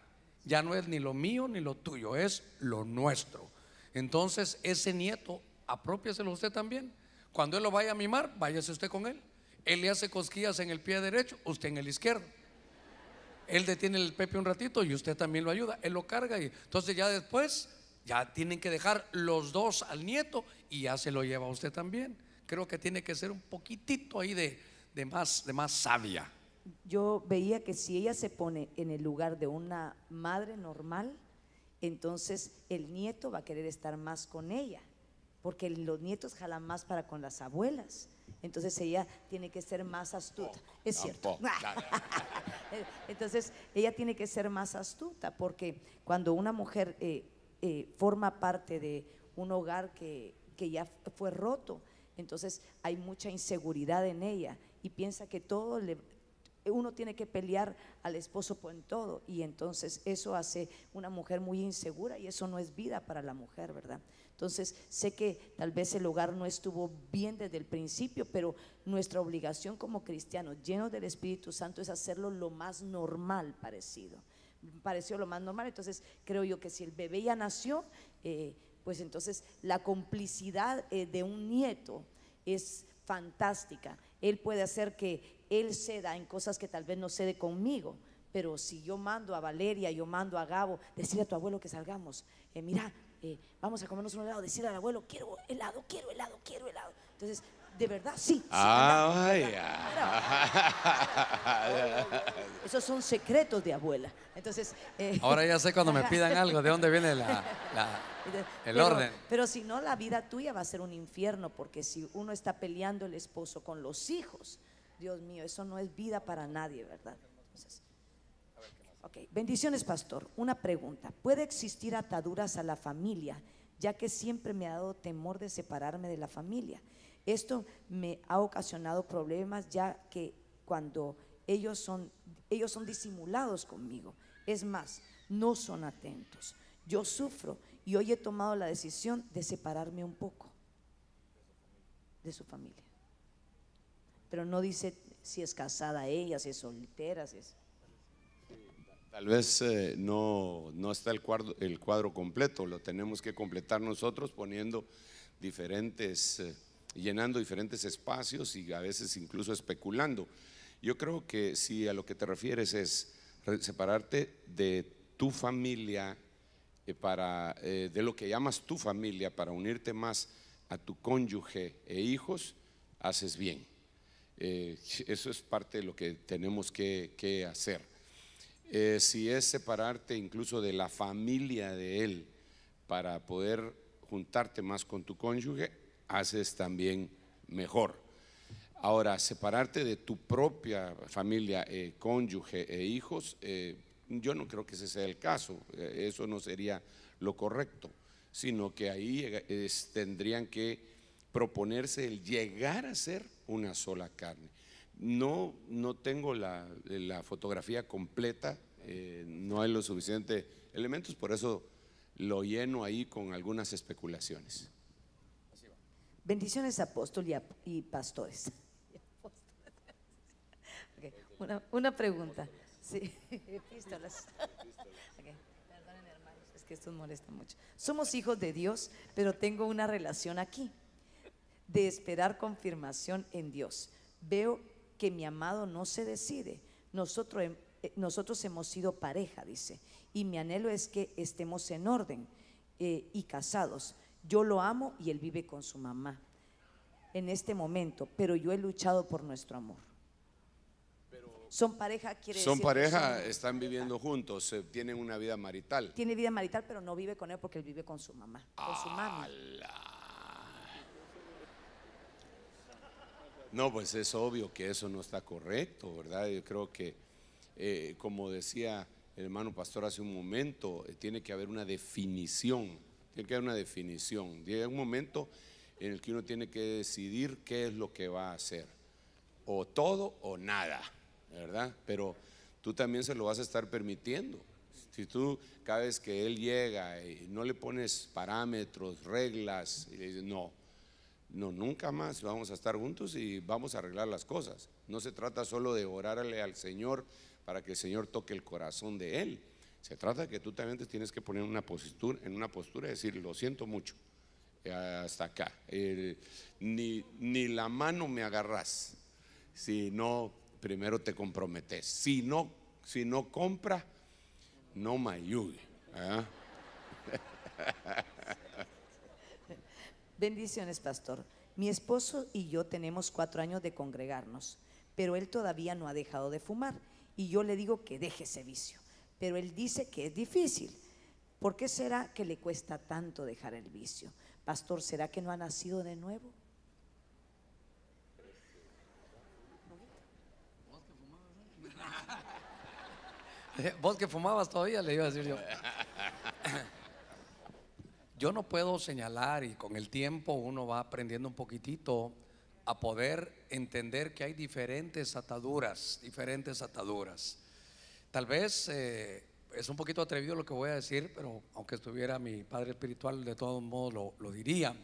Ya no es ni lo mío ni lo tuyo, es lo nuestro. Entonces, ese nieto, apropiaselo usted también. Cuando él lo vaya a mimar, váyase usted con él. Él le hace cosquillas en el pie derecho, usted en el izquierdo. Él detiene el Pepe un ratito y usted también lo ayuda. Él lo carga y entonces ya después ya tienen que dejar los dos al nieto y ya se lo lleva usted también. Creo que tiene que ser un poquitito ahí de, de más, sabia. Yo veía que si ella se pone en el lugar de una madre normal, entonces el nieto va a querer estar más con ella, porque los nietos jalan más para con las abuelas. Entonces ella tiene que ser más astuta. Es cierto. Entonces ella tiene que ser más astuta, porque cuando una mujer eh, eh, forma parte de un hogar que ya fue roto, entonces hay mucha inseguridad en ella y piensa que todo le, uno tiene que pelear al esposo por todo y entonces eso hace una mujer muy insegura y eso no es vida para la mujer, ¿verdad? Entonces sé que tal vez el hogar no estuvo bien desde el principio, pero nuestra obligación como cristianos llenos del Espíritu Santo es hacerlo lo más normal parecido. Pareció lo más normal, entonces creo yo que si el bebé ya nació, eh, pues entonces la complicidad eh, de un nieto es fantástica él puede hacer que Él ceda en cosas que tal vez no cede conmigo. Pero si yo mando a Valeria, yo mando a Gabo, decirle a tu abuelo que salgamos. Eh, mira, eh, vamos a comernos un helado, decirle al abuelo, quiero helado, quiero helado, quiero helado. Entonces, de verdad, sí. ah, vaya. esos son secretos de abuela. Entonces. Eh, Ahora ya sé cuando me pidan algo de dónde viene la, el orden. Pero si no, la vida tuya va a ser un infierno, porque si uno está peleando el esposo con los hijos, Dios mío, eso no es vida para nadie, ¿verdad? bendiciones, pastor. Una pregunta: ¿puede existir ataduras a la familia? Ya que siempre me ha dado temor de separarme de la familia. Esto me ha ocasionado problemas ya que cuando ellos son, ellos son disimulados conmigo. Es más, no son atentos. Yo sufro y hoy he tomado la decisión de separarme un poco de su familia. Pero no dice si es casada ella, si es soltera, si es... Tal vez eh, no, está el cuadro, el cuadro completo, lo tenemos que completar nosotros poniendo diferentes... Eh, llenando diferentes espacios y a veces incluso especulando. Yo creo que si a lo que te refieres es separarte de tu familia eh, para eh, de lo que llamas tu familia para unirte más a tu cónyuge e hijos, haces bien. Eh, eso es parte de lo que tenemos que, hacer. si es separarte incluso de la familia de él para poder juntarte más con tu cónyuge, haces también mejor. Ahora, separarte de tu propia familia, eh, cónyuge e hijos, eh, yo no creo que ese sea el caso, eh, eso no sería lo correcto, sino que ahí tendrían que proponerse el llegar a ser una sola carne. No, no tengo la, fotografía completa, no hay lo suficiente elementos, por eso lo lleno ahí con algunas especulaciones. Bendiciones apóstoles y, pastores. una, pregunta. Sí, epístolas. Perdonen hermanos, es que esto molesta mucho. Somos hijos de Dios, pero tengo una relación aquí de esperar confirmación en Dios. Veo que mi amado no se decide. Nosotros, eh, nosotros hemos sido pareja, dice, y mi anhelo es que estemos en orden eh, y casados. Yo lo amo y él vive con su mamá en este momento, pero yo he luchado por nuestro amor. son pareja, quiere son Pareja, están viviendo juntos, eh, tienen una vida marital. Tiene vida marital, pero no vive con él porque él vive con su mamá, con su mamá. No, pues es obvio que eso no está correcto, ¿verdad? Yo creo que, eh, como decía el hermano pastor hace un momento, eh, tiene que haber una definición tiene que haber una definición. Llega un momento en el que uno tiene que decidir qué es lo que va a hacer. O todo o nada, ¿verdad? Pero tú también se lo vas a estar permitiendo. Si tú cada vez que él llega y no le pones parámetros, reglas, no, no, nunca más vamos a estar juntos y vamos a arreglar las cosas. No se trata solo de orarle al Señor para que el Señor toque el corazón de él, se trata de que tú también te tienes que poner una postura, en una postura y decir, lo siento mucho, eh, hasta acá. ni, ni la mano me agarras, si no, primero te comprometes. Si no, si no compra, no me ayude. ¿ah? Bendiciones, pastor. Mi esposo y yo tenemos cuatro años de congregarnos, pero él todavía no ha dejado de fumar y yo le digo que deje ese vicio pero él dice que es difícil. ¿Por qué será que le cuesta tanto dejar el vicio? Pastor, ¿será que no ha nacido de nuevo? Vos que fumabas todavía, le iba a decir yo. Yo no puedo señalar y con el tiempo uno va aprendiendo un poquitito a poder entender que hay diferentes ataduras, diferentes ataduras. Tal vez eh, es un poquito atrevido lo que voy a decir, pero aunque estuviera mi padre espiritual, de todos modos lo, diría,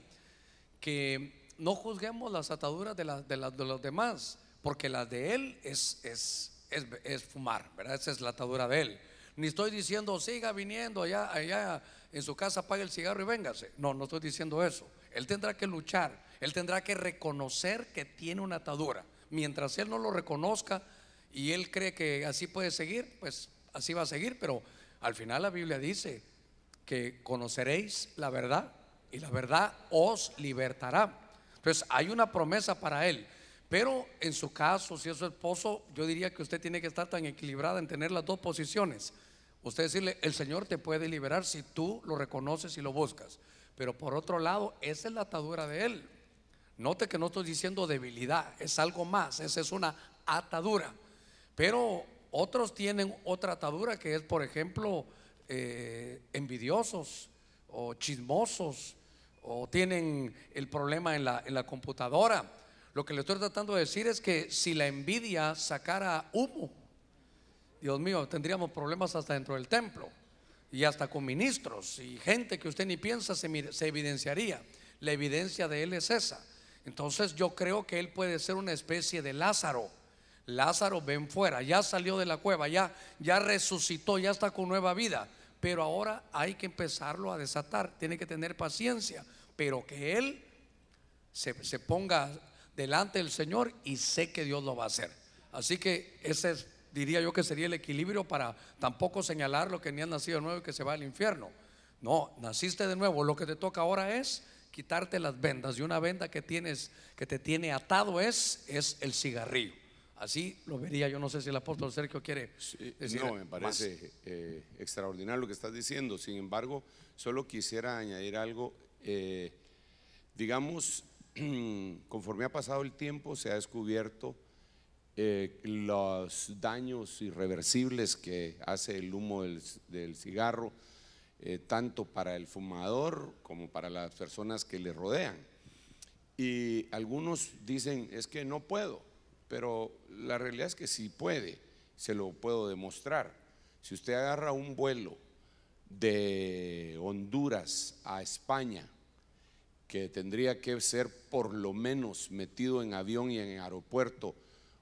que no juzguemos las ataduras de, la, de, los demás, porque las de él es, es, es, es fumar, ¿verdad? Esa es la atadura de él. Ni estoy diciendo, siga viniendo allá, allá en su casa, pague el cigarro y véngase. No, no estoy diciendo eso. Él tendrá que luchar, él tendrá que reconocer que tiene una atadura. Mientras él no lo reconozca, y él cree que así puede seguir, pues así va a seguir, pero al final la Biblia dice que conoceréis la verdad y la verdad os libertará. Entonces hay una promesa para él. Pero en su caso, si es su esposo, yo diría que usted tiene que estar tan equilibrada en tener las dos posiciones. Usted decirle, el Señor te puede liberar si tú lo reconoces y lo buscas. Pero por otro lado, esa es la atadura de Él. Note que no estoy diciendo debilidad, es algo más, esa es una atadura. Pero otros tienen otra atadura que es, por ejemplo, eh, envidiosos o chismosos o tienen el problema en la, computadora. Lo que le estoy tratando de decir es que si la envidia sacara humo, Dios mío, tendríamos problemas hasta dentro del templo y hasta con ministros y gente que usted ni piensa se evidenciaría. La evidencia de él es esa. Entonces yo creo que él puede ser una especie de Lázaro Lázaro, ven fuera, ya salió de la cueva, ya, ya resucitó, ya está con nueva vida. Pero ahora hay que empezarlo a desatar, tiene que tener paciencia, pero que él se, ponga delante del Señor y sé que Dios lo va a hacer. Así que ese diría yo que sería el equilibrio para tampoco señalar lo que ni ha nacido de nuevo y que se va al infierno. No, naciste de nuevo, lo que te toca ahora es quitarte las vendas y una venda que tienes que te tiene atado es es el cigarrillo. Así lo vería. Yo no sé si el apóstol Sergio quiere No, me parece eh, extraordinario lo que estás diciendo. Sin embargo, solo quisiera añadir algo. Eh, digamos, conforme ha pasado el tiempo, se ha descubierto eh, los daños irreversibles que hace el humo del cigarro, tanto para el fumador como para las personas que le rodean. Y algunos dicen, es que no puedo pero la realidad es que si puede, se lo puedo demostrar. Si usted agarra un vuelo de Honduras a España, que tendría que ser por lo menos metido en avión y en aeropuerto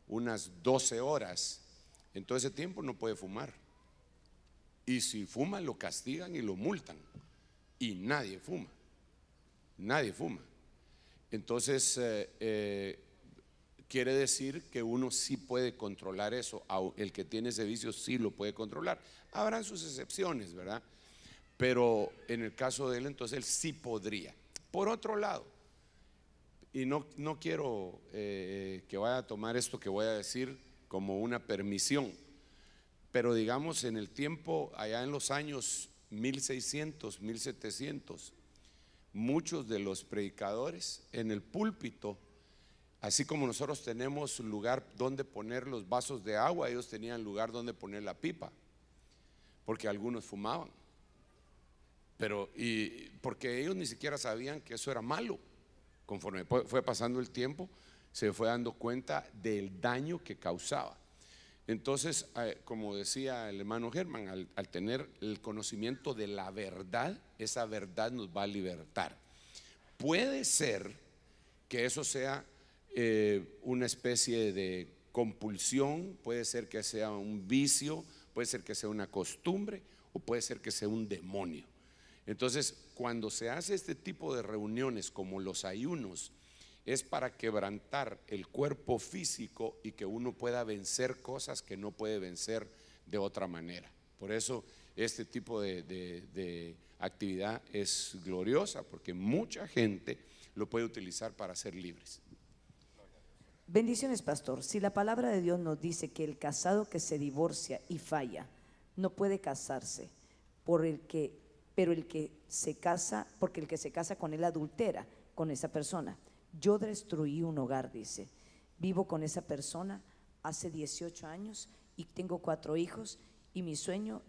unas 12 horas, en todo ese tiempo no puede fumar. Y si fuma, lo castigan y lo multan. Y nadie fuma. Nadie fuma. Entonces, eh, eh, quiere decir que uno sí puede controlar eso. El que tiene ese vicio sí lo puede controlar. Habrán sus excepciones, ¿verdad? Pero en el caso de él, entonces él sí podría. Por otro lado, y no, no quiero eh, que vaya a tomar esto que voy a decir como una permisión, pero digamos en el tiempo, allá en los años 1600, 1700, muchos de los predicadores en el púlpito Así como nosotros tenemos lugar donde poner los vasos de agua, ellos tenían lugar donde poner la pipa, porque algunos fumaban. Pero, y porque ellos ni siquiera sabían que eso era malo. Conforme fue pasando el tiempo, se fue dando cuenta del daño que causaba. Entonces, eh, como decía el hermano Germán, al, al, tener el conocimiento de la verdad, esa verdad nos va a libertar. Puede ser que eso sea eh, una especie de compulsión, puede ser que sea un vicio, puede ser que sea una costumbre o puede ser que sea un demonio. Entonces, cuando se hace este tipo de reuniones como los ayunos, es para quebrantar el cuerpo físico y que uno pueda vencer cosas que no puede vencer de otra manera. Por eso este tipo de, actividad es gloriosa porque mucha gente lo puede utilizar para ser libres. Bendiciones, pastor. Si la palabra de Dios nos dice que el casado que se divorcia y falla no puede casarse, pero el que se casa, porque el que se casa con él adultera con esa persona. Yo destruí un hogar, dice. Vivo con esa persona hace 18 años y tengo cuatro hijos y mi sueño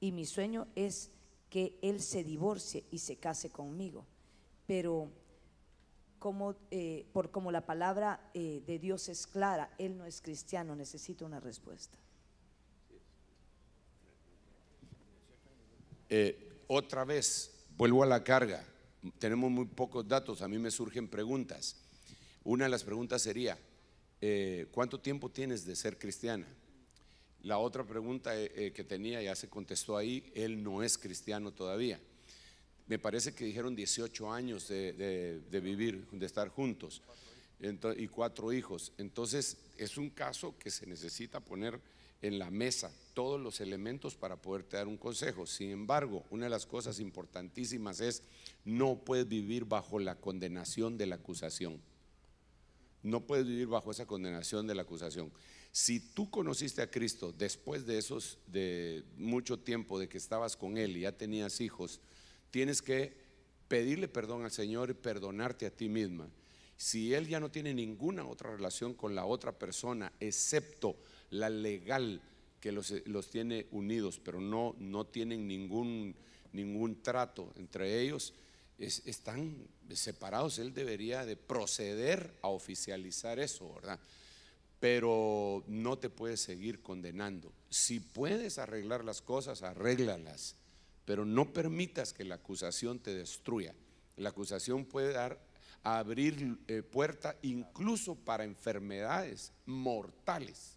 y mi sueño es que él se divorcie y se case conmigo. Pero como, eh, por como la palabra eh, de Dios es clara, él no es cristiano, necesita una respuesta. Eh, otra vez, vuelvo a la carga, tenemos muy pocos datos, a mí me surgen preguntas. Una de las preguntas sería, ¿cuánto tiempo tienes de ser cristiana? La otra pregunta que tenía ya se contestó ahí, él no es cristiano todavía me parece que dijeron 18 años de, vivir, de estar juntos, y cuatro hijos. Entonces, es un caso que se necesita poner en la mesa todos los elementos para poderte dar un consejo. Sin embargo, una de las cosas importantísimas es no puedes vivir bajo la condenación de la acusación. No puedes vivir bajo esa condenación de la acusación. Si tú conociste a Cristo después de esos de mucho tiempo de que estabas con él y ya tenías hijos, tienes que pedirle perdón al Señor y perdonarte a ti misma. Si él ya no tiene ninguna otra relación con la otra persona, excepto la legal que los, tiene unidos, pero no, no tienen ningún, ningún trato entre ellos, están separados, él debería de proceder a oficializar eso, ¿verdad? Pero no te puedes seguir condenando. Si puedes arreglar las cosas, arréglalas pero no permitas que la acusación te destruya. La acusación puede dar abrir eh, puerta incluso para enfermedades mortales.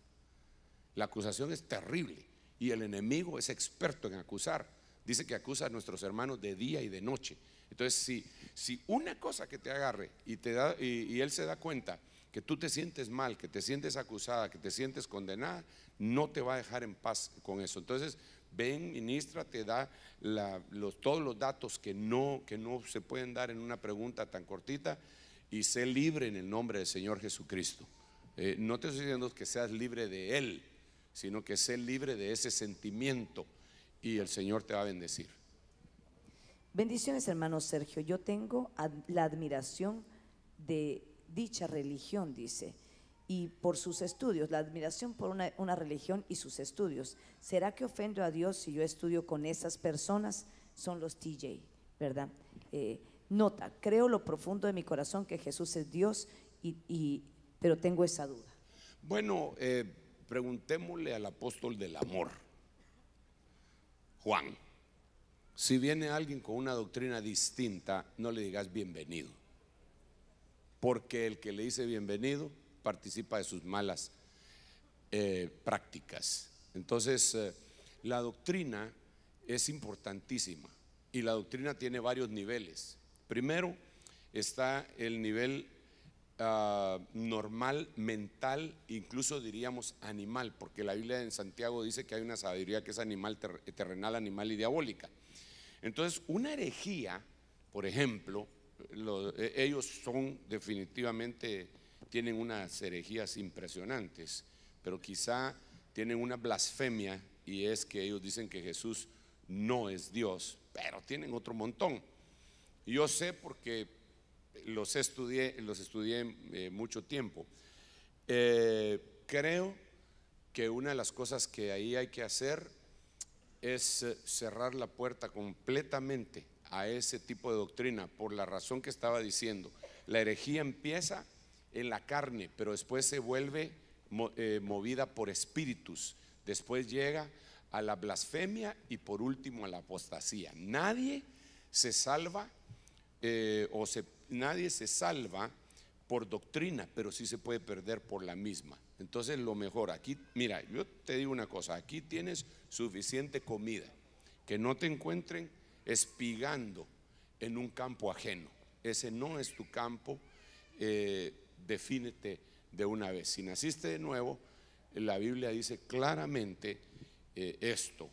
La acusación es terrible y el enemigo es experto en acusar. Dice que acusa a nuestros hermanos de día y de noche. Entonces, si, si una cosa que te agarre y, te da, y él se da cuenta que tú te sientes mal, que te sientes acusada, que te sientes condenada, no te va a dejar en paz con eso. Entonces, ven, ministra, te da todos los datos que no, que no se pueden dar en una pregunta tan cortita y sé libre en el nombre del Señor Jesucristo. Eh, no te estoy diciendo que seas libre de Él, sino que sé libre de ese sentimiento y el Señor te va a bendecir. Bendiciones, hermano Sergio. Yo tengo la admiración de dicha religión, dice y por sus estudios, la admiración por una, religión y sus estudios. ¿Será que ofendo a Dios si yo estudio con esas personas? Son los TJ, ¿verdad? Eh, nota, creo lo profundo de mi corazón que Jesús es Dios, pero tengo esa duda. Bueno, eh, preguntémosle al apóstol del amor, Juan. Si viene alguien con una doctrina distinta, no le digas bienvenido. Porque el que le dice bienvenido participa de sus malas eh, prácticas. Entonces, eh, la doctrina es importantísima y la doctrina tiene varios niveles. Primero está el nivel ah, normal, mental, incluso diríamos animal, porque la Biblia en Santiago dice que hay una sabiduría que es animal, terrenal, animal y diabólica. Entonces, una herejía, por ejemplo, eh, ellos son definitivamente tienen unas herejías impresionantes, pero quizá tienen una blasfemia y es que ellos dicen que Jesús no es Dios, pero tienen otro montón. Yo sé porque los estudié, los estudié eh, mucho tiempo. Eh, creo que una de las cosas que ahí hay que hacer es eh, cerrar la puerta completamente a ese tipo de doctrina por la razón que estaba diciendo. La herejía empieza en la carne, pero después se vuelve eh, movida por espíritus. Después llega a la blasfemia y por último a la apostasía. Nadie se salva eh, o se, nadie se salva por doctrina, pero sí se puede perder por la misma. Entonces lo mejor aquí, mira, yo te digo una cosa, aquí tienes suficiente comida, que no te encuentren espigando en un campo ajeno. Ese no es tu campo. Eh, defínete de una vez. Si naciste de nuevo, la Biblia dice claramente eh, esto,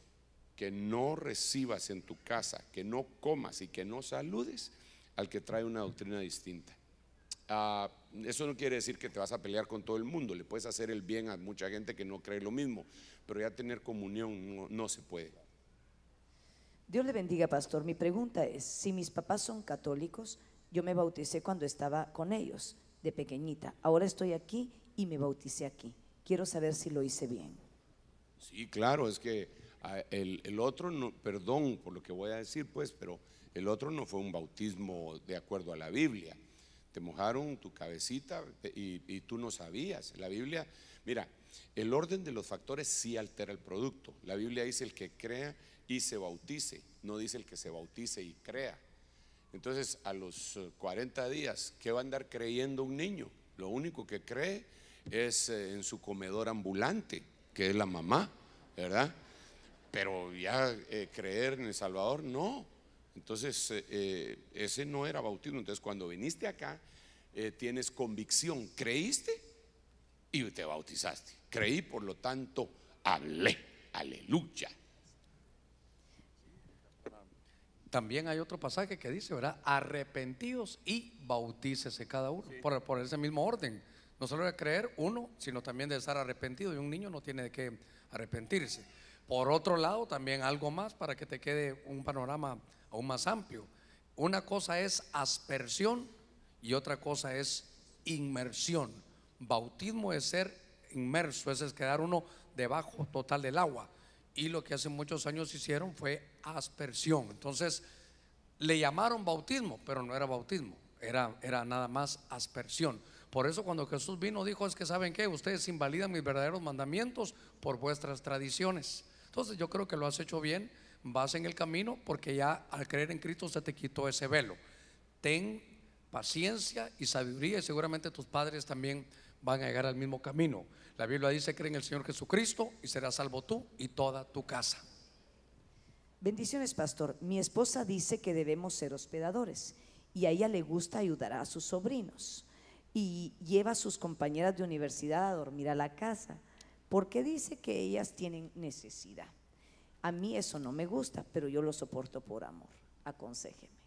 que no recibas en tu casa, que no comas y que no saludes al que trae una doctrina distinta. Ah, eso no quiere decir que te vas a pelear con todo el mundo, le puedes hacer el bien a mucha gente que no cree lo mismo, pero ya tener comunión no, no se puede. Dios le bendiga, pastor. Mi pregunta es, si mis papás son católicos, yo me bauticé cuando estaba con ellos de pequeñita. Ahora estoy aquí y me bauticé aquí. Quiero saber si lo hice bien. Sí, claro, es que ah, el, otro, no, perdón por lo que voy a decir, pues, pero el otro no fue un bautismo de acuerdo a la Biblia. Te mojaron tu cabecita y, y tú no sabías. La Biblia, mira, el orden de los factores sí altera el producto. La Biblia dice el que crea y se bautice, no dice el que se bautice y crea. Entonces, a los 40 eh, días, ¿qué va a andar creyendo un niño? Lo único que cree es eh, en su comedor ambulante, que es la mamá, ¿verdad? Pero ya eh, creer en el Salvador, no. Entonces, ese no era bautismo. Entonces, cuando viniste acá, tienes convicción, creíste y te bautizaste. Creí, por lo tanto, hablé. Aleluya. También hay otro pasaje que dice, ¿verdad? Arrepentidos y bautícese cada uno, por, ese mismo orden. No solo de creer uno, sino también de estar arrepentido. Y un niño no tiene de qué arrepentirse. Por otro lado, también algo más para que te quede un panorama aún más amplio. Una cosa es aspersión y otra cosa es inmersión. Bautismo es ser inmerso, es, es quedar uno debajo total del agua. Y lo que hace muchos años hicieron fue aspersión. Entonces, le llamaron bautismo, pero no era bautismo, era, era nada más aspersión. Por eso cuando Jesús vino dijo, es que saben que ustedes invalidan mis verdaderos mandamientos por vuestras tradiciones. Entonces yo creo que lo has hecho bien, vas en el camino porque ya al creer en Cristo se te quitó ese velo. Ten paciencia y sabiduría y seguramente tus padres también van a llegar al mismo camino. La Biblia dice, cree en el Señor Jesucristo y serás salvo tú y toda tu casa. Bendiciones, pastor. Mi esposa dice que debemos ser hospedadores y a ella le gusta ayudar a sus sobrinos y lleva a sus compañeras de universidad a dormir a la casa porque dice que ellas tienen necesidad. A mí eso no me gusta, pero yo lo soporto por amor. Aconsejeme.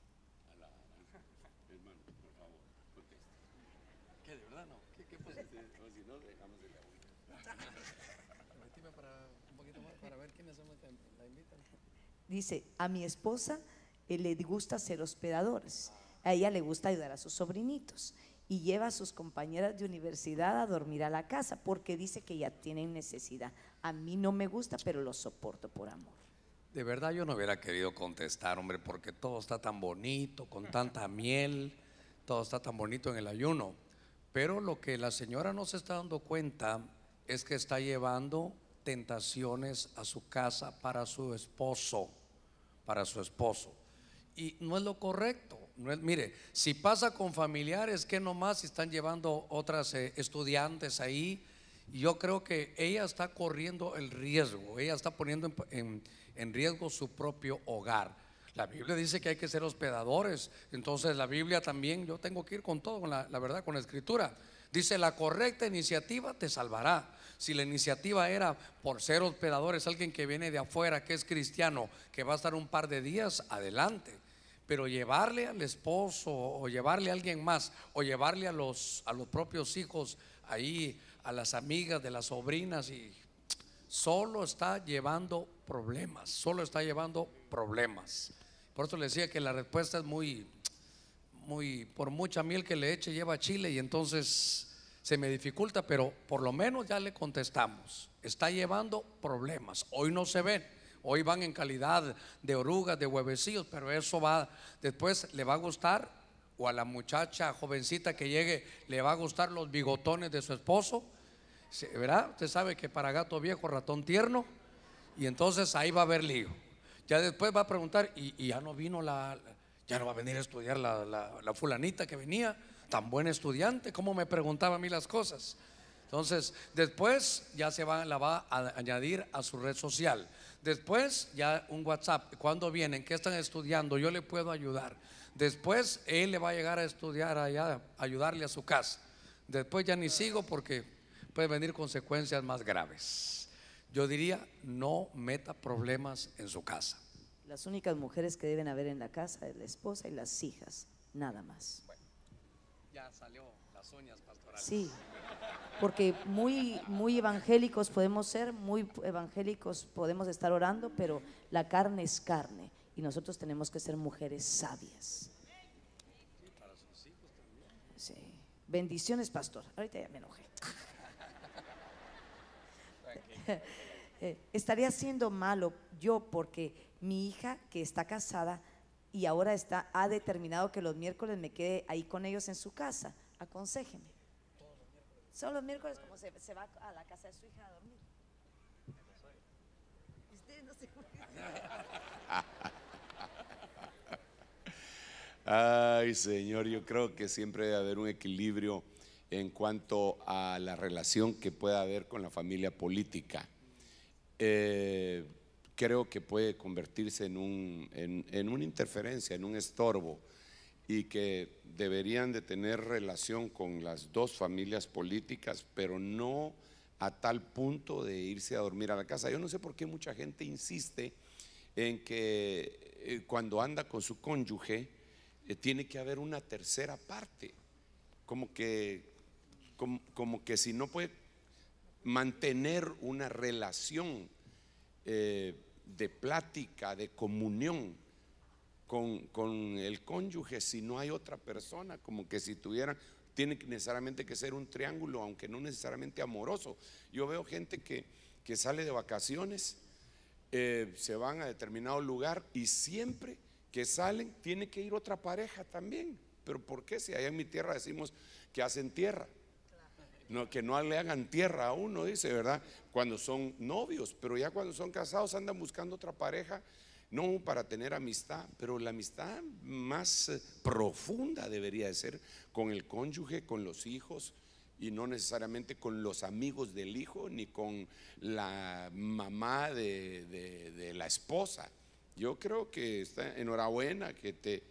Dice, a mi esposa eh, le gusta ser hospedadores, a ella le gusta ayudar a sus sobrinitos y lleva a sus compañeras de universidad a dormir a la casa porque dice que ya tienen necesidad. A mí no me gusta, pero lo soporto por amor. De verdad yo no hubiera querido contestar, hombre, porque todo está tan bonito, con tanta miel, todo está tan bonito en el ayuno. Pero lo que la señora no se está dando cuenta es que está llevando tentaciones a su casa para su esposo, para su esposo. Y no es lo correcto. No es, mire, si pasa con familiares, que nomás están llevando otras eh, estudiantes ahí, yo creo que ella está corriendo el riesgo, ella está poniendo en, riesgo su propio hogar. La Biblia dice que hay que ser hospedadores, entonces la Biblia también, yo tengo que ir con todo, con la verdad, con la escritura. Dice, la correcta iniciativa te salvará, si la iniciativa era por ser hospedadores, alguien que viene de afuera, que es cristiano, que va a estar un par de días, adelante. Pero llevarle al esposo o llevarle a alguien más o llevarle a los, a los propios hijos ahí, a las amigas de las sobrinas y solo está llevando problemas, solo está llevando problemas. Por eso le decía que la respuesta es muy, muy, por mucha miel que le eche lleva chile y entonces se me dificulta, pero por lo menos ya le contestamos. Está llevando problemas. Hoy no se ven. Hoy van en calidad de orugas, de huevecillos, pero eso va, después le va a gustar, o a la muchacha jovencita que llegue, le va a gustar los bigotones de su esposo, ¿verdad? Usted sabe que para gato viejo, ratón tierno, y entonces ahí va a haber lío. Ya después va a preguntar, y, ya no vino la, ya no va a venir a estudiar la, la, la fulanita que venía, tan buen estudiante, cómo me preguntaba a mí las cosas. Entonces, después ya se va, la va a añadir a su red social. Después ya un WhatsApp. ¿Cuándo vienen? ¿Qué están estudiando? Yo le puedo ayudar. Después él le va a llegar a estudiar allá, ayudarle a su casa. Después ya ni sigo porque pueden venir consecuencias más graves. Yo diría, no meta problemas en su casa. Las únicas mujeres que deben haber en la casa es la esposa y las hijas, nada más ya salió las uñas pastorales. Sí, porque muy, muy evangélicos podemos ser, muy evangélicos podemos estar orando, pero la carne es carne y nosotros tenemos que ser mujeres sabias. Sí, para sus hijos también. Sí. Bendiciones, pastor. Ahorita ya me enojé. Eh, estaría siendo malo yo porque mi hija que está casada y ahora está, ha determinado que los miércoles me quede ahí con ellos en su casa. Aconsejeme. Son los miércoles como se, va a la casa de su hija a dormir. no Ay, Señor, yo creo que siempre debe haber un equilibrio en cuanto a la relación que pueda haber con la familia política. Eh, creo que puede convertirse en, un, en, una interferencia, en un estorbo, y que deberían de tener relación con las dos familias políticas, pero no a tal punto de irse a dormir a la casa. Yo no sé por qué mucha gente insiste en que eh, cuando anda con su cónyuge eh, tiene que haber una tercera parte, como que, que si no puede mantener una relación eh, de plática, de comunión con, el cónyuge si no hay otra persona, como que si tuvieran, tiene necesariamente que ser un triángulo, aunque no necesariamente amoroso. Yo veo gente que, sale de vacaciones, eh, se van a determinado lugar y siempre que salen tiene que ir otra pareja también. Pero ¿por qué si allá en mi tierra decimos que hacen tierra? que no le hagan tierra a uno, dice, ¿verdad? Cuando son novios, pero ya cuando son casados andan buscando otra pareja, no para tener amistad, pero la amistad más eh, profunda debería de ser con el cónyuge, con los hijos y no necesariamente con los amigos del hijo ni con la mamá de, la esposa. Yo creo que está enhorabuena que te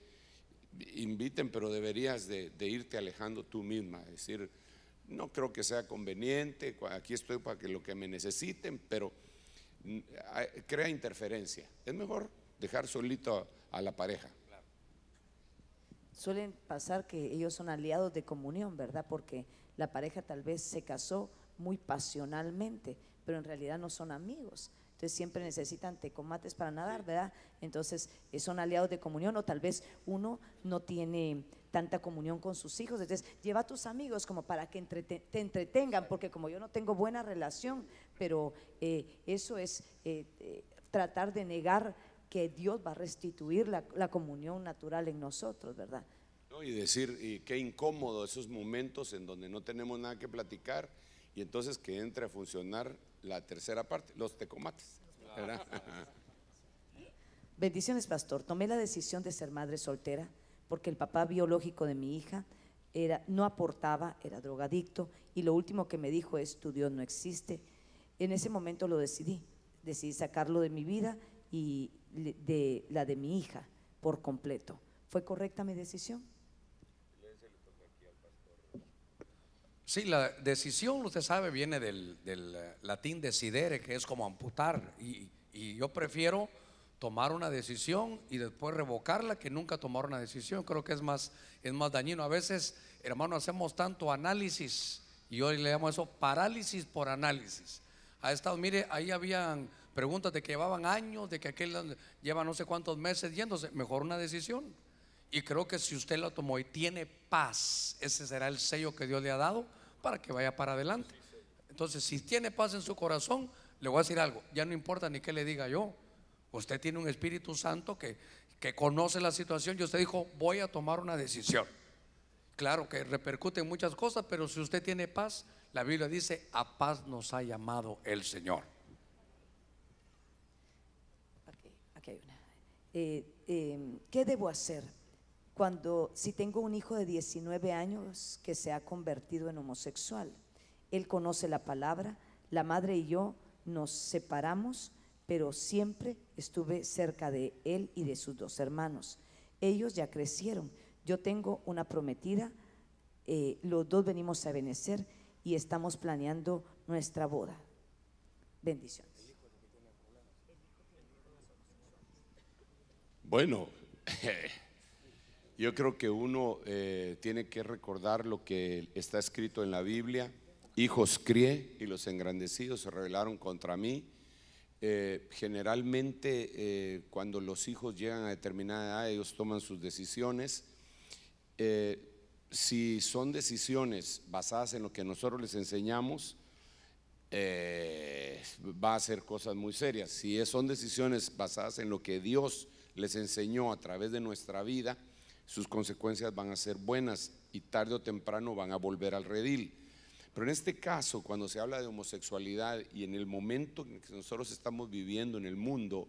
inviten, pero deberías de, irte alejando tú misma, decir, no creo que sea conveniente, aquí estoy para que lo que me necesiten, pero mm, crea interferencia. Es mejor dejar solito a, la pareja. Suelen pasar que ellos son aliados de comunión, ¿verdad? Porque la pareja tal vez se casó muy pasionalmente, pero en realidad no son amigos. Entonces siempre necesitan tecomates para nadar, ¿verdad? Entonces eh, son aliados de comunión o tal vez uno no tiene tanta comunión con sus hijos. Entonces, lleva a tus amigos como para que te entretengan, porque como yo no tengo buena relación, pero eh, eso es eh, eh, tratar de negar que Dios va a restituir la, comunión natural en nosotros, ¿verdad? y decir, qué incómodo esos momentos en donde no tenemos nada que platicar y entonces que entre a funcionar la tercera parte, los tecomates. Bendiciones, pastor. Tomé la decisión de ser madre soltera porque el papá biológico de mi hija era, no aportaba, era drogadicto, y lo último que me dijo es, tu Dios no existe. En ese momento lo decidí, decidí sacarlo de mi vida y de la de mi hija por completo. ¿Fue correcta mi decisión? Sí, la decisión, usted sabe, viene del, latín decidere, que es como amputar, y, y yo prefiero tomar una decisión y después revocarla que nunca tomar una decisión. Creo que es más, es más dañino. A veces, hermano, hacemos tanto análisis y hoy le llamo eso parálisis por análisis. Ha estado, mire, ahí habían preguntas de que llevaban años, de que aquel lleva no sé cuántos meses yéndose. Mejor una decisión. Y creo que si usted la tomó y tiene paz, ese será el sello que Dios le ha dado para que vaya para adelante. Entonces, si tiene paz en su corazón, le voy a decir algo. Ya no importa ni qué le diga yo. Usted tiene un Espíritu Santo que, conoce la situación y usted dijo, voy a tomar una decisión. Claro que repercute en muchas cosas, pero si usted tiene paz, la Biblia dice, a paz nos ha llamado el Señor. Eh, em, ¿Qué debo hacer cuando, si tengo un hijo de 19 años que se ha convertido en homosexual? Él conoce la palabra, la madre y yo nos separamos pero siempre estuve cerca de él y de sus dos hermanos. Ellos ya crecieron. Yo tengo una prometida, eh, los dos venimos a Benecer y estamos planeando nuestra boda. Bendiciones. Bueno, yo creo que uno eh, tiene que recordar lo que está escrito en la Biblia. Hijos crié y los engrandecidos se rebelaron contra mí eh, generalmente eh, cuando los hijos llegan a determinada edad, ellos toman sus decisiones. Eh, si son decisiones basadas en lo que nosotros les enseñamos, va a ser cosas muy serias. Si son decisiones basadas en lo que Dios les enseñó a través de nuestra vida, sus consecuencias van a ser buenas y tarde o temprano van a volver al redil. Pero en este caso, cuando se habla de homosexualidad y en el momento en que nosotros estamos viviendo en el mundo,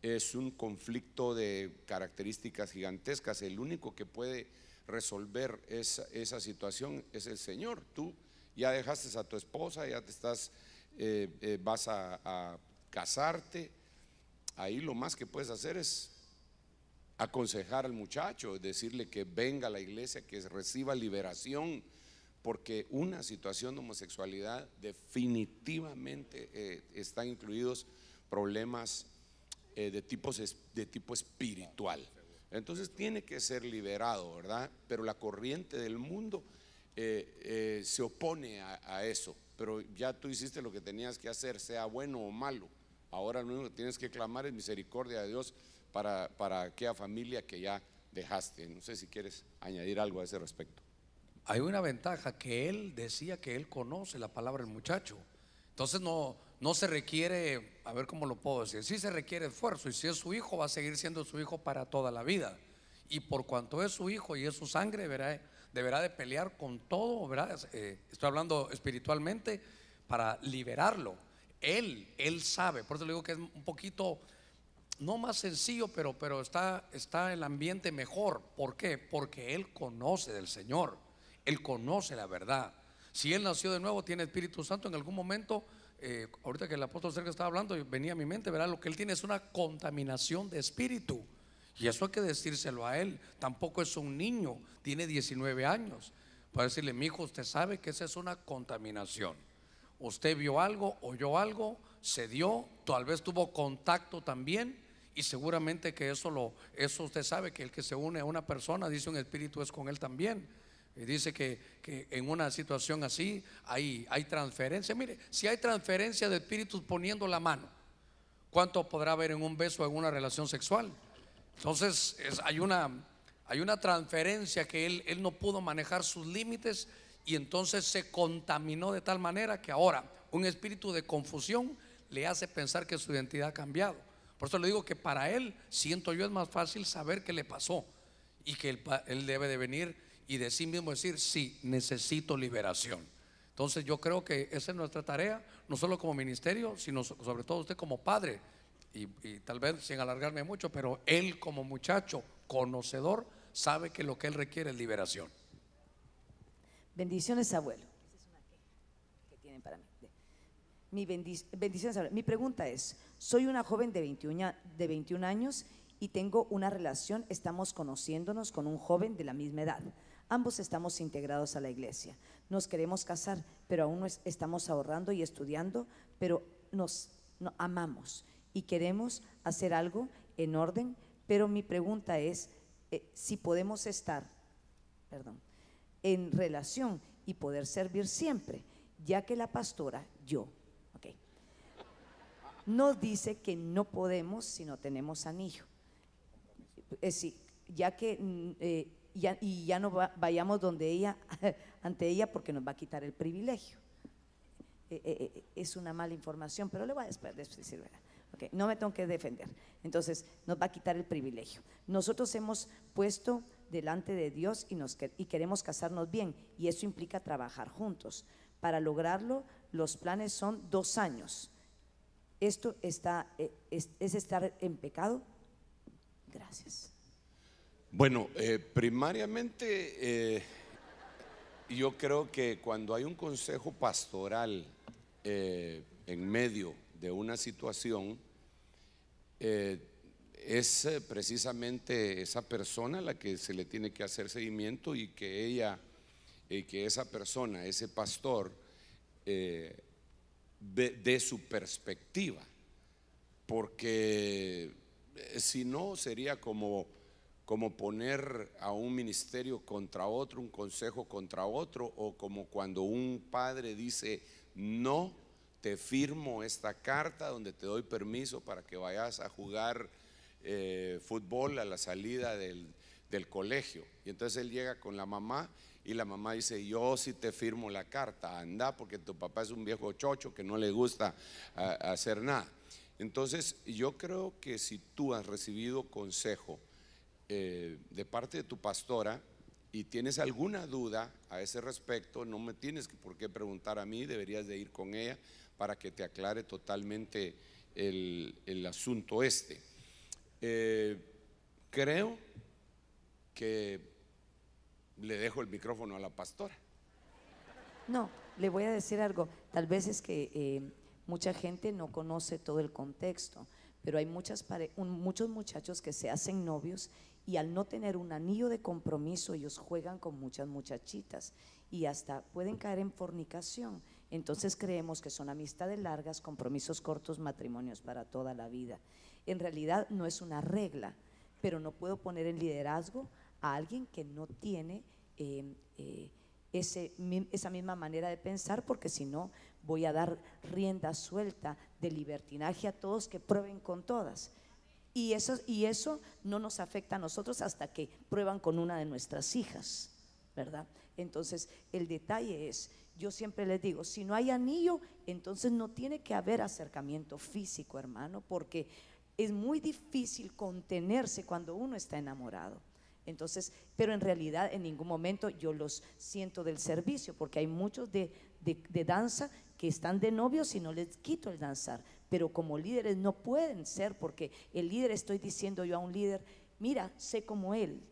es un conflicto de características gigantescas. El único que puede resolver esa, situación es el Señor. Tú ya dejaste a tu esposa, ya te estás, eh, eh, vas a, a casarte. Ahí lo más que puedes hacer es aconsejar al muchacho, decirle que venga a la iglesia, que reciba liberación porque una situación de homosexualidad definitivamente está eh, están incluidos problemas eh, de, de tipo espiritual. Entonces tiene que ser liberado, ¿verdad? Pero la corriente del mundo eh, se opone a, eso. Pero ya tú hiciste lo que tenías que hacer, sea bueno o malo. Ahora lo único que tienes que clamar es misericordia de Dios para, para aquella familia que ya dejaste. No sé si quieres añadir algo a ese respecto hay una ventaja que él decía que él conoce la palabra del muchacho. Entonces no, no se requiere, a ver cómo lo puedo decir, sí se requiere esfuerzo y si es su hijo va a seguir siendo su hijo para toda la vida. Y por cuanto es su hijo y es su sangre, deberá, deberá de pelear con todo, ¿verdad? Eh, estoy hablando espiritualmente para liberarlo. Él, él sabe, por eso le digo que es un poquito, no más sencillo, pero, pero está, está el ambiente mejor. ¿Por qué? Porque él conoce del Señor. Él conoce la verdad. Si Él nació de nuevo, tiene Espíritu Santo, en algún momento, eh, ahorita que el apóstol Sergio estaba hablando, venía a mi mente, Verá Lo que Él tiene es una contaminación de espíritu. Y eso hay que decírselo a Él. Tampoco es un niño, tiene 19 años. Para decirle, mi hijo, usted sabe que esa es una contaminación. Usted vio algo, oyó algo, se dio, tal vez tuvo contacto también. Y seguramente que eso lo, eso usted sabe que el que se une a una persona, dice un espíritu, es con él también. Y dice que, en una situación así hay, hay transferencia. Mire, si hay transferencia de espíritus poniendo la mano, ¿cuánto podrá haber en un beso, en una relación sexual? Entonces hay, una, hay una transferencia que él, él no pudo manejar sus límites y entonces se contaminó de tal manera que ahora un espíritu de confusión le hace pensar que su identidad ha cambiado. Por eso le digo que para él, siento yo, es más fácil saber qué le pasó y que él, él debe de venir y de sí mismo decir, sí, necesito liberación. Entonces yo creo que esa es nuestra tarea, no solo como ministerio, sino sobre todo usted como padre, y, tal vez sin alargarme mucho, pero él como muchacho conocedor sabe que lo que él requiere es liberación. Bendiciones, abuelo. tienen para mí. Mi Mi pregunta es, soy una joven de 21, de 21 años y tengo una relación, estamos conociéndonos con un joven de la misma edad. Ambos estamos integrados a la iglesia. Nos queremos casar, pero aún estamos ahorrando y estudiando, pero nos amamos y queremos hacer algo en orden, pero mi pregunta es eh, si podemos estar, perdón, en relación y poder servir siempre, ya que la pastora, yo, okay, nos dice que no podemos si no tenemos anillo. Es decir ya que mm, eh, y ya, no vayamos donde ella, ante ella porque nos va a quitar el privilegio. Eh, eh, eh, es una mala información, pero le voy a decir, ¿verdad? no me tengo que defender. Entonces, nos va a quitar el privilegio. Nosotros hemos puesto delante de Dios y, nos, queremos casarnos bien, y eso implica trabajar juntos. Para lograrlo, los planes son dos años. Esto está, es estar en pecado. Gracias. Bueno, eh, primariamente eh, yo creo que cuando hay un consejo pastoral eh, en medio de una situación, es precisamente esa persona la que se le tiene que hacer seguimiento y que ella, y que esa persona, ese pastor, de su perspectiva, porque si no sería como como poner a un ministerio contra otro, un consejo contra otro, o como cuando un padre dice, no, te firmo esta carta donde te doy permiso para que vayas a jugar eh, fútbol a la salida del, colegio. Y entonces él llega con la mamá y la mamá dice, yo sí te firmo la carta, anda, porque tu papá es un viejo chocho que no le gusta ah, hacer nada. Entonces yo creo que si tú has recibido consejo, eh, de parte de tu pastora y tienes alguna duda a ese respecto, no me tienes por qué preguntar a mí, deberías de ir con ella para que te aclare totalmente el, asunto este. Eh, creo que le dejo el micrófono a la pastora. No, le voy a decir algo. Tal vez es que eh, mucha gente no conoce todo el contexto, pero hay muchas muchos muchachos que se hacen novios y al no tener un anillo de compromiso ellos juegan con muchas muchachitas y hasta pueden caer en fornicación. Entonces creemos que son amistades largas, compromisos cortos, matrimonios para toda la vida. En realidad no es una regla, pero no puedo poner en liderazgo a alguien que no tiene eh, eh, esa misma manera de pensar, porque si no voy a dar rienda suelta de libertinaje a todos que prueben con todas. Y eso, y eso no nos afecta a nosotros hasta que prueban con una de nuestras hijas, ¿verdad? Entonces, el detalle es, yo siempre les digo, si no hay anillo, entonces no tiene que haber acercamiento físico, hermano, porque es muy difícil contenerse cuando uno está enamorado. Entonces, pero en realidad en ningún momento yo los siento del servicio, porque hay muchos de, de danza que están de novios y no les quito el danzar pero como líderes no pueden ser porque el líder, estoy diciendo yo a un líder, mira, sé como él,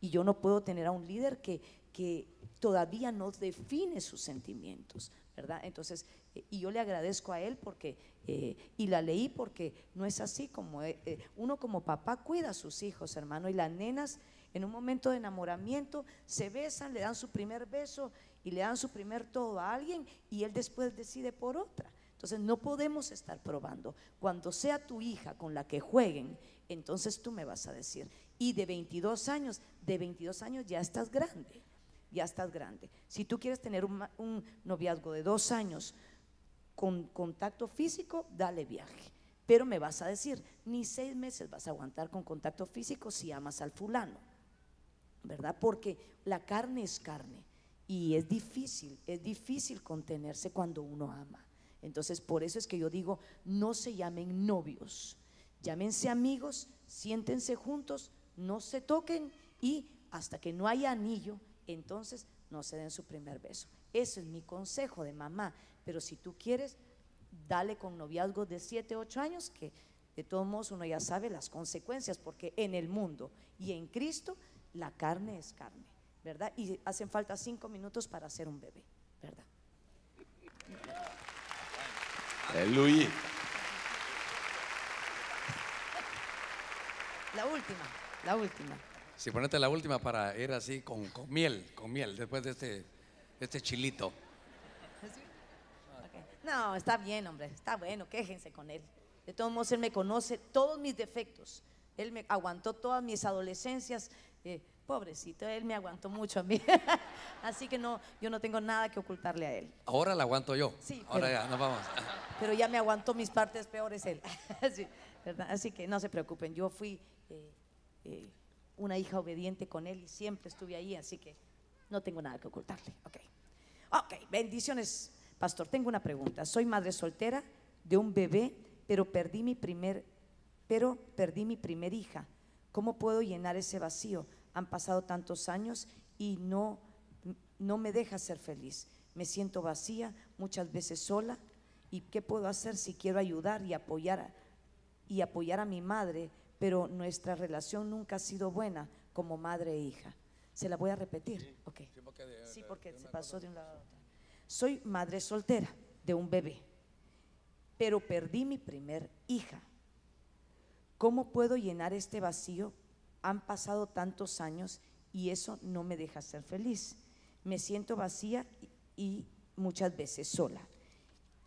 y yo no puedo tener a un líder que, que todavía no define sus sentimientos, ¿verdad? Entonces, eh, y yo le agradezco a él porque, eh, y la leí porque no es así como, eh, uno como papá cuida a sus hijos, hermano, y las nenas en un momento de enamoramiento se besan, le dan su primer beso y le dan su primer todo a alguien y él después decide por otra. Entonces no podemos estar probando. Cuando sea tu hija con la que jueguen, entonces tú me vas a decir. Y de 22 años, de 22 años ya estás grande, ya estás grande. Si tú quieres tener un, un noviazgo de dos años con contacto físico, dale viaje. Pero me vas a decir, ni seis meses vas a aguantar con contacto físico si amas al fulano, ¿verdad? Porque la carne es carne y es difícil, es difícil contenerse cuando uno ama. Entonces, por eso es que yo digo, no se llamen novios, llámense amigos, siéntense juntos, no se toquen y hasta que no haya anillo, entonces no se den su primer beso. Eso es mi consejo de mamá, pero si tú quieres, dale con noviazgo de 7, 8 años, que de todos modos uno ya sabe las consecuencias, porque en el mundo y en Cristo la carne es carne, ¿verdad? Y hacen falta cinco minutos para hacer un bebé, ¿verdad? La última, la última. Si ponete la última para ir así con, miel, con miel, después de este, este chilito. No, está bien, hombre, está bueno, quéjense con él. De todos modos, él me conoce todos mis defectos. Él me aguantó todas mis adolescencias. Eh, Pobrecito, él me aguantó mucho a mí. Así que no, yo no tengo nada que ocultarle a él. Ahora la aguanto yo. Sí. Ahora ya, nos vamos. Pero ya me aguantó mis partes peores él. Así, que no se preocupen, yo fui eh, eh, una hija obediente con él y siempre estuve ahí, así que no tengo nada que ocultarle. Ok. Ok, bendiciones. Pastor, tengo una pregunta. Soy madre soltera de un bebé, pero perdí mi primer, pero perdí mi primer hija. ¿Cómo puedo llenar ese vacío? han pasado tantos años y no, no me deja ser feliz. Me siento vacía, muchas veces sola. ¿Y qué puedo hacer si quiero ayudar y apoyar y apoyar a mi madre? Pero nuestra relación nunca ha sido buena como madre e hija. Se la voy a repetir. Sí, porque, se pasó de un lado a otro. Soy madre soltera de un bebé, pero perdí mi primer hija. ¿Cómo puedo llenar este vacío han pasado tantos años y eso no me deja ser feliz. Me siento vacía y muchas veces sola.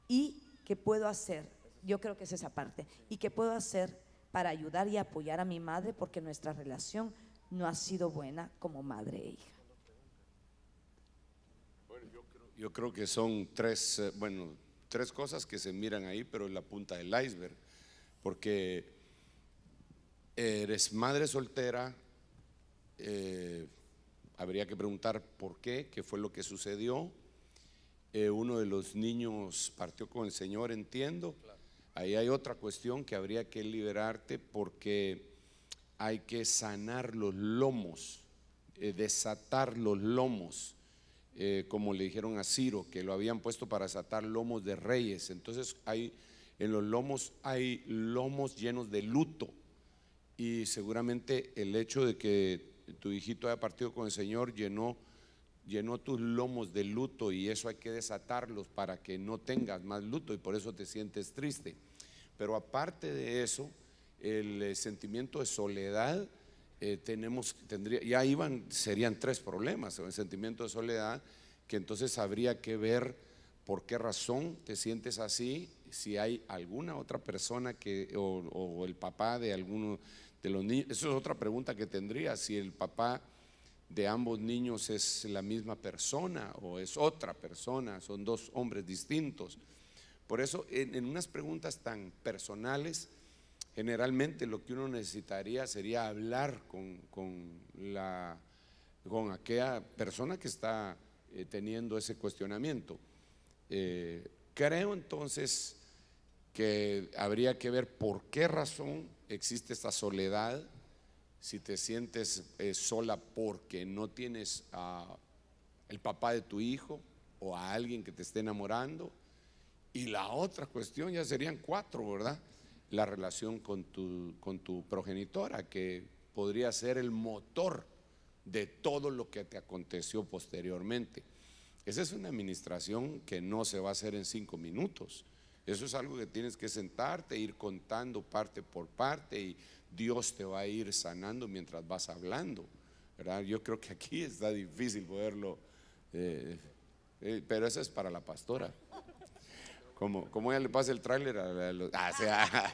¿Y qué puedo hacer? Yo creo que es esa parte. ¿Y qué puedo hacer para ayudar y apoyar a mi madre? Porque nuestra relación no ha sido buena como madre e hija. yo, creo, que son tres, eh, bueno, tres cosas que se miran ahí, pero es la punta del iceberg. Porque eres madre soltera, eh, habría que preguntar por qué, qué fue lo que sucedió. Eh, uno de los niños partió con el Señor, entiendo. Ahí hay otra cuestión que habría que liberarte porque hay que sanar los lomos, eh, desatar los lomos, como le dijeron a Ciro, que lo habían puesto para desatar lomos de reyes. Entonces hay, en los lomos hay lomos llenos de luto y seguramente el hecho de que tu hijito haya partido con el Señor llenó, llenó tus lomos de luto y eso hay que desatarlos para que no tengas más luto y por eso te sientes triste. Pero aparte de eso, el eh, sentimiento de soledad, eh, tenemos, tendría, ya iban, serían tres problemas, el sentimiento de soledad, que entonces habría que ver por qué razón te sientes así, si hay alguna otra persona que, o, o el papá de alguno esa es otra pregunta que tendría, si el papá de ambos niños es la misma persona o es otra persona, son dos hombres distintos. Por eso, en, unas preguntas tan personales, generalmente lo que uno necesitaría sería hablar con, la, con aquella persona que está eh, teniendo ese cuestionamiento. Eh, creo entonces que habría que ver por qué razón existe esta soledad, si te sientes eh, sola porque no tienes a el papá de tu hijo o a alguien que te esté enamorando. Y la otra cuestión ya serían cuatro, ¿verdad? La relación con tu, con tu progenitora, que podría ser el motor de todo lo que te aconteció posteriormente. Esa es una administración que no se va a hacer en cinco minutos. Eso es algo que tienes que sentarte, ir contando parte por parte y Dios te va a ir sanando mientras vas hablando. ¿verdad? Yo creo que aquí está difícil poderlo, eh, eh, pero eso es para la pastora. Como, como ella le pasa el tráiler a, ah, ah,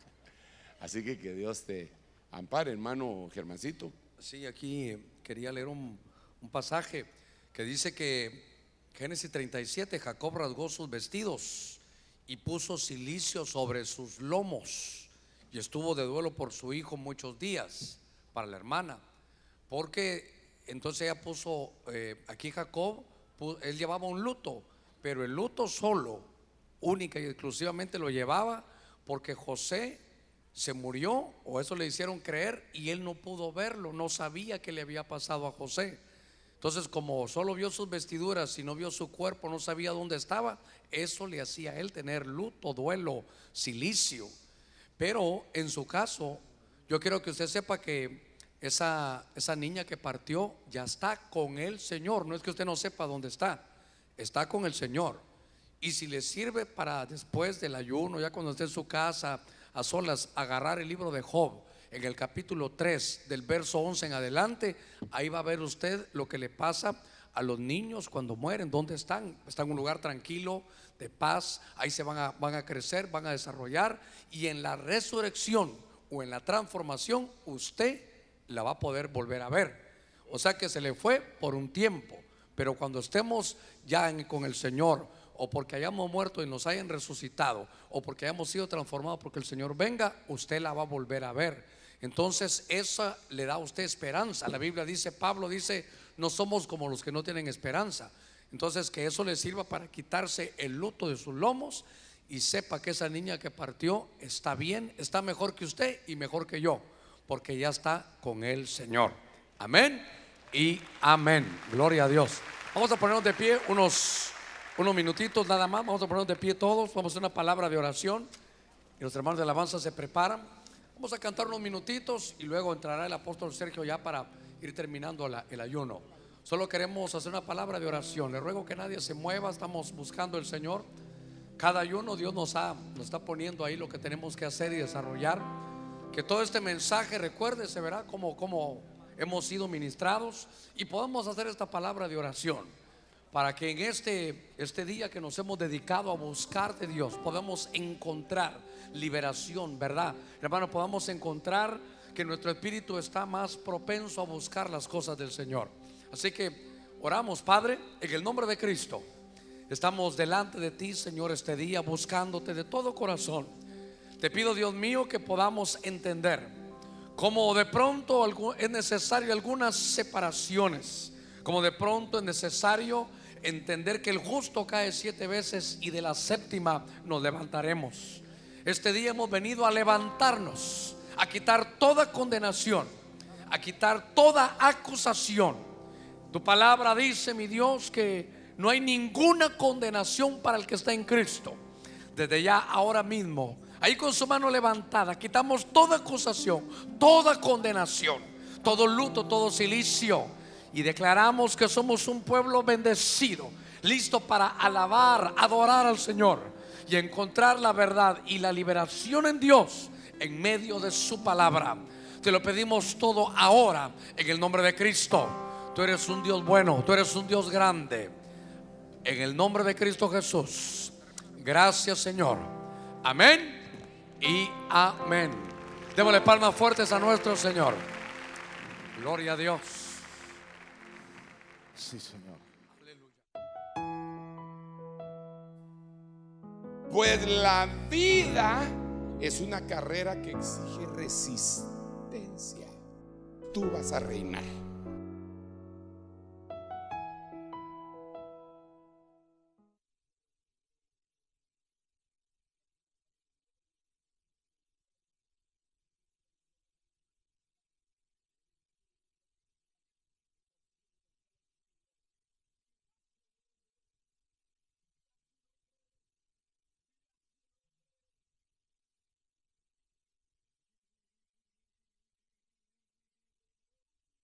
así que que Dios te ampare, hermano Germancito. Sí, aquí quería leer un pasaje que dice que Génesis 37, Jacob rasgó sus vestidos y puso silicio sobre sus lomos y estuvo de duelo por su hijo muchos días, para la hermana, porque entonces ella puso, eh, aquí Jacob, él llevaba un luto, pero el luto solo, única y exclusivamente lo llevaba porque José se murió, o eso le hicieron creer, y él no pudo verlo, no sabía que le había pasado a José. Entonces, como solo vio sus vestiduras y no vio su cuerpo, no sabía dónde estaba, eso le hacía a él tener luto, duelo, silicio. Pero en su caso, yo quiero que usted sepa que esa, esa niña que partió ya está con el Señor. No es que usted no sepa dónde está, está con el Señor. Y si le sirve para después del ayuno, ya cuando esté en su casa, a solas, agarrar el libro de Job en el capítulo 3 del verso 11 en adelante, ahí va a ver usted lo que le pasa a los niños cuando mueren, ¿dónde están? Están en un lugar tranquilo, de paz, ahí se van a, van a crecer, van a desarrollar y en la resurrección o en la transformación usted la va a poder volver a ver. O sea que se le fue por un tiempo, pero cuando estemos ya con el Señor, o porque hayamos muerto y nos hayan resucitado, o porque hayamos sido transformados porque el Señor venga, usted la va a volver a ver. Entonces, esa le da a usted esperanza. La Biblia dice, Pablo dice, no somos como los que no tienen esperanza. Entonces, que eso le sirva para quitarse el luto de sus lomos y sepa que esa niña que partió está bien, está mejor que usted y mejor que yo, porque ya está con el Señor. Amén y amén. Gloria a Dios. Vamos a ponernos de pie unos, unos minutitos nada más. Vamos a ponernos de pie todos. Vamos a hacer una palabra de oración. Y los hermanos de alabanza se preparan. Vamos a cantar unos minutitos y luego entrará el apóstol Sergio ya para ir terminando el ayuno. Solo queremos hacer una palabra de oración. Le ruego que nadie se mueva, estamos buscando el Señor. Cada ayuno Dios nos, ha, nos está poniendo ahí lo que tenemos que hacer y desarrollar. Que todo este mensaje, recuerde se verá cómo, cómo hemos sido ministrados y podamos hacer esta palabra de oración para que en este, este día que nos hemos dedicado a buscarte Dios podamos encontrar liberación, ¿verdad? Hermano, podamos encontrar que nuestro espíritu está más propenso a buscar las cosas del Señor. Así que oramos, Padre, en el nombre de Cristo. Estamos delante de ti, Señor, este día, buscándote de todo corazón. Te pido, Dios mío, que podamos entender cómo de pronto es necesario algunas separaciones, como de pronto es necesario entender que el justo cae siete veces y de la séptima nos levantaremos. Este día hemos venido a levantarnos, a quitar toda condenación, a quitar toda acusación. Tu palabra dice, mi Dios, que no hay ninguna condenación para el que está en Cristo. Desde ya, ahora mismo, ahí con su mano levantada, quitamos toda acusación, toda condenación, todo luto, todo silicio y declaramos que somos un pueblo bendecido, listo para alabar, adorar al Señor y encontrar la verdad y la liberación en Dios en medio de su palabra. Te lo pedimos todo ahora en el nombre de Cristo. Tú eres un Dios bueno, tú eres un Dios grande. En el nombre de Cristo Jesús. Gracias Señor. Amén y amén. Démosle palmas fuertes a nuestro Señor. Gloria a Dios. Sí, Señor. Pues la vida es una carrera que exige resistencia. Tú vas a reinar.